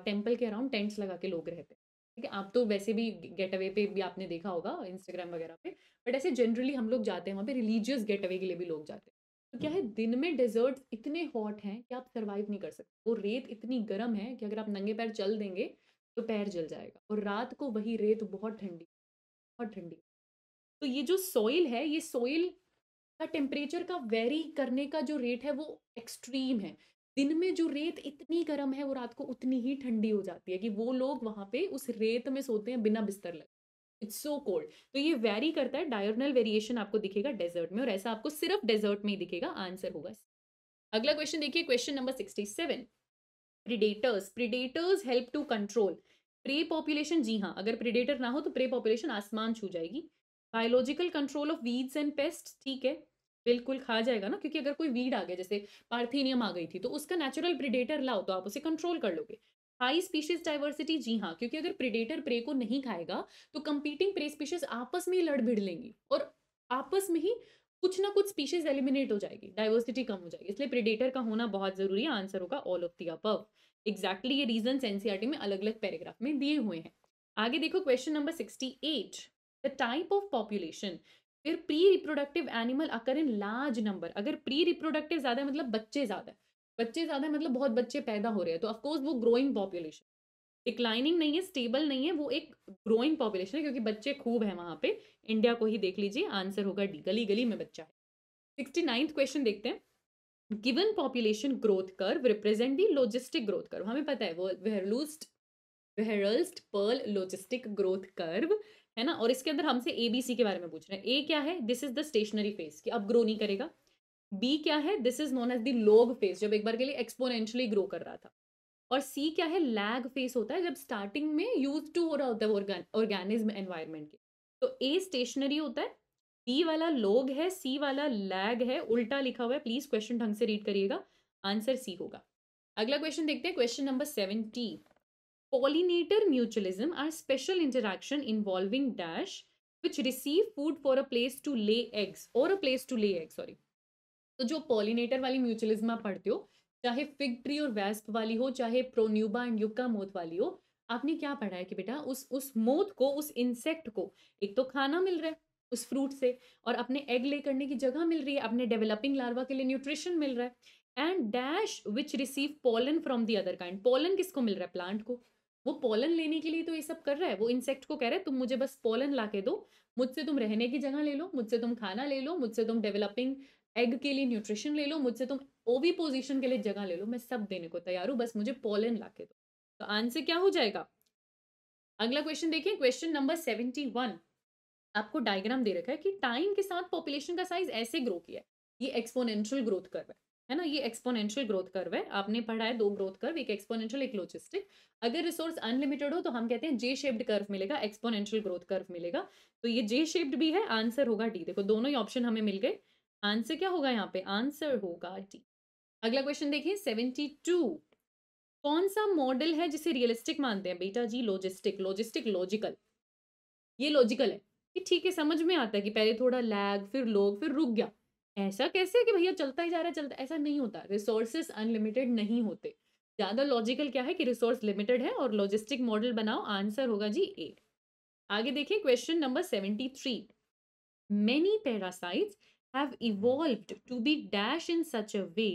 टेम्पल के अराउंड टेंट्स लगा के लोग रहते हैं ठीक है आप तो वैसे भी गेट अवे पे भी आपने देखा होगा इंस्टाग्राम वगैरह पे बट ऐसे जनरली हम लोग जाते हैं वहाँ पे रिलीजियस गेट अवे के लिए भी लोग जाते हैं तो क्या है हम्म। दिन में डेजर्ट्स इतने हॉट हैं कि आप सर्वाइव नहीं कर सकते वो रेत इतनी गर्म है कि अगर आप नंगे पैर चल देंगे तो पैर जल जाएगा और रात को वही रेत बहुत ठंडी बहुत ठंडी तो ये जो सॉइल है ये सॉइल का टेम्परेचर का वेरी करने का जो रेट है वो एक्सट्रीम है दिन में जो रेत इतनी गर्म है वो रात को उतनी ही ठंडी हो जाती है कि वो लोग वहाँ पे उस रेत में सोते हैं बिना बिस्तर लगे इट्स सो कोल्ड तो ये वेरी करता है डायरनल वेरिएशन आपको दिखेगा डेजर्ट में और ऐसा आपको सिर्फ डेजर्ट में ही दिखेगा आंसर होगा अगला क्वेश्चन देखिए question number sixty seven predators predators help to control prey population जी हाँ अगर प्रिडेटर ना हो तो प्रे पॉपुलेशन आसमान छू जाएगी biological control of weeds and pest ठीक है बिल्कुल खा जाएगा ना क्योंकि अगर कोई वीड आ गया जैसे पार्थिनियम आ गई थी तो उसका नेचुरल प्रिडेटर लाओ तो आप उसे कंट्रोल कर लोगे हाई स्पीशीज डाइवर्सिटी जी हाँ क्योंकि अगर प्रिडेटर प्रे को नहीं खाएगा तो कंपीटिंग प्रे स्पीशीज आपस में ही लड़ भिड़ लेंगी और आपस में ही कुछ ना कुछ स्पीशीज एलिमिनेट हो जाएगी डाइवर्सिटी कम हो जाएगी इसलिए प्रिडेटर का होना बहुत जरूरी है आंसर होगा all of the above exactly ये रीजन एनसीआरटी e में अलग अलग पैराग्राफ में दिए हुए हैं आगे देखो question number sixty eight the type of population फिर pre reproductive animal occur in large number अगर प्री रिप्रोडक्टिव ज़्यादा मतलब बच्चे ज़्यादा बच्चे ज़्यादा मतलब बहुत बच्चे पैदा हो रहे हैं तो ऑफकोर्स वो ग्रोइंग पॉपुलेशन डिक्लाइनिंग नहीं है स्टेबल नहीं है वो एक ग्रोइंग पॉपुलेशन है क्योंकि बच्चे खूब है वहां पे इंडिया को ही देख लीजिए आंसर होगा डी गली गली में बच्चा है सिक्सटी नाइन्थ क्वेश्चन देखते हैं given population growth curve represent the logistic growth curve हमें पता है वो Verhulst Verhulst Pearl logistic growth curve है ना और इसके अंदर हमसे ए बी सी के बारे में पूछ रहे हैं ए क्या है this is the stationary phase कि अब ग्रो नहीं करेगा बी क्या है this is known as the log phase जब एक बार के लिए एक्सपोनेंशियली ग्रो कर रहा था और सी क्या है लैग फेस होता है जब स्टार्टिंग में यूज टू हो रहा होता है ऑर्गेनिज्म एनवायरमेंट के तो ए स्टेशनरी होता है बी वाला लोग है सी वाला लैग है उल्टा लिखा हुआ है प्लीज क्वेश्चन ढंग से रीड करिएगा आंसर सी होगा अगला क्वेश्चन देखते हैं question number seventy pollinator mutualism are special interaction involving dash which receive food for a place to lay eggs or a place to lay eggs sorry तो जो pollinator वाली mutualism आप पढ़ते हो चाहे फिग ट्री और वेस्प वाली हो चाहे प्रोन्यूबा एंड युक्का मोथ वाली हो आपने क्या पढ़ा है कि बेटा उस उस मोथ को उस इंसेक्ट को एक तो खाना मिल रहा है उस फ्रूट से और अपने एग ले करने की जगह मिल रही है अपने डेवलपिंग लार्वा के लिए न्यूट्रिशन मिल रहा है and dash which receive pollen from the other kind pollen किसको मिल रहा है प्लांट को वो पॉलन लेने के लिए तो ये सब कर रहा है वो इंसेक्ट को कह रहा है तुम मुझे बस पोलन ला के दो मुझसे तुम रहने की जगह ले लो मुझसे तुम खाना ले लो मुझसे तुम डेवलपिंग एग के लिए न्यूट्रिशन ले लो मुझसे तुम ओवी पोजिशन के लिए जगह ले लो मैं सब देने को तैयार हूँ बस मुझे पोलन ला के दो तो आंसर क्या हो जाएगा अगला क्वेश्चन देखिए क्वेश्चन नंबर सेवेंटी वन आपको डायग्राम दे रखा है कि टाइम के साथ पॉपुलेशन का साइज ऐसे ग्रो किया है ये एक्सपोनेंशियल ग्रोथ कर रहा है है ना ये एक्सपोनेंशियल ग्रोथ कर्व है आपने पढ़ा है दो ग्रोथ कर्व एक एक्सपोनेंशियल एक लोजिस्टिक अगर रिसोर्स अनलिमिटेड हो तो हम कहते हैं जे शेप्ड कर्व मिलेगा एक्सपोनेंशियल ग्रोथ कर्व मिलेगा तो ये जे शेप्ड भी है आंसर होगा डी देखो दोनों ही ऑप्शन हमें मिल गए आंसर क्या होगा यहाँ पे आंसर होगा डी अगला क्वेश्चन देखिए सेवेंटी टू कौन सा मॉडल है जिसे रियलिस्टिक मानते हैं बेटा जी लॉजिस्टिक लॉजिस्टिक लॉजिकल ये लॉजिकल है ठीक है समझ में आता है कि पहले थोड़ा लैग फिर लोग फिर रुक गया ऐसा कैसे है कि भैया चलता ही जा रहा है चलता ऐसा नहीं होता रिसोर्सेज अनलिमिटेड नहीं होते ज़्यादा लॉजिकल क्या है कि रिसोर्स लिमिटेड है और लॉजिस्टिक मॉडल बनाओ आंसर होगा जी ए आगे देखिए question number seventy three many parasites have evolved to be dash in such a way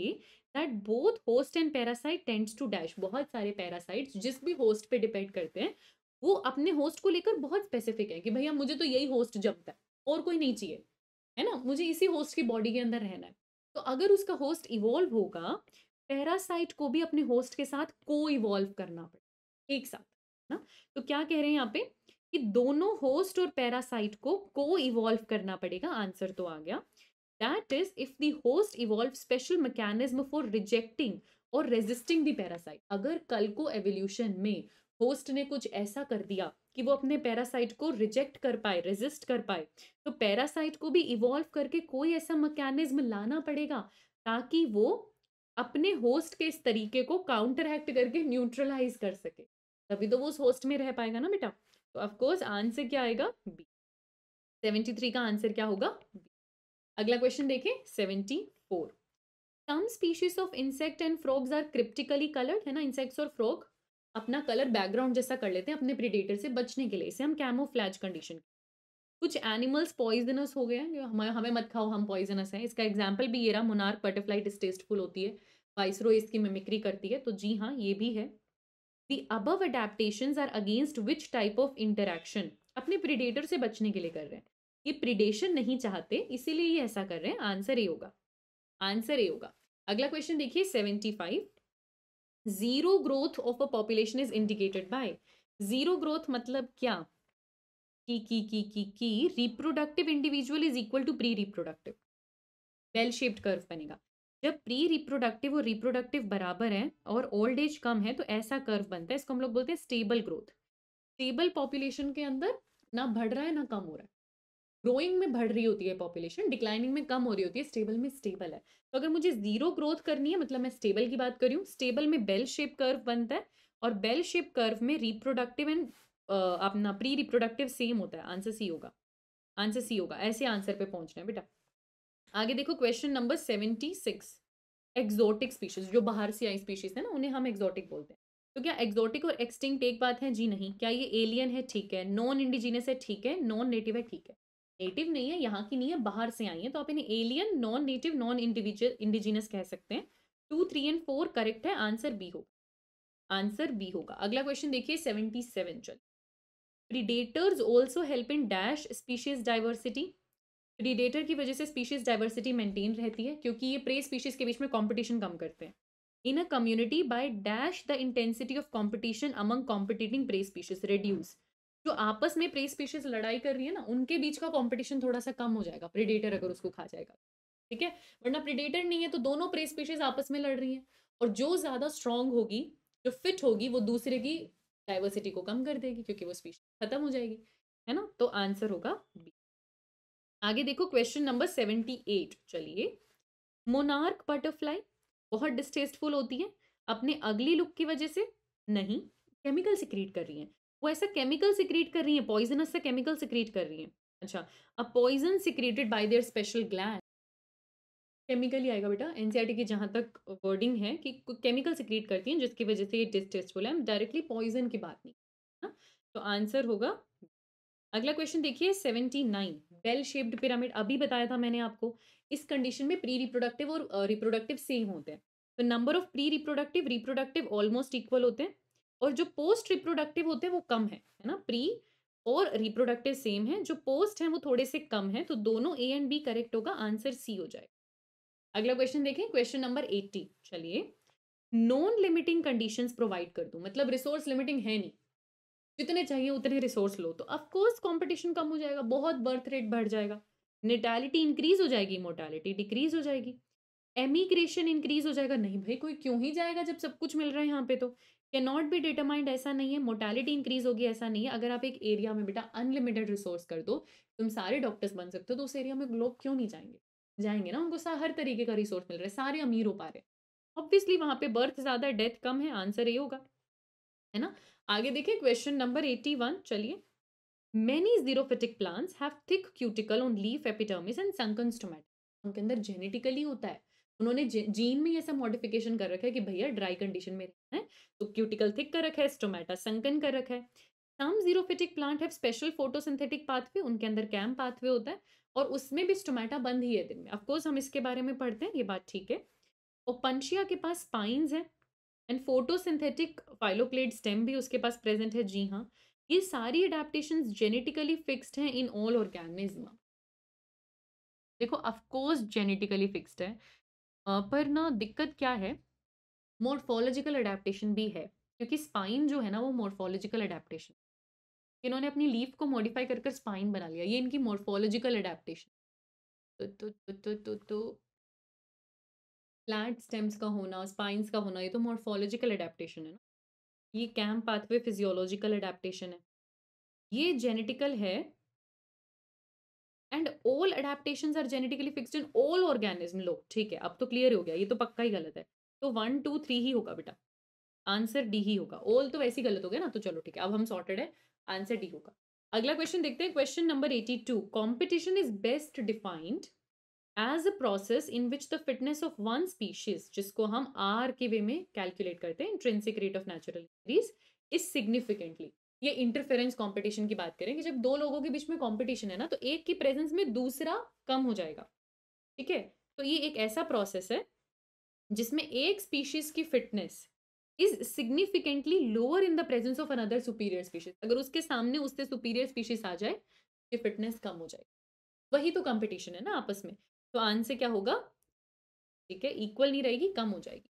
that both host and parasite tends to dash बहुत सारे पैरासाइट्स जिस भी होस्ट पे डिपेंड करते हैं वो अपने होस्ट को लेकर बहुत स्पेसिफिक है कि भैया मुझे तो यही होस्ट जमता है और कोई नहीं चाहिए है ना मुझे इसी होस्ट की बॉडी के अंदर रहना है तो अगर उसका होस्ट इवॉल्व होगा पैरासाइट को भी अपने होस्ट के साथ को इवॉल्व करना पड़ेगा एक साथ ना तो क्या कह रहे हैं यहाँ पे कि दोनों होस्ट और पैरासाइट को को इवॉल्व करना पड़ेगा आंसर तो आ गया that is if the host evolve special mechanism for rejecting और रेजिस्टिंग द पैरासाइट अगर कल को एवोल्यूशन में होस्ट ने कुछ ऐसा कर दिया कि वो अपने पैरासाइट को रिजेक्ट कर पाए रेजिस्ट कर पाए तो पैरासाइट को भी इवॉल्व करके कोई ऐसा मकैनिज्म लाना पड़ेगा ताकि वो अपने होस्ट के इस तरीके को काउंटर एक्ट करके न्यूट्रलाइज कर सके तभी तो वो उस होस्ट में रह पाएगा ना बेटा तो ऑफकोर्स आंसर क्या आएगा बी सेवेंटी थ्री का आंसर क्या होगा बी अगला क्वेश्चन देखें seventy four some species of insect and frogs are cryptically coloured है ना इंसेक्ट्स और फ्रॉग अपना कलर बैकग्राउंड जैसा कर लेते हैं अपने प्रिडेटर से बचने के लिए इसे हम फ्लैच कंडीशन कुछ एनिमल्स पॉइजनस हो गए हैं हमें हमें मत खाओ हम पॉइजनस हैं इसका एग्जाम्पल भी ये रहा मुनार बटरफ्लाई डिस्टेस्टफुल होती है वाइसरो इसकी मिमिक्री करती है तो जी हाँ ये भी है the above adaptation are against which type of interaction अपने प्रिडेटर से बचने के लिए कर रहे हैं ये प्रिडेशन नहीं चाहते इसीलिए ये ऐसा कर रहे हैं आंसर ए होगा आंसर ए होगा अगला क्वेश्चन देखिए seventy five zero growth of a population is indicated by zero growth मतलब क्या की की की की की reproductive individual is equal to pre reproductive bell shaped curve बनेगा जब प्री रिप्रोडक्टिव और रिप्रोडक्टिव बराबर है और ओल्ड एज कम है तो ऐसा कर्व बनता है इसको हम लोग बोलते हैं स्टेबल ग्रोथ स्टेबल पॉपुलेशन के अंदर ना बढ़ रहा है ना कम हो रहा है ग्रोइंग में बढ़ रही होती है पॉपुलेशन डिक्लाइनिंग में कम हो रही होती है स्टेबल में स्टेबल है तो अगर मुझे जीरो ग्रोथ करनी है मतलब मैं स्टेबल की बात करी स्टेबल में बेल शेप कर्व बनता है और बेल शेप कर्व में रिप्रोडक्टिव एंड अपना प्री रिप्रोडक्टिव सेम होता है आंसर सी होगा आंसर सी होगा ऐसे आंसर पे पहुंचना है बेटा आगे देखो question number seventy six exotic species जो बाहर से आई स्पीशीज है ना उन्हें हम एक्जोटिक बोलते हैं तो क्या एक्जोटिक और एक्सटिंक्ट एक बात है जी नहीं क्या ये एलियन है ठीक है नॉन इंडिजीनियस है ठीक है नॉन नेटिव है ठीक है नेटिव नहीं है यहाँ की नहीं है बाहर से आई है तो आप इन्हें alien non native non individual indigenous कह सकते हैं two three and four correct है आंसर बी होगा आंसर बी होगा अगला क्वेश्चन देखिए सेवेंटी सेवन चल predators also help in dash species diversity predator की वजह से स्पीशीज डाइवर्सिटी मेंटेन रहती है क्योंकि ये प्रे स्पीशीज के बीच में कॉम्पिटिशन कम करते हैं in a community by dash the intensity of competition among competing prey species reduce जो आपस में प्रे स्पीशीज लड़ाई कर रही है ना उनके बीच का कॉम्पिटिशन थोड़ा सा कम हो जाएगा प्रिडेटर अगर उसको खा जाएगा ठीक है वरना प्रिडेटर नहीं है तो दोनों प्रे स्पीशीज आपस में लड़ रही हैं और जो ज़्यादा स्ट्रांग होगी जो फिट होगी वो दूसरे की डाइवर्सिटी को कम कर देगी क्योंकि वो स्पीशीज खत्म हो जाएगी है ना तो आंसर होगा बी आगे देखो क्वेश्चन नंबर सेवेंटी एट चलिए मोनार्क बटरफ्लाई बहुत डिस्टेस्टफुल होती है अपने अगली लुक की वजह से नहीं केमिकल सिक्रीट कर रही हैं वो ऐसा केमिकल सिक्रीट कर रही हैं पॉइजनस ऐसा केमिकल सिक्रीट कर रही हैं अच्छा a poison secreted by their special gland chemical ही आएगा बेटा एनसीईआरटी e की जहाँ तक वर्डिंग है कि केमिकल सिक्रीट करती हैं जिसकी वजह से ये डिस्टेस्टफुल है डायरेक्टली पॉइजन की बात नहीं ना हाँ, तो आंसर होगा अगला क्वेश्चन देखिए seventy nine bell shaped pyramid अभी बताया था मैंने आपको इस कंडीशन में प्री रिप्रोडक्टिव और रिप्रोडक्टिव सेम होते हैं तो number of pre reproductive reproductive almost equal होते हैं और जो पोस्ट रिप्रोडक्टिव होते हैं वो कम है है ना प्री और रिप्रोडक्टिव सेम है जो पोस्ट है वो थोड़े से कम है तो दोनों ए एंड बी करेक्ट होगा आंसर सी हो जाएगा अगला क्वेश्चन देखें क्वेश्चन नंबर एट्टी चलिए नॉन लिमिटिंग कंडीशंस प्रोवाइड कर दूं मतलब रिसोर्स लिमिटिंग है नहीं जितने चाहिए उतने रिसोर्स लो तो ऑफकोर्स कंपटीशन कम हो जाएगा बहुत बर्थ रेट बढ़ जाएगा नेटैलिटी इंक्रीज हो जाएगी मोर्टैलिटी डिक्रीज हो जाएगी एमिग्रेशन इंक्रीज हो जाएगा नहीं भाई कोई क्यों ही जाएगा जब सब कुछ मिल रहा है यहाँ पे तो कैन नॉट बी डिटरमाइंड ऐसा नहीं है मोटेलिटी इंक्रीज होगी ऐसा नहीं है अगर आप एक एरिया में बेटा अनलिमिटेड रिसोर्स कर दो तुम सारे डॉक्टर्स बन सकते हो तो उस एरिया में लोग क्यों नहीं जाएंगे जाएंगे ना उनको हर तरीके का रिसोर्स मिल रहा है सारे अमीर हो पा रहे हैं ऑब्वियसली वहाँ पे बर्थ ज़्यादा डेथ कम है आंसर ये होगा है ना आगे देखिए क्वेश्चन नंबर एट्टी वन चलिए many xerophytic plants have thick cuticle on leaf epidermis and sunken stomate उनके अंदर जेनेटिकली होता है उन्होंने जीन में ये सब मॉडिफिकेशन कर रखा है कि भैया ड्राई कंडीशन में रहना है तो क्यूटिकल थिक कर रखा है स्टोमेटा संकन कर रखा है सम जीरोफिटिक प्लांट है स्पेशल फोटोसिंथेटिक पाथवे उनके अंदर कैम पाथवे होता है और उसमें भी स्टोमेटा बंद ही है दिन में अफकोर्स हम इसके बारे में पढ़ते हैं ये बात ठीक है और पंशिया के पास स्पाइंस है एंड फोटोसिंथेटिक फाइलोक्लेड स्टेम भी उसके पास प्रेजेंट है जी हाँ ये सारी अडेप्टशन जेनेटिकली फिक्स्ड हैं इन ऑल ऑर्गेनिज्म देखो अफकोर्स जेनेटिकली फिक्स्ड है पर ना दिक्कत क्या है मोर्फोलॉजिकल अडेप्टेशन भी है क्योंकि स्पाइन जो है ना वो मोर्फोलॉजिकल अडेप्टेशन इन्होंने अपनी लीफ को मॉडिफाई कर स्पाइन बना लिया ये इनकी मोर्फोलॉजिकल अडेप्टेशन तो तो तो तो तो तो प्लांट स्टेम्स का होना स्पाइंस का होना ये तो मोर्फोलॉजिकल अडेप्टेशन है ना ये कैम पाथवे फिजियोलॉजिकल अडेप्टेशन है ये जेनेटिकल है and all adaptation are genetically fixed in all organism लो ठीक है अब तो क्लियर हो गया ये तो पक्का ही गलत है तो वन टू थ्री ही होगा बेटा आंसर डी ही होगा ऑल तो वैसे ही गलत हो गया ना तो चलो ठीक है अब हम सॉर्टेड है आंसर डी होगा अगला क्वेश्चन देखते हैं question number eighty two competition is best defined as a process in which the fitness of one species जिसको हम आर के वे में कैलकुलेट करते हैं intrinsic rate of natural increase is significantly ये इंटरफेरेंस कंपटीशन की बात करें कि जब दो लोगों के बीच में कंपटीशन है ना तो एक की प्रेजेंस में दूसरा कम हो जाएगा ठीक है तो ये एक ऐसा प्रोसेस है जिसमें एक स्पीशीज की fitness is significantly lower in the presence of another superior species अगर उसके सामने उससे सुपीरियर स्पीशीज आ जाए तो फिटनेस कम हो जाएगी वही तो कॉम्पिटिशन है ना आपस में तो आंसर क्या होगा ठीक है इक्वल नहीं रहेगी कम हो जाएगी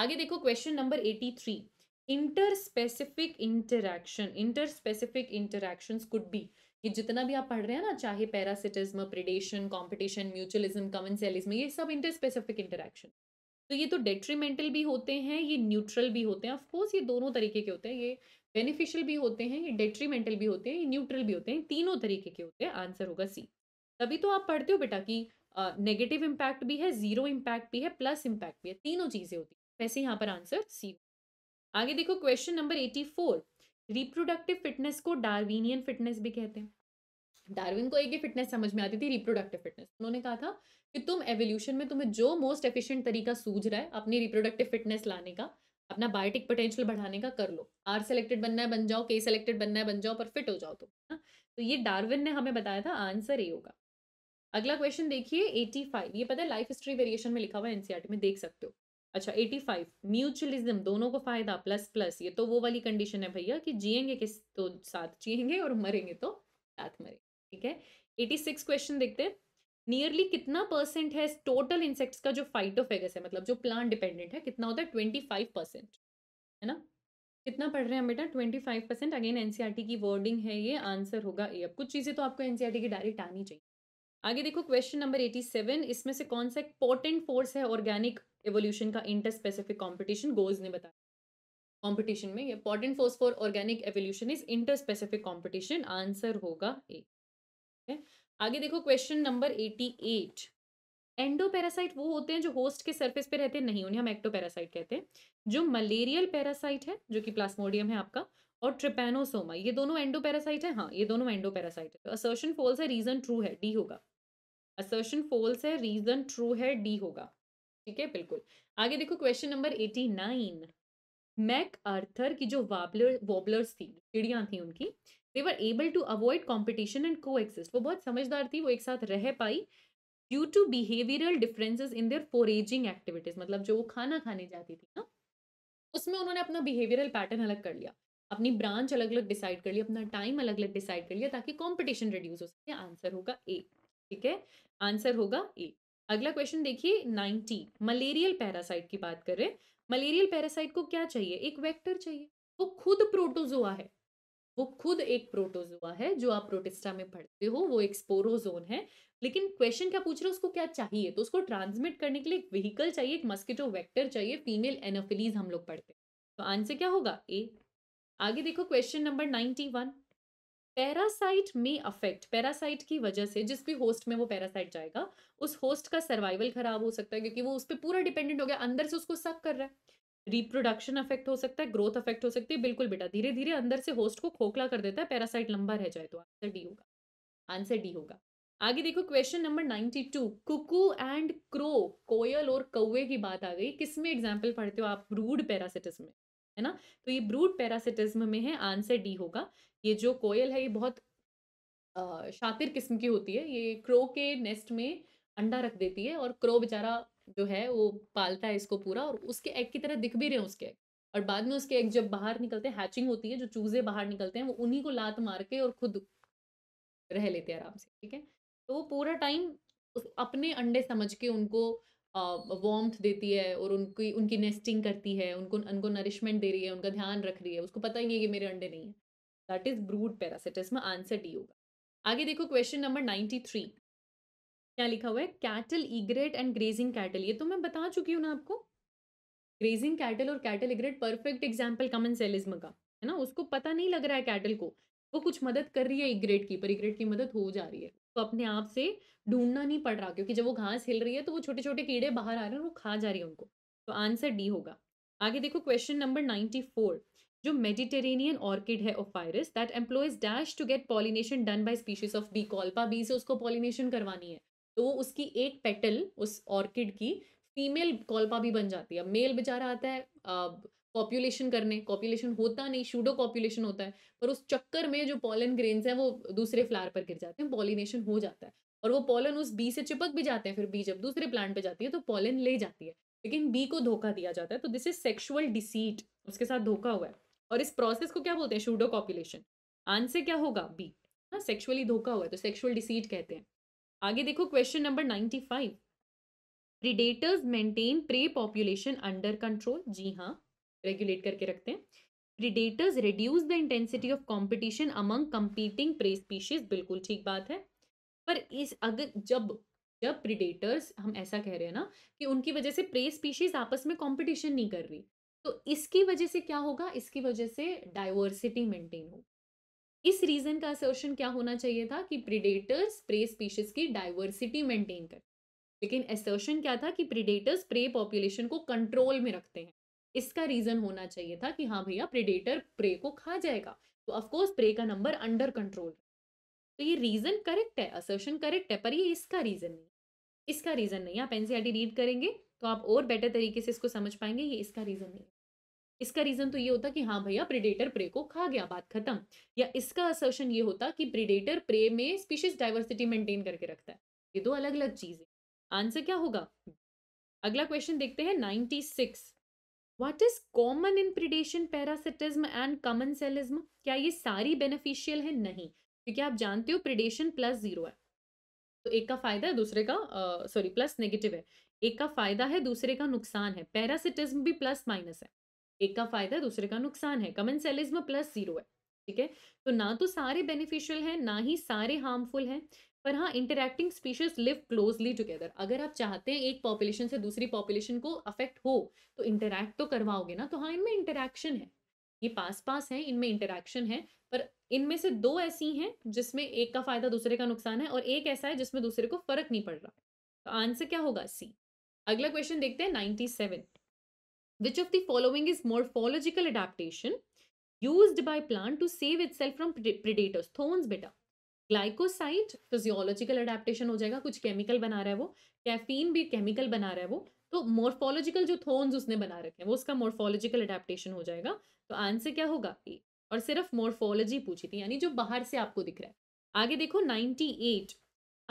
आगे देखो question number eighty three inter specific interaction inter specific interaction could be ये जितना भी आप पढ़ रहे हैं ना चाहे parasitism predation competition mutualism commensalism ये सब इंटर स्पेसिफिक इंटरैक्शन तो ये तो डेट्रीमेंटल भी होते हैं ये न्यूट्रल भी होते हैं ऑफकोर्स ये दोनों तरीके के होते हैं ये बेनिफिशियल भी होते हैं ये डेट्रीमेंटल भी होते हैं ये न्यूट्रल भी होते हैं तीनों तरीके के होते हैं आंसर होगा सी तभी तो आप पढ़ते हो बेटा कि नेगेटिव इम्पैक्ट भी है जीरो इम्पैक्ट भी है प्लस इम्पैक्ट भी है तीनों चीज़ें होती हैं वैसे यहाँ पर आंसर सी आगे देखो question number eighty four reproductive fitness को डार्विनियन फिटनेस भी कहते हैं डार्विन को एक ही फिटनेस समझ में आती थी रिप्रोडक्टिव फिटनेस उन्होंने कहा था कि तुम एवोल्यूशन में तुम्हें जो मोस्ट एफिशिएंट तरीका सूझ रहा है अपनी रिप्रोडक्टिव फिटनेस लाने का अपना बायोटिक पोटेंशियल बढ़ाने का कर लो आर सेलेक्टेड बनना है बन जाओ के सेलेक्टेड बनना है बन जाओ पर फिट हो जाओ तुम है ना तो ये डार्विन ने हमें बताया था आंसर ए होगा अगला क्वेश्चन देखिए फाइव ये पता है लाइफ हिस्ट्री वेरिएशन में लिखा हुआ एनसीआरटी e में देख सकते हो अच्छा एटी फाइव म्यूचुअलिज्म दोनों को फ़ायदा प्लस प्लस ये तो वो वाली कंडीशन है भैया कि जिएंगे किस तो साथ जिएंगे और मरेंगे तो साथ मरेंगे ठीक है एटी सिक्स क्वेश्चन देखते हैं नियरली कितना परसेंट है टोटल इंसेक्ट्स का जो फाइटोफेगस है मतलब जो प्लांट डिपेंडेंट है कितना होता है ट्वेंटी फाइव परसेंट है ना कितना पढ़ रहे हैं बेटा twenty five percent again NCERT की वर्डिंग है ये आंसर होगा ए अब कुछ चीज़ें तो आपको एनसीआरटी e की डायरेक्ट आनी चाहिए आगे देखो क्वेश्चन नंबर एटी सेवन इसमें से कौन सा इंपॉर्टेंट फोर्स है ऑर्गेनिक एवोल्यूशन का इंटर स्पेसिफिक कॉम्पिटिशन गोज ने बताया कॉम्पिटिशन में important force for organic evolution is inter specific competition answer होगा ए आगे देखो question number eighty eight endoparasite वो होते हैं जो होस्ट के सरफेस पे रहते हैं नहीं उन्हें हम एक्टोपैरासाइट कहते हैं जो मलेरियल पैरासाइट है जो कि प्लास्मोडियम है आपका और ट्रिपेनोसोमा ये दोनों एंडोपैरासाइट है हाँ ये दोनों एंडोपैरासाइट तो है असर्शन फॉल्स है रीजन ट्रू है डी होगा असर्शन फोल्स है रीजन ट्रू है डी होगा ठीक है बिल्कुल आगे देखो question number eighty nine MacArthur की जो वाबलर वॉबलर्स थी चिड़ियाँ थी उनकी they were able to avoid competition and को वो बहुत समझदार थी वो एक साथ रह पाई due to behavioural differences in their foraging activities मतलब जो वो खाना खाने जाती थी ना उसमें उन्होंने अपना बिहेवियरल पैटर्न अलग कर लिया अपनी ब्रांच अलग अलग डिसाइड कर लिया अपना टाइम अलग अलग डिसाइड कर लिया ताकि कॉम्पिटिशन रिड्यूस हो सके आंसर होगा ए ठीक है आंसर होगा ए अगला क्वेश्चन देखिए नाइन्टी मलेरियल पैरासाइट की बात करें मलेरियल पैरासाइट को क्या चाहिए एक वेक्टर चाहिए वो खुद प्रोटोजोआ है वो खुद एक प्रोटोजोआ है जो आप प्रोटिस्टा में पढ़ते हो वो एक स्पोरोजोन है लेकिन क्वेश्चन क्या पूछ रहे हो उसको क्या चाहिए तो उसको ट्रांसमिट करने के लिए एक व्हीकल चाहिए एक मस्किटो वेक्टर चाहिए फीमेल एनोफिलीज हम लोग पढ़ते हैं तो आंसर क्या होगा ए आगे देखो क्वेश्चन नंबर नाइन्टी पैरासाइट में अफेक्ट पैरासाइट की वजह से जिस भी होस्ट में वो पैरासाइट जाएगा उस होस्ट का सर्वाइवल खराब हो सकता है क्योंकि वो उस पर पूरा डिपेंडेंट हो गया अंदर से उसको सब कर रहा है रिप्रोडक्शन अफेक्ट हो सकता है ग्रोथ अफेक्ट हो सकती है बिल्कुल बेटा धीरे धीरे अंदर से होस्ट को खोखला कर देता है पैरासाइट लंबा रह जाए तो आंसर डी होगा आंसर डी होगा आगे देखो question number ninety two cuckoo and crow कोयल और कौए की बात आ गई किसमें एग्जाम्पल पढ़ते हो आप रूड पैरासिटिस में है ना तो ये ब्रूड पैरासिटिज्म में है आंसर डी होगा ये जो कोयल है ये बहुत शातिर किस्म की होती है ये क्रो के नेस्ट में अंडा रख देती है और क्रो बेचारा जो है वो पालता है इसको पूरा और उसके एग की तरह दिख भी रहे हैं उसके एग और बाद में उसके एग जब बाहर निकलते हैं हैचिंग होती है जो चूजे बाहर निकलते हैं वो उन्हीं को लात मार के और खुद रह लेते हैं आराम से ठीक है तो वो पूरा टाइम अपने अंडे समझ के उनको वॉम्थ देती है और उनकी उनकी नेस्टिंग करती है उनको उनको नरिशमेंट दे रही है उनका ध्यान रख रही है उसको पता ही नहीं है कि मेरे अंडे नहीं है दैट इज ब्रूड पैरासिटिस में आंसर डी होगा आगे देखो क्वेश्चन नंबर नाइन्टी थ्री क्या लिखा हुआ है cattle egret and grazing cattle ये तो मैं बता चुकी हूँ ना आपको ग्रेजिंग कैटल और cattle egret perfect example commensalism का है ना उसको पता नहीं लग रहा है कैटल को वो कुछ मदद कर रही है इग्रेट की पर इग्रेट की मदद हो जा रही है तो अपने आप से ढूंढना नहीं पड़ रहा क्योंकि जब वो घास हिल रही है तो वो छोटे छोटे कीड़े बाहर आ रहे हैं वो खा जा रही है उनको तो आंसर डी होगा आगे देखो क्वेश्चन नंबर नाइन्टी फोर जो मेडिटेरेनियन ऑर्किड है Ophrys that employs dash to get pollination done by species of bee कॉल्पा बी से उसको पॉलिनेशन करवानी है तो वो उसकी एक पेटल उस ऑर्किड की फीमेल कॉल्पा भी बन जाती है मेल बेचारा आता है पॉपुलेशन करने पॉपुलेशन होता नहीं शूडो पॉपुलेशन होता है पर उस चक्कर में जो पॉलन ग्रेन्स हैं वो दूसरे फ्लावर पर गिर जाते हैं पॉलिनेशन हो जाता है और वो पॉलन उस बी से चिपक भी जाते हैं फिर बी जब दूसरे प्लांट पे जाती है तो पॉलन ले जाती है लेकिन बी को धोखा दिया जाता है तो दिस इज सेक्शुअल डिसीट उसके साथ धोखा हुआ है और इस प्रोसेस को क्या बोलते हैं शूडो कॉपुलेशन आंसर क्या होगा बी हाँ सेक्शुअली धोखा हुआ है तो सेक्शुअल डिसीट कहते हैं आगे देखो question number ninety five predators maintain prey population under control जी हाँ रेगुलेट करके रखते हैं predators reduce the intensity of competition among competing prey species बिल्कुल ठीक बात है पर इस अगर जब जब प्रीडेटर्स हम ऐसा कह रहे हैं ना कि उनकी वजह से प्रे स्पीशीज आपस में कॉम्पिटिशन नहीं कर रही तो इसकी वजह से क्या होगा इसकी वजह से डाइवर्सिटी मेंटेन होगी इस रीजन का असर्शन क्या होना चाहिए था कि प्रीडेटर्स प्रे स्पीशीज की डाइवर्सिटी मेंटेन कर लेकिन असर्शन क्या था कि प्रीडेटर्स प्रे पॉपुलेशन को कंट्रोल में रखते हैं इसका रीजन होना चाहिए था कि हाँ भैया प्रेडेटर प्रे को खा जाएगा तो ऑफकोर्स प्रे का नंबर अंडर कंट्रोल तो ये रीजन करेक्ट है असर्शन करेक्ट है पर ये इसका रीजन नहीं इसका रीजन नहीं आप एनसीआरटी रीड करेंगे तो आप और बेटर तरीके से इसको समझ पाएंगे ये इसका रीजन नहीं इसका रीजन तो ये होता कि हाँ भैया प्रिडेटर प्रे को खा गया बात खत्म या इसका असर्शन ये होता कि प्रिडेटर प्रे में स्पीशीज डाइवर्सिटी मेंटेन करके रखता है ये दो अलग अलग चीजें आंसर क्या होगा अगला क्वेश्चन देखते हैं ninety six what is common in predation parasitism and commensalism क्या ये सारी बेनिफिशियल है नहीं क्योंकि आप जानते हो प्रिडेशन प्लस जीरो है तो एक का फायदा है दूसरे का सॉरी प्लस नेगेटिव है एक का फायदा है दूसरे का नुकसान है पैरासिटिज्म भी प्लस माइनस है एक का फायदा है दूसरे का नुकसान है कॉमन सेलिज्म प्लस जीरो है ठीक है तो ना तो सारे बेनिफिशियल हैं ना ही सारे हार्मफुल हैं पर हाँ interacting species live closely together अगर आप चाहते हैं एक पॉपुलेशन से दूसरी पॉपुलेशन को अफेक्ट हो तो इंटरैक्ट तो करवाओगे ना तो हाँ इनमें इंटरेक्शन है ये पास पास है इनमें इंटरेक्शन है पर इनमें से दो ऐसी हैं जिसमें एक का फायदा दूसरे का नुकसान है और एक ऐसा है जिसमें दूसरे को फर्क नहीं पड़ रहा तो आंसर क्या होगा सी अगला क्वेश्चन देखते हैं ninety seven which of the following is morphological adaptation use by plant to save itself from predators thorns बेटा ग्लाइकोसाइट फिजियोलॉजिकल अडेप्टेशन हो जाएगा कुछ केमिकल बना रहा है वो कैफीन भी केमिकल बना रहा है वो तो मोर्फोलॉजिकल जो थोन्स उसने बना रखे हैं वो उसका मोर्फोलॉजिकल अडेप्टेशन हो जाएगा तो आंसर क्या होगा ए और सिर्फ मोर्फोलॉजी पूछी थी यानी जो बाहर से आपको दिख रहा है आगे देखो at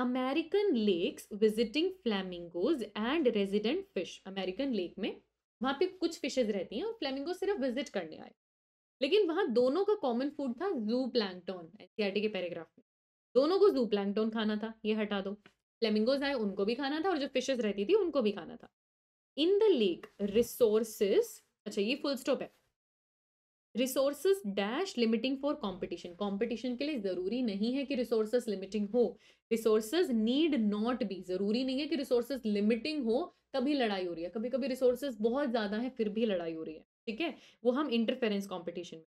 American lakes visiting flamingos and resident fish American lake में वहाँ पे कुछ फिशेज रहती हैं और फ्लैमिंगो सिर्फ विजिट करने आए लेकिन वहाँ दोनों का कॉमन फूड था जू प्लैंगटॉन एनसीआरटी के पैराग्राफ में दोनों को जू प्लैंगटोन खाना था ये हटा दो फ्लेमिंगोज आए उनको भी खाना था और जो फिशेस रहती थी उनको भी खाना था इन द लेक रिसोर्सेस अच्छा ये फुल स्टॉप है resources dash limiting for competition competition के लिए ज़रूरी नहीं है कि रिसोर्सेज लिमिटिंग हो रिसोर्सेज नीड नॉट बी ज़रूरी नहीं है कि रिसोर्सेज लिमिटिंग हो तभी लड़ाई हो रही है कभी कभी रिसोर्सेज बहुत ज़्यादा है फिर भी लड़ाई हो रही है ठीक है वो हम इंटरफेरेंस कॉम्पिटिशन में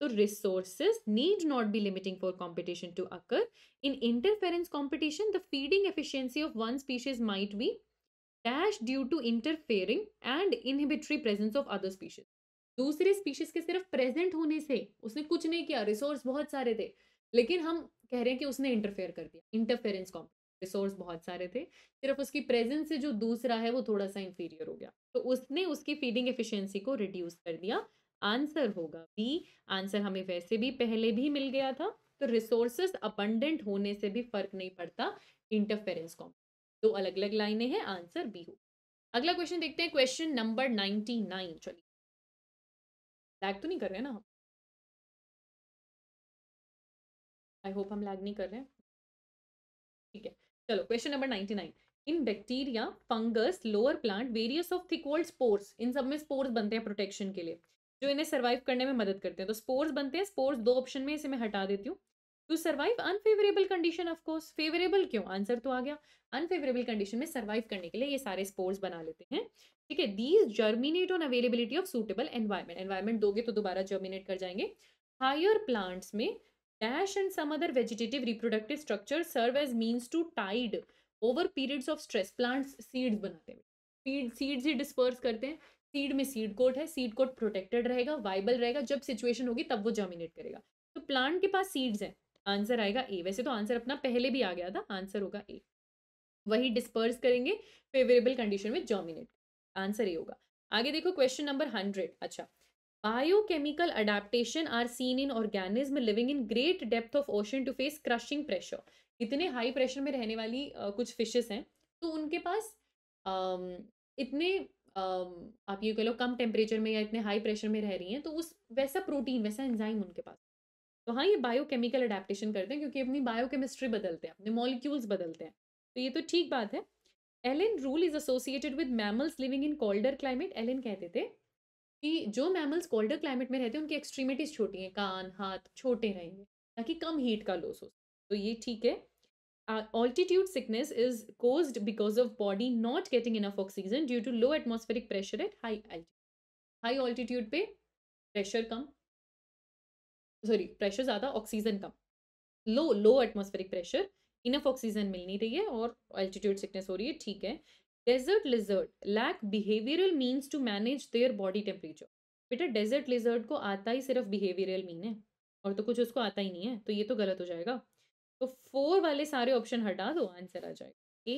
तो resources need not be limiting for competition to occur in interference competition the feeding efficiency of one species might be dash due to interfering and inhibitory presence of other species दूसरे species के सिर्फ present होने से उसने कुछ नहीं किया resource बहुत सारे थे लेकिन हम कह रहे हैं कि उसने इंटरफेयर कर दिया इंटरफेरेंस कॉम्पिटिशन रिसोर्स बहुत सारे थे सिर्फ उसकी प्रेजेंस से जो दूसरा है वो थोड़ा सा इंफीरियर हो गया तो उसने उसकी फीडिंग एफिशियंसी को रिड्यूस कर दिया आंसर होगा बी आंसर हमें वैसे भी पहले भी मिल गया था तो रिसोर्सेस अबंडेंट होने से भी फर्क नहीं पड़ता इंटरफेरेंस कॉम दो अलग अलग लाइनें हैं आंसर बी हो अगला क्वेश्चन देखते हैं क्वेश्चन नंबर नाइनटी नाइन चलिए लैग तो नहीं कर रहे ना हम आई होप हम लैग नहीं कर रहे हैं ठीक है चलो question number ninety nine in bacteria fungus lower plant various of thick walled spores इन सब में स्पोर्स बनते हैं प्रोटेक्शन के लिए जो इन्हें सर्वाइव करने में मदद करते हैं तो स्पोर्स बनते हैं स्पोर्स दो ऑप्शन में इसे मैं हटा देती हूँ to survive unfavourable condition of course favourable क्यों आंसर तो आ गया अनफेवरेबल कंडीशन में सर्वाइव करने के लिए ये सारे स्पोर्स बना लेते हैं ठीक है these germinate on availability of suitable environment environment दोगे तो दोबारा जर्मिनेट कर जाएंगे हायर प्लांट्स में dash and some other vegetative reproductive structure serve as means to tide over periods of stress plants seeds बनाते हैं सीड्स ही डिस्पर्स करते हैं सीड में सीड कोट है सीड कोट प्रोटेक्टेड रहेगा वाइबल रहेगा जब सिचुएशन होगी तब वो जर्मिनेट करेगा तो प्लांट के पास सीड्स हैं आंसर आएगा ए वैसे तो आंसर अपना पहले भी आ गया था आंसर होगा ए वही डिस्पर्स करेंगे फेवरेबल कंडीशन में जर्मिनेट आंसर ए होगा आगे देखो क्वेश्चन नंबर हंड्रेड अच्छा biochemical adaptation are seen in organism living in great depth of ocean to face crushing pressure इतने हाई प्रेशर में रहने वाली uh, कुछ फिशेस हैं तो उनके पास uh, इतने आप ये कह लो कम टेम्परेचर में या इतने हाई प्रेशर में रह रही हैं तो उस वैसा प्रोटीन वैसा एंजाइम उनके पास तो हाँ ये बायोकेमिकल अडेप्टेशन करते हैं क्योंकि अपनी बायोकेमिस्ट्री बदलते हैं अपने मॉलिक्यूल्स बदलते हैं तो ये तो ठीक बात है Allen rule is associated with mammals living in colder climate Allen कहते थे कि जो मैमल्स कोल्डर क्लाइमेट में रहते हैं उनकी एक्सट्रीमिटीज छोटी हैं कान हाथ छोटे रहेंगे ताकि कम हीट का लॉस हो तो ये ठीक है uh, altitude sickness is caused because of body not getting enough oxygen due to low atmospheric pressure at high altitude high altitude pe pressure kam sorry pressure zyada oxygen kam low low atmospheric pressure enough oxygen mil nahi rahi hai aur altitude sickness ho rahi hai theek hai desert lizard lack behavioral means to manage their body temperature बेटा desert lizard को आता ही सिर्फ behavioural mean है और तो कुछ उसको आता ही नहीं है तो ये तो गलत हो जाएगा तो फोर वाले सारे ऑप्शन हटा दो आंसर आ जाएगा ए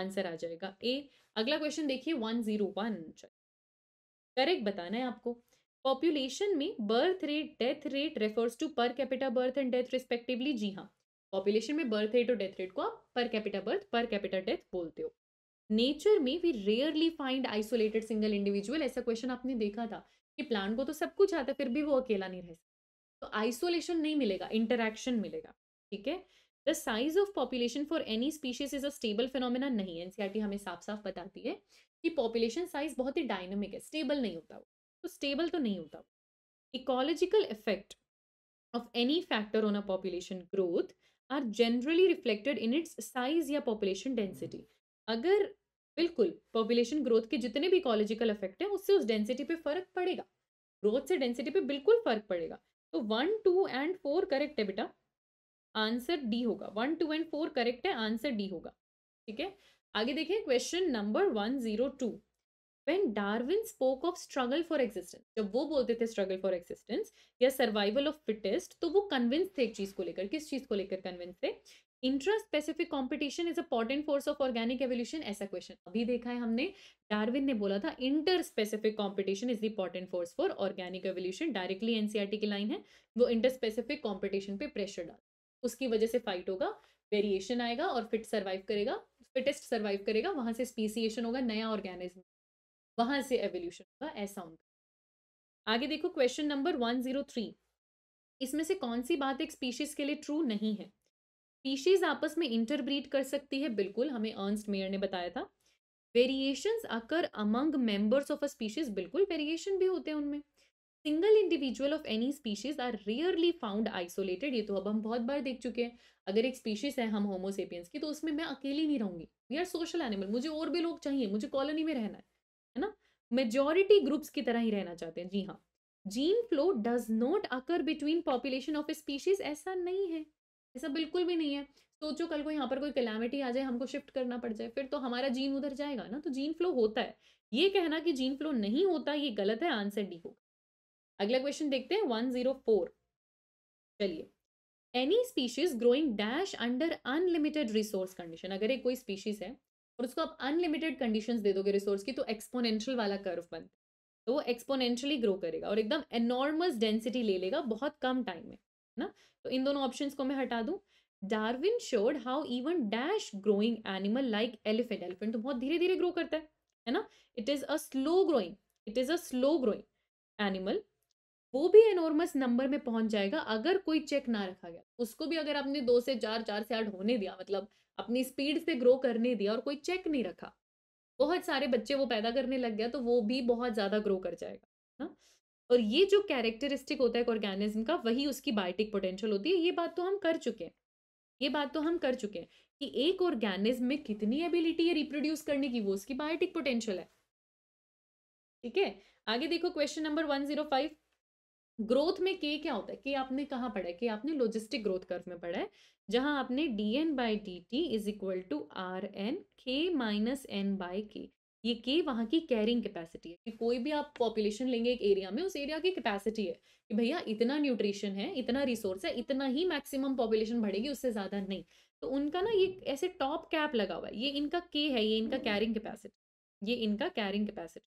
आंसर आ जाएगा ए अगला क्वेश्चन देखिए वन जीरो वन करेक्ट बताना है आपको पॉपुलेशन में birth rate death rate refers to per capita birth and death respectively जी हाँ पॉपुलेशन में बर्थ रेट और डेथ रेट को आप per capita birth per capita death बोलते हो नेचर में we rarely find isolated single individual ऐसा क्वेश्चन आपने देखा था कि प्लांट को तो सब कुछ आता फिर भी वो अकेला नहीं रह सकता तो आइसोलेशन नहीं मिलेगा इंटरैक्शन मिलेगा ठीक है the size of population for any species is a stable phenomena नहीं एनसीईआरटी e हमें साफ साफ बताती है कि पॉपुलेशन साइज बहुत ही डायनेमिक है स्टेबल नहीं होता वो तो स्टेबल तो नहीं होता ecological effect of any factor on a population growth are generally reflected in its size या पॉपुलेशन डेंसिटी अगर बिल्कुल पॉपुलेशन ग्रोथ के जितने भी इकोलॉजिकल इफेक्ट हैं उससे उस डेंसिटी पे फर्क पड़ेगा ग्रोथ से डेंसिटी पे बिल्कुल फर्क पड़ेगा तो one two and four correct है बेटा आंसर डी होगा one two and four correct है आंसर डी होगा ठीक है आगे देखिए question number one zero two when Darwin spoke of struggle for existence जब वो बोलते थे स्ट्रगल फॉर एग्जिस्टेंस या सर्वाइवल ऑफ फिटेस्ट तो वो कन्विंस थे एक चीज को लेकर किस चीज को लेकर कन्विंस थे intraspecific competition is a force of organic evolution ऐसा क्वेश्चन अभी देखा है हमने डार्विन ने बोला था inter specific competition is the important force for organic evolution directly NCERT की लाइन है वो इंटर स्पेसिफिक कॉम्पिटिशन पे प्रेशर डाल उसकी वजह से फाइट होगा वेरिएशन आएगा और फिट सर्वाइव करेगा फिटेस्ट सर्वाइव करेगा वहाँ से स्पीसीएशन होगा नया ऑर्गेनिज्म वहाँ से एवोल्यूशन होगा ऐसा उनका आगे देखो question number one zero three इसमें से कौन सी बात एक स्पीशीज के लिए ट्रू नहीं है स्पीशीज आपस में इंटरब्रीड कर सकती है बिल्कुल हमें अर्नस्ट मेयर ने बताया था variations occur among members of a species बिल्कुल वेरिएशन भी होते हैं उनमें single individual of any species are rarely found isolated ये तो अब हम बहुत बार देख चुके हैं अगर एक स्पीशीज है हम होमोसेपियंस की तो उसमें मैं अकेली नहीं रहूंगी वी आर सोशल एनिमल मुझे और भी लोग चाहिए मुझे कॉलोनी में रहना है है ना मेजोरिटी ग्रुप्स की तरह ही रहना चाहते हैं जी हाँ gene flow does not occur between population of a species ऐसा नहीं है ऐसा बिल्कुल भी नहीं है सोचो कल को यहाँ पर कोई कैलामिटी आ जाए हमको शिफ्ट करना पड़ जाए फिर तो हमारा जीन उधर जाएगा ना तो जीन फ्लो होता है ये कहना कि जीन फ्लो नहीं होता ये गलत है आंसर डी होगा अगला क्वेश्चन देखते हैं वन जीरो फोर चलिए any species growing dash under unlimited resource condition अगर एक कोई स्पीशीज है और उसको आप अनलिमिटेड कंडीशन दे दोगे रिसोर्स की तो एक्सपोनेंशियल वाला कर्व बनता है तो वो एक्सपोनेंशियली ग्रो करेगा और एकदम एनॉर्मस डेंसिटी ले लेगा बहुत कम टाइम में ना तो इन दोनों ऑप्शंस को मैं हटा दूं Darwin showed how even dash growing animal like elephant elephant तो बहुत धीरे धीरे ग्रो करता है है ना it is a slow growing it is a slow growing animal वो भी एनॉर्मस नंबर में पहुंच जाएगा अगर कोई चेक ना रखा गया उसको भी अगर आपने दो से चार चार से आठ होने दिया मतलब अपनी स्पीड से ग्रो करने दिया और कोई चेक नहीं रखा बहुत सारे बच्चे वो पैदा करने लग गया तो वो भी बहुत ज़्यादा ग्रो कर जाएगा ना और ये जो कैरेक्टरिस्टिक होता है एक ऑर्गेनिज्म का वही उसकी बायोटिक पोटेंशियल होती है ये बात तो हम कर चुके हैं ये बात तो हम कर चुके हैं कि एक ऑर्गेनिज्म में कितनी एबिलिटी है रिप्रोड्यूस करने की वो उसकी बायोटिक पोटेंशियल है ठीक है आगे देखो question number one zero five growth में के क्या होता है के आपने कहाँ पढ़ा है के आपने लॉजिस्टिक ग्रोथ कर्व में पढ़ा है जहाँ आपने D N by D T is equal to R N K minus N by K ये के वहाँ की कैरिंग कैपेसिटी है कि कोई भी आप पॉपुलेशन लेंगे एक एरिया में उस एरिया की कैपेसिटी है कि भैया इतना न्यूट्रिशन है इतना रिसोर्स है इतना ही मैक्सिमम पॉपुलेशन बढ़ेगी उससे ज़्यादा नहीं तो उनका ना ये ऐसे टॉप कैप लगा हुआ है ये इनका के है ये इनका कैरिंग हम्म। कैपेसिटी ये इनका कैरिंग कैपेसिटी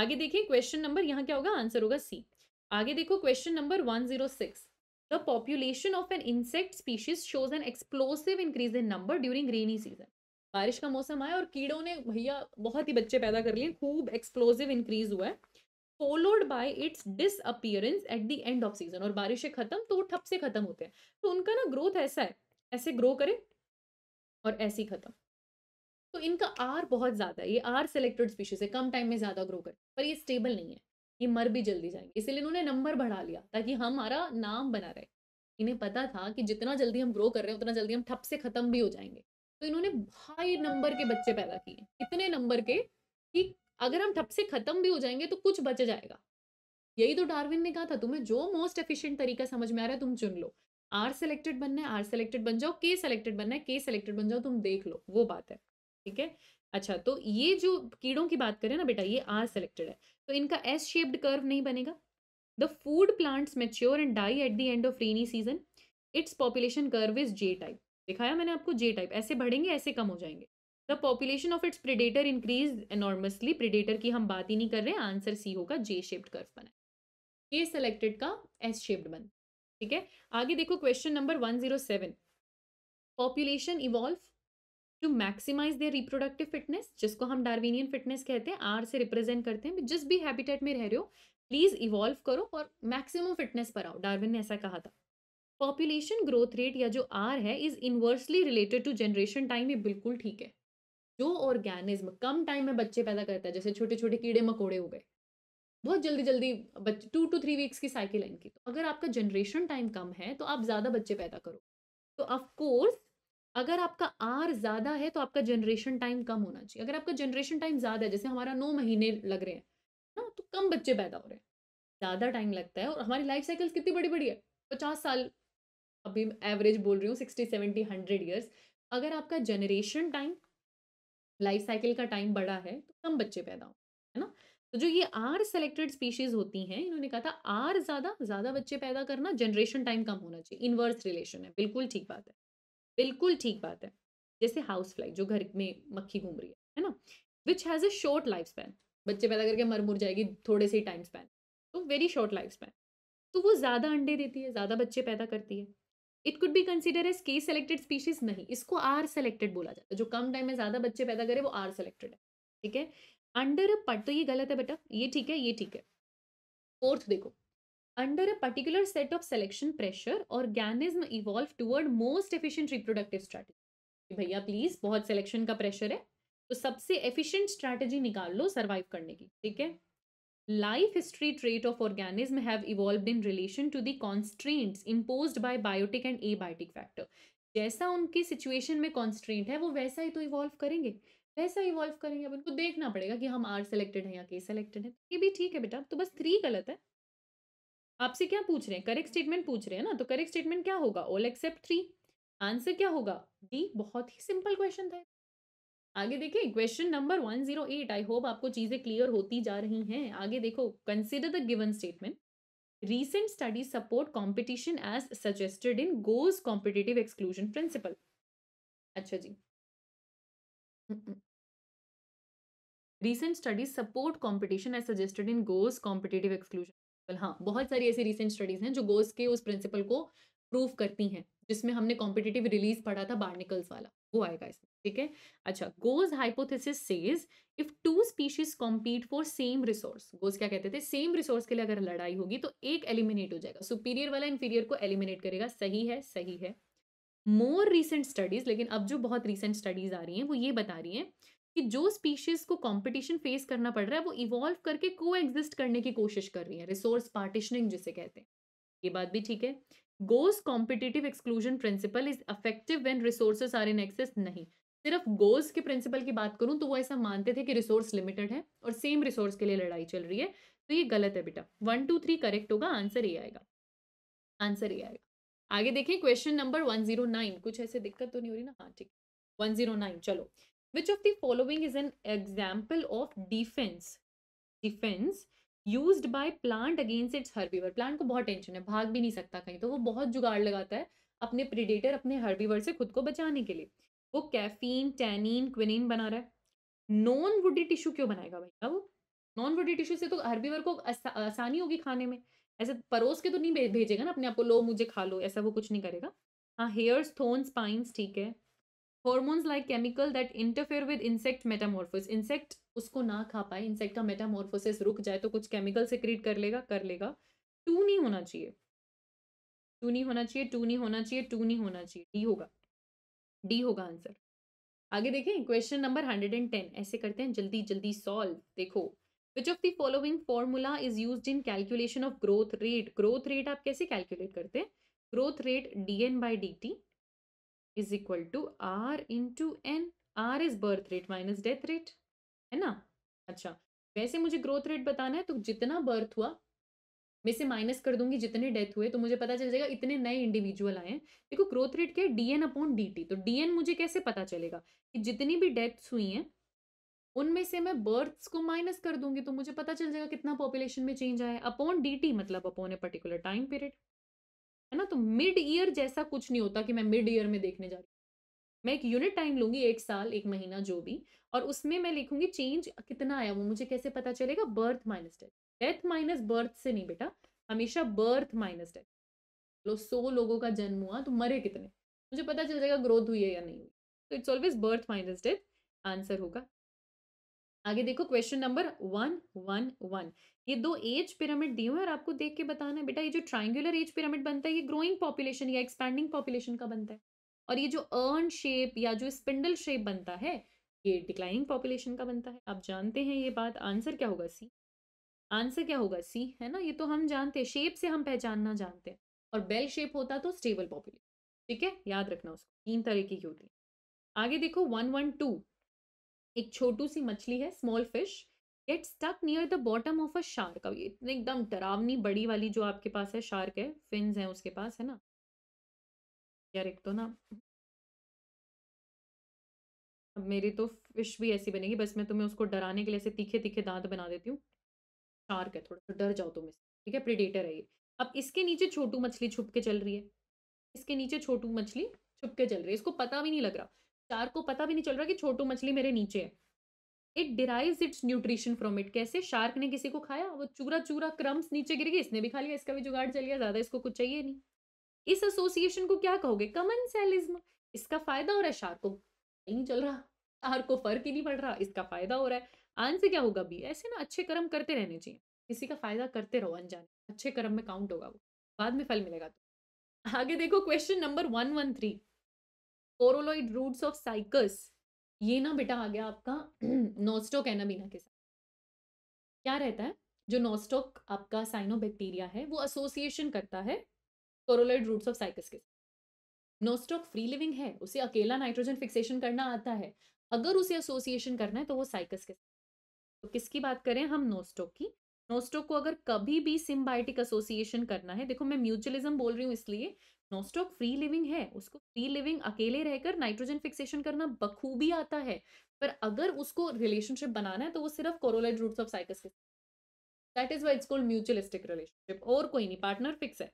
आगे देखिए क्वेश्चन नंबर यहाँ क्या होगा आंसर होगा सी आगे देखो question number one zero six the population of an insect species shows an explosive increase in number during rainy season बारिश का मौसम आया और कीड़ों ने भैया बहुत ही बच्चे पैदा कर लिए खूब एक्सप्लोसिव इंक्रीज हुआ है followed by its disappearance at the end of season और बारिशें खत्म तो वो ठप से खत्म होते हैं तो उनका ना ग्रोथ ऐसा है ऐसे ग्रो करें और ऐसे ही खत्म तो इनका आर बहुत ज़्यादा है ये आर सेलेक्टेड स्पीशीज है कम टाइम में ज़्यादा ग्रो करें पर ये स्टेबल नहीं है ये मर भी जल्दी जाएंगे इसीलिए इन्होंने नंबर बढ़ा लिया ताकि हमारा नाम बना रहे इन्हें पता था कि जितना जल्दी हम ग्रो कर रहे हैं उतना जल्दी हम ठप से खत्म भी हो जाएंगे तो इन्होंने हाई नंबर के बच्चे पैदा किए इतने नंबर के कि अगर हम ठप से खत्म भी हो जाएंगे तो कुछ बच जाएगा यही तो डार्विन ने कहा था तुम्हें जो मोस्ट एफिशिएंट तरीका समझ में आ रहा है तुम चुन लो आर सेलेक्टेड बनना है आर सेलेक्टेड बन जाओ के सेलेक्टेड बनना है के सेलेक्टेड बन जाओ तुम देख लो वो बात है ठीक है अच्छा तो ये जो कीड़ों की बात करें ना बेटा ये आर सेलेक्टेड है तो इनका एस शेप्ड कर्व नहीं बनेगा the food plants mature and die at the end of rainy season its population curve is J type दिखाया मैंने आपको जे टाइप ऐसे बढ़ेंगे ऐसे कम हो जाएंगे the population of its predator increase enormously predator की हम बात ही नहीं कर रहे आंसर सी होगा जे शेप्ड कर्व बना के सेलेक्टेड का एस शेप्ड बन ठीक है आगे देखो question number one zero seven population evolve to maximise their reproductive fitness जिसको हम डार्विनियन फिटनेस कहते हैं आर से रिप्रेजेंट करते हैं जिस भी हैबिटेट में रह रहे हो प्लीज़ इवॉल्व करो और मैक्सिमम फिटनेस पर आओ डार्विन ने ऐसा कहा था पॉपुलेशन ग्रोथ रेट या जो आर है is inversely related to generation time ये बिल्कुल ठीक है जो ऑर्गेनिज्म कम टाइम में बच्चे पैदा करता है जैसे छोटे छोटे कीड़े मकोड़े हो गए बहुत जल्दी जल्दी बच्चे टू टू थ्री वीक्स की साइकिल है इनकी तो अगर आपका जनरेशन टाइम कम है तो आप ज़्यादा बच्चे पैदा करो तो ऑफ कोर्स अगर आपका आर ज़्यादा है तो आपका जनरेशन टाइम कम होना चाहिए अगर आपका जनरेशन टाइम ज़्यादा है जैसे हमारा नौ महीने लग रहे हैं ना तो कम बच्चे पैदा हो रहे हैं ज़्यादा टाइम लगता है और हमारी लाइफ साइकिल्स कितनी बड़ी बड़ी है पचास साल अभी एवरेज बोल रही हूँ सिक्सटी सेवेंटी हंड्रेड ईयर्स अगर आपका जनरेशन टाइम लाइफ साइकिल का टाइम बड़ा है तो कम बच्चे पैदा हो है ना तो जो ये आर सेलेक्टेड स्पीशीज होती हैं इन्होंने कहा था आर ज़्यादा ज़्यादा बच्चे पैदा करना जनरेशन टाइम कम होना चाहिए इनवर्स रिलेशन है बिल्कुल ठीक बात है बिल्कुल ठीक बात है जैसे हाउस फ्लाई जो घर में मक्खी घूम रही है है ना which has a short life span बच्चे पैदा करके मर मुर जाएगी थोड़े से ही टाइम स्पैन तो वेरी शॉर्ट लाइफ स्पैन तो वो ज़्यादा अंडे देती है ज़्यादा बच्चे पैदा करती है it could be consider as K selected species नहीं इसको आर सेलेक्टेड बोला जाता है जो कम टाइम में ज़्यादा बच्चे पैदा करे वो आर सेलेक्टेड है ठीक है अंडर अ पट तो ये गलत है बेटा ये ठीक है ये ठीक है फोर्थ देखो Under a particular set of selection pressure, organism evolve toward most efficient reproductive strategy. भैया प्लीज बहुत सिलेक्शन का प्रेशर है तो सबसे एफिशिएंट स्ट्रैटेजी निकाल लो सर्वाइव करने की ठीक है life history trait of organism have evolved in relation to the constraints imposed by biotic and abiotic factor जैसा उनकी सिचुएशन में कॉन्स्ट्रेंट है वो वैसा ही तो इवॉल्व करेंगे वैसा इवॉल्व करेंगे अब उनको देखना पड़ेगा कि हम आर सेलेक्टेड हैं या के सेलेक्टेड है ये भी ठीक है बेटा तो बस थ्री गलत है आपसे क्या पूछ रहे हैं करेक्ट स्टेटमेंट पूछ रहे हैं ना तो करेक्ट स्टेटमेंट क्या होगा ऑल एक्सेप्ट थ्री आंसर क्या होगा डी बहुत ही सिंपल क्वेश्चन था आगे देखिए question number one zero eight I hope आपको चीजें क्लियर होती जा रही हैं आगे देखो consider the given statement recent studies support competition as suggested in Gause competitive exclusion principle अच्छा जी recent studies support competition as suggested in Gause competitive exclusion हाँ बहुत सारी ऐसी रिसेंट स्टडीज़ हैं जो गोस के उस प्रिंसिपल को प्रूव करती हैं जिसमें हमने कॉम्पिटिटिव रिलीज पढ़ा था बार्निकल्स वाला वो आएगा इसमें ठीक है अच्छा Gause hypothesis says if two species compete for same resource Gause क्या कहते थे सेम रिसोर्स के लिए अगर लड़ाई होगी तो एक एलिमिनेट हो जाएगा सुपीरियर वाला इंफीरियर को एलिमिनेट करेगा सही है सही है मोर रिसेंट स्टडीज लेकिन अब जो बहुत रिसेंट स्टडीज आ रही हैं वो ये बता रही हैं कि जो स्पीशीज को कंपटीशन फेस करना पड़ रहा है वो इवॉल्व करके को करने की कोशिश कर रही है रिसोर्स पार्टिशनिंग जिसे कहते हैं ये बात भी ठीक है Gause competitive exclusion principle is effective when resources are in excess नहीं सिर्फ गोज के प्रिंसिपल की बात करूं तो वो ऐसा मानते थे कि रिसोर्स लिमिटेड है और सेम रिसोर्स के लिए लड़ाई चल रही है तो ये गलत है बेटा वन टू थ्री करेक्ट होगा आंसर ये आएगा आंसर ये आएगा आगे देखें question number one zero nine कुछ ऐसे दिक्कत तो नहीं हो रही ना हाँ ठीक वन जीरो नाइन चलो Which of the following is an example of defense? Defense use by plant against its herbivore plant को बहुत टेंशन है भाग भी नहीं सकता कहीं तो वो बहुत जुगाड़ लगाता है अपने प्रिडेटर अपने हर्बीवर से खुद को बचाने के लिए वो कैफीन टैनिन क्विनिन बना रहा है नॉन वुडी टिश्यू क्यों बनाएगा भैया वो नॉन वुडी टिश्यू से तो हर्बीवर को आसानी होगी खाने में ऐसे परोस के तो नहीं भेजेगा ना अपने आप को लो मुझे खा लो ऐसा वो कुछ नहीं करेगा हाँ हेयर्स थोन्स पाइन्स ठीक है hormones like chemical that interfere with insect metamorphosis insect उसको ना खा पाए इंसेक्ट का मेटामॉर्फोसिस रुक जाए तो कुछ केमिकल सिक्रीट कर लेगा कर लेगा टू नहीं होना चाहिए टू नहीं होना चाहिए टू नहीं होना चाहिए टू नहीं होना चाहिए डी होगा डी होगा आंसर आगे देखें question number hundred and ten ऐसे करते हैं जल्दी जल्दी सॉल्व देखो which of the following formula is use in calculation of growth rate growth rate आप कैसे कैलकुलेट करते हैं growth rate D N by D T is equal to R to N R is birth rate minus death rate है ना अच्छा वैसे मुझे growth rate बताना है तो जितना बर्थ हुआ मैं इसे माइनस कर दूंगी जितने डेथ हुए तो मुझे पता चल जाएगा इतने नए इंडिविजुअल आए हैं देखो ग्रोथ रेट क्या है D N upon D T तो डी एन मुझे कैसे पता चलेगा कि जितनी भी डेथ्स हुई हैं उनमें से मैं बर्थ्स को माइनस कर दूंगी तो मुझे पता चल जाएगा कितना पॉपुलेशन में चेंज आया अपॉन डी टी मतलब upon a particular time period है ना तो मिड ईयर जैसा कुछ नहीं होता कि मैं मिड ईयर में देखने जा रही हूँ मैं एक यूनिट टाइम लूंगी एक साल एक महीना जो भी और उसमें मैं लिखूंगी चेंज कितना आया वो मुझे कैसे पता चलेगा birth minus death death minus birth से नहीं बेटा हमेशा बर्थ माइनस डेथ लो सौ लोगों का जन्म हुआ तो मरे कितने मुझे पता चल जाएगा ग्रोथ हुई है या नहीं हुई तो it's always birth minus death answer होगा आगे देखो question number one one one ये दो एज पिरामिड दिए हुए और आपको देख के बताना है बेटा ये जो ट्राइंगुलर एज पिरामिड बनता है ये ग्रोइंग पॉपुलेशन या एक्सपैंडिंग पॉपुलेशन का बनता है और ये जो अर्न शेप या जो स्पिंडल शेप बनता है ये डिक्लाइनिंग पॉपुलेशन का बनता है आप जानते हैं ये बात आंसर क्या होगा सी आंसर क्या होगा सी है ना ये तो हम जानते हैं शेप से हम पहचानना जानते हैं और बेल शेप होता तो स्टेबल पॉपुलेशन ठीक है याद रखना उसको तीन तरीके की होती है आगे देखो वन वन टू एक छोटू सी मछली है small fish get stuck near the bottom of a shark अब इतने एकदम डरावनी बड़ी वाली जो आपके पास है शार्क है फिन्स है उसके पास है ना यार एक तो ना अब मेरी तो फिश भी ऐसी बनेगी बस मैं तुम्हें उसको डराने के लिए ऐसे तीखे तीखे दांत बना देती हूँ शार्क है थोड़ा सा डर जाओ तुम इससे ठीक है प्रिडेटर है ये अब इसके नीचे छोटू मछली छुप के चल रही है इसके नीचे छोटू मछली छुप के चल रही है इसको पता भी नहीं लग रहा शार्क को पता भी नहीं चल रहा कि छोटू मछली मेरे नीचे है it derive its nutrition from it कैसे शार्क ने किसी को खाया वो चूरा चूरा क्रम्स नीचे गिर गई इसने भी खा लिया इसका भी जुगाड़ चल गया ज़्यादा इसको कुछ चाहिए नहीं इस एसोसिएशन को क्या कहोगे कमन सेलिज्म इसका फायदा हो रहा है शार्क को नहीं चल रहा शार्क को फर्क ही नहीं पड़ रहा इसका फायदा हो रहा है आंसर क्या होगा भी ऐसे ना अच्छे कर्म करते रहने चाहिए किसी का फायदा करते रहो अनजाने अच्छे कर्म में काउंट होगा वो बाद में फल मिलेगा तो आगे देखो question number one one three coralloid roots of Cycas ये ना बेटा आ गया आपका नोस्टोक एनाबीना के साथ क्या रहता है जो नोस्टोक आपका साइनोबैक्टीरिया है वो एसोसिएशन करता है कोरोलॉइड रूट्स ऑफ साइकस के साथ नोस्टोक फ्री लिविंग है उसे अकेला नाइट्रोजन फिक्सेशन करना आता है अगर उसे एसोसिएशन करना है तो वो साइकस के साथ तो किसकी बात करें हम नोस्टोक की नोस्टोक को अगर कभी भी सिम्बायोटिक एसोसिएशन करना है देखो मैं म्यूचुअलिज्म बोल रही हूँ इसलिए नोस्टॉक फ्री लिविंग है उसको फ्री लिविंग अकेले रहकर नाइट्रोजन फिक्सेशन करना बखूबी आता है पर अगर उसको रिलेशनशिप बनाना है तो वो सिर्फ कोरोलाइड रूट्स ऑफ साइकस के that is why it's called mutualistic relationship और कोई नहीं पार्टनर फिक्स है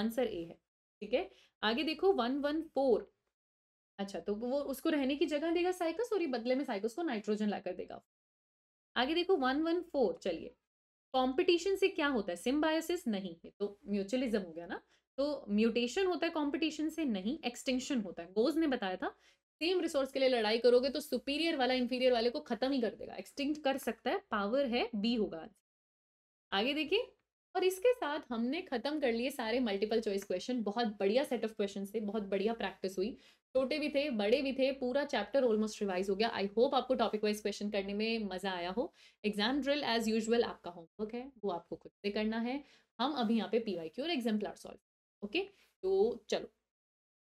आंसर ए है ठीक है आगे देखो वन वन फोर अच्छा तो वो उसको रहने की जगह देगा साइकस और ये बदले में साइकस को नाइट्रोजन लाकर देगा आगे देखो वन वन फोर चलिए कॉम्पिटिशन से क्या होता है सिम्बायोसिस नहीं है तो म्यूचुअलिज्म हो गया ना तो म्यूटेशन होता है कॉम्पिटिशन से नहीं एक्सटेंशन होता है गोज ने बताया था सेम रिसोर्स के लिए लड़ाई करोगे तो सुपीरियर वाला इंफीरियर वाले को खत्म ही कर देगा एक्सटिंक्ट कर सकता है पावर है बी होगा आगे देखिए और इसके साथ हमने खत्म कर लिए सारे मल्टीपल चॉइस क्वेश्चन बहुत बढ़िया सेट ऑफ क्वेश्चन थे बहुत बढ़िया प्रैक्टिस हुई छोटे भी थे बड़े भी थे पूरा चैप्टर ऑलमोस्ट रिवाइज हो गया आई होप आपको टॉपिक वाइज क्वेश्चन करने में मजा आया हो एग्जाम ड्रिल एज यूजल आपका होमवर्क है वो आपको खुद से करना है हम अभी यहाँ पे पी और एग्जाम्पलर सॉल्व ओके तो चलो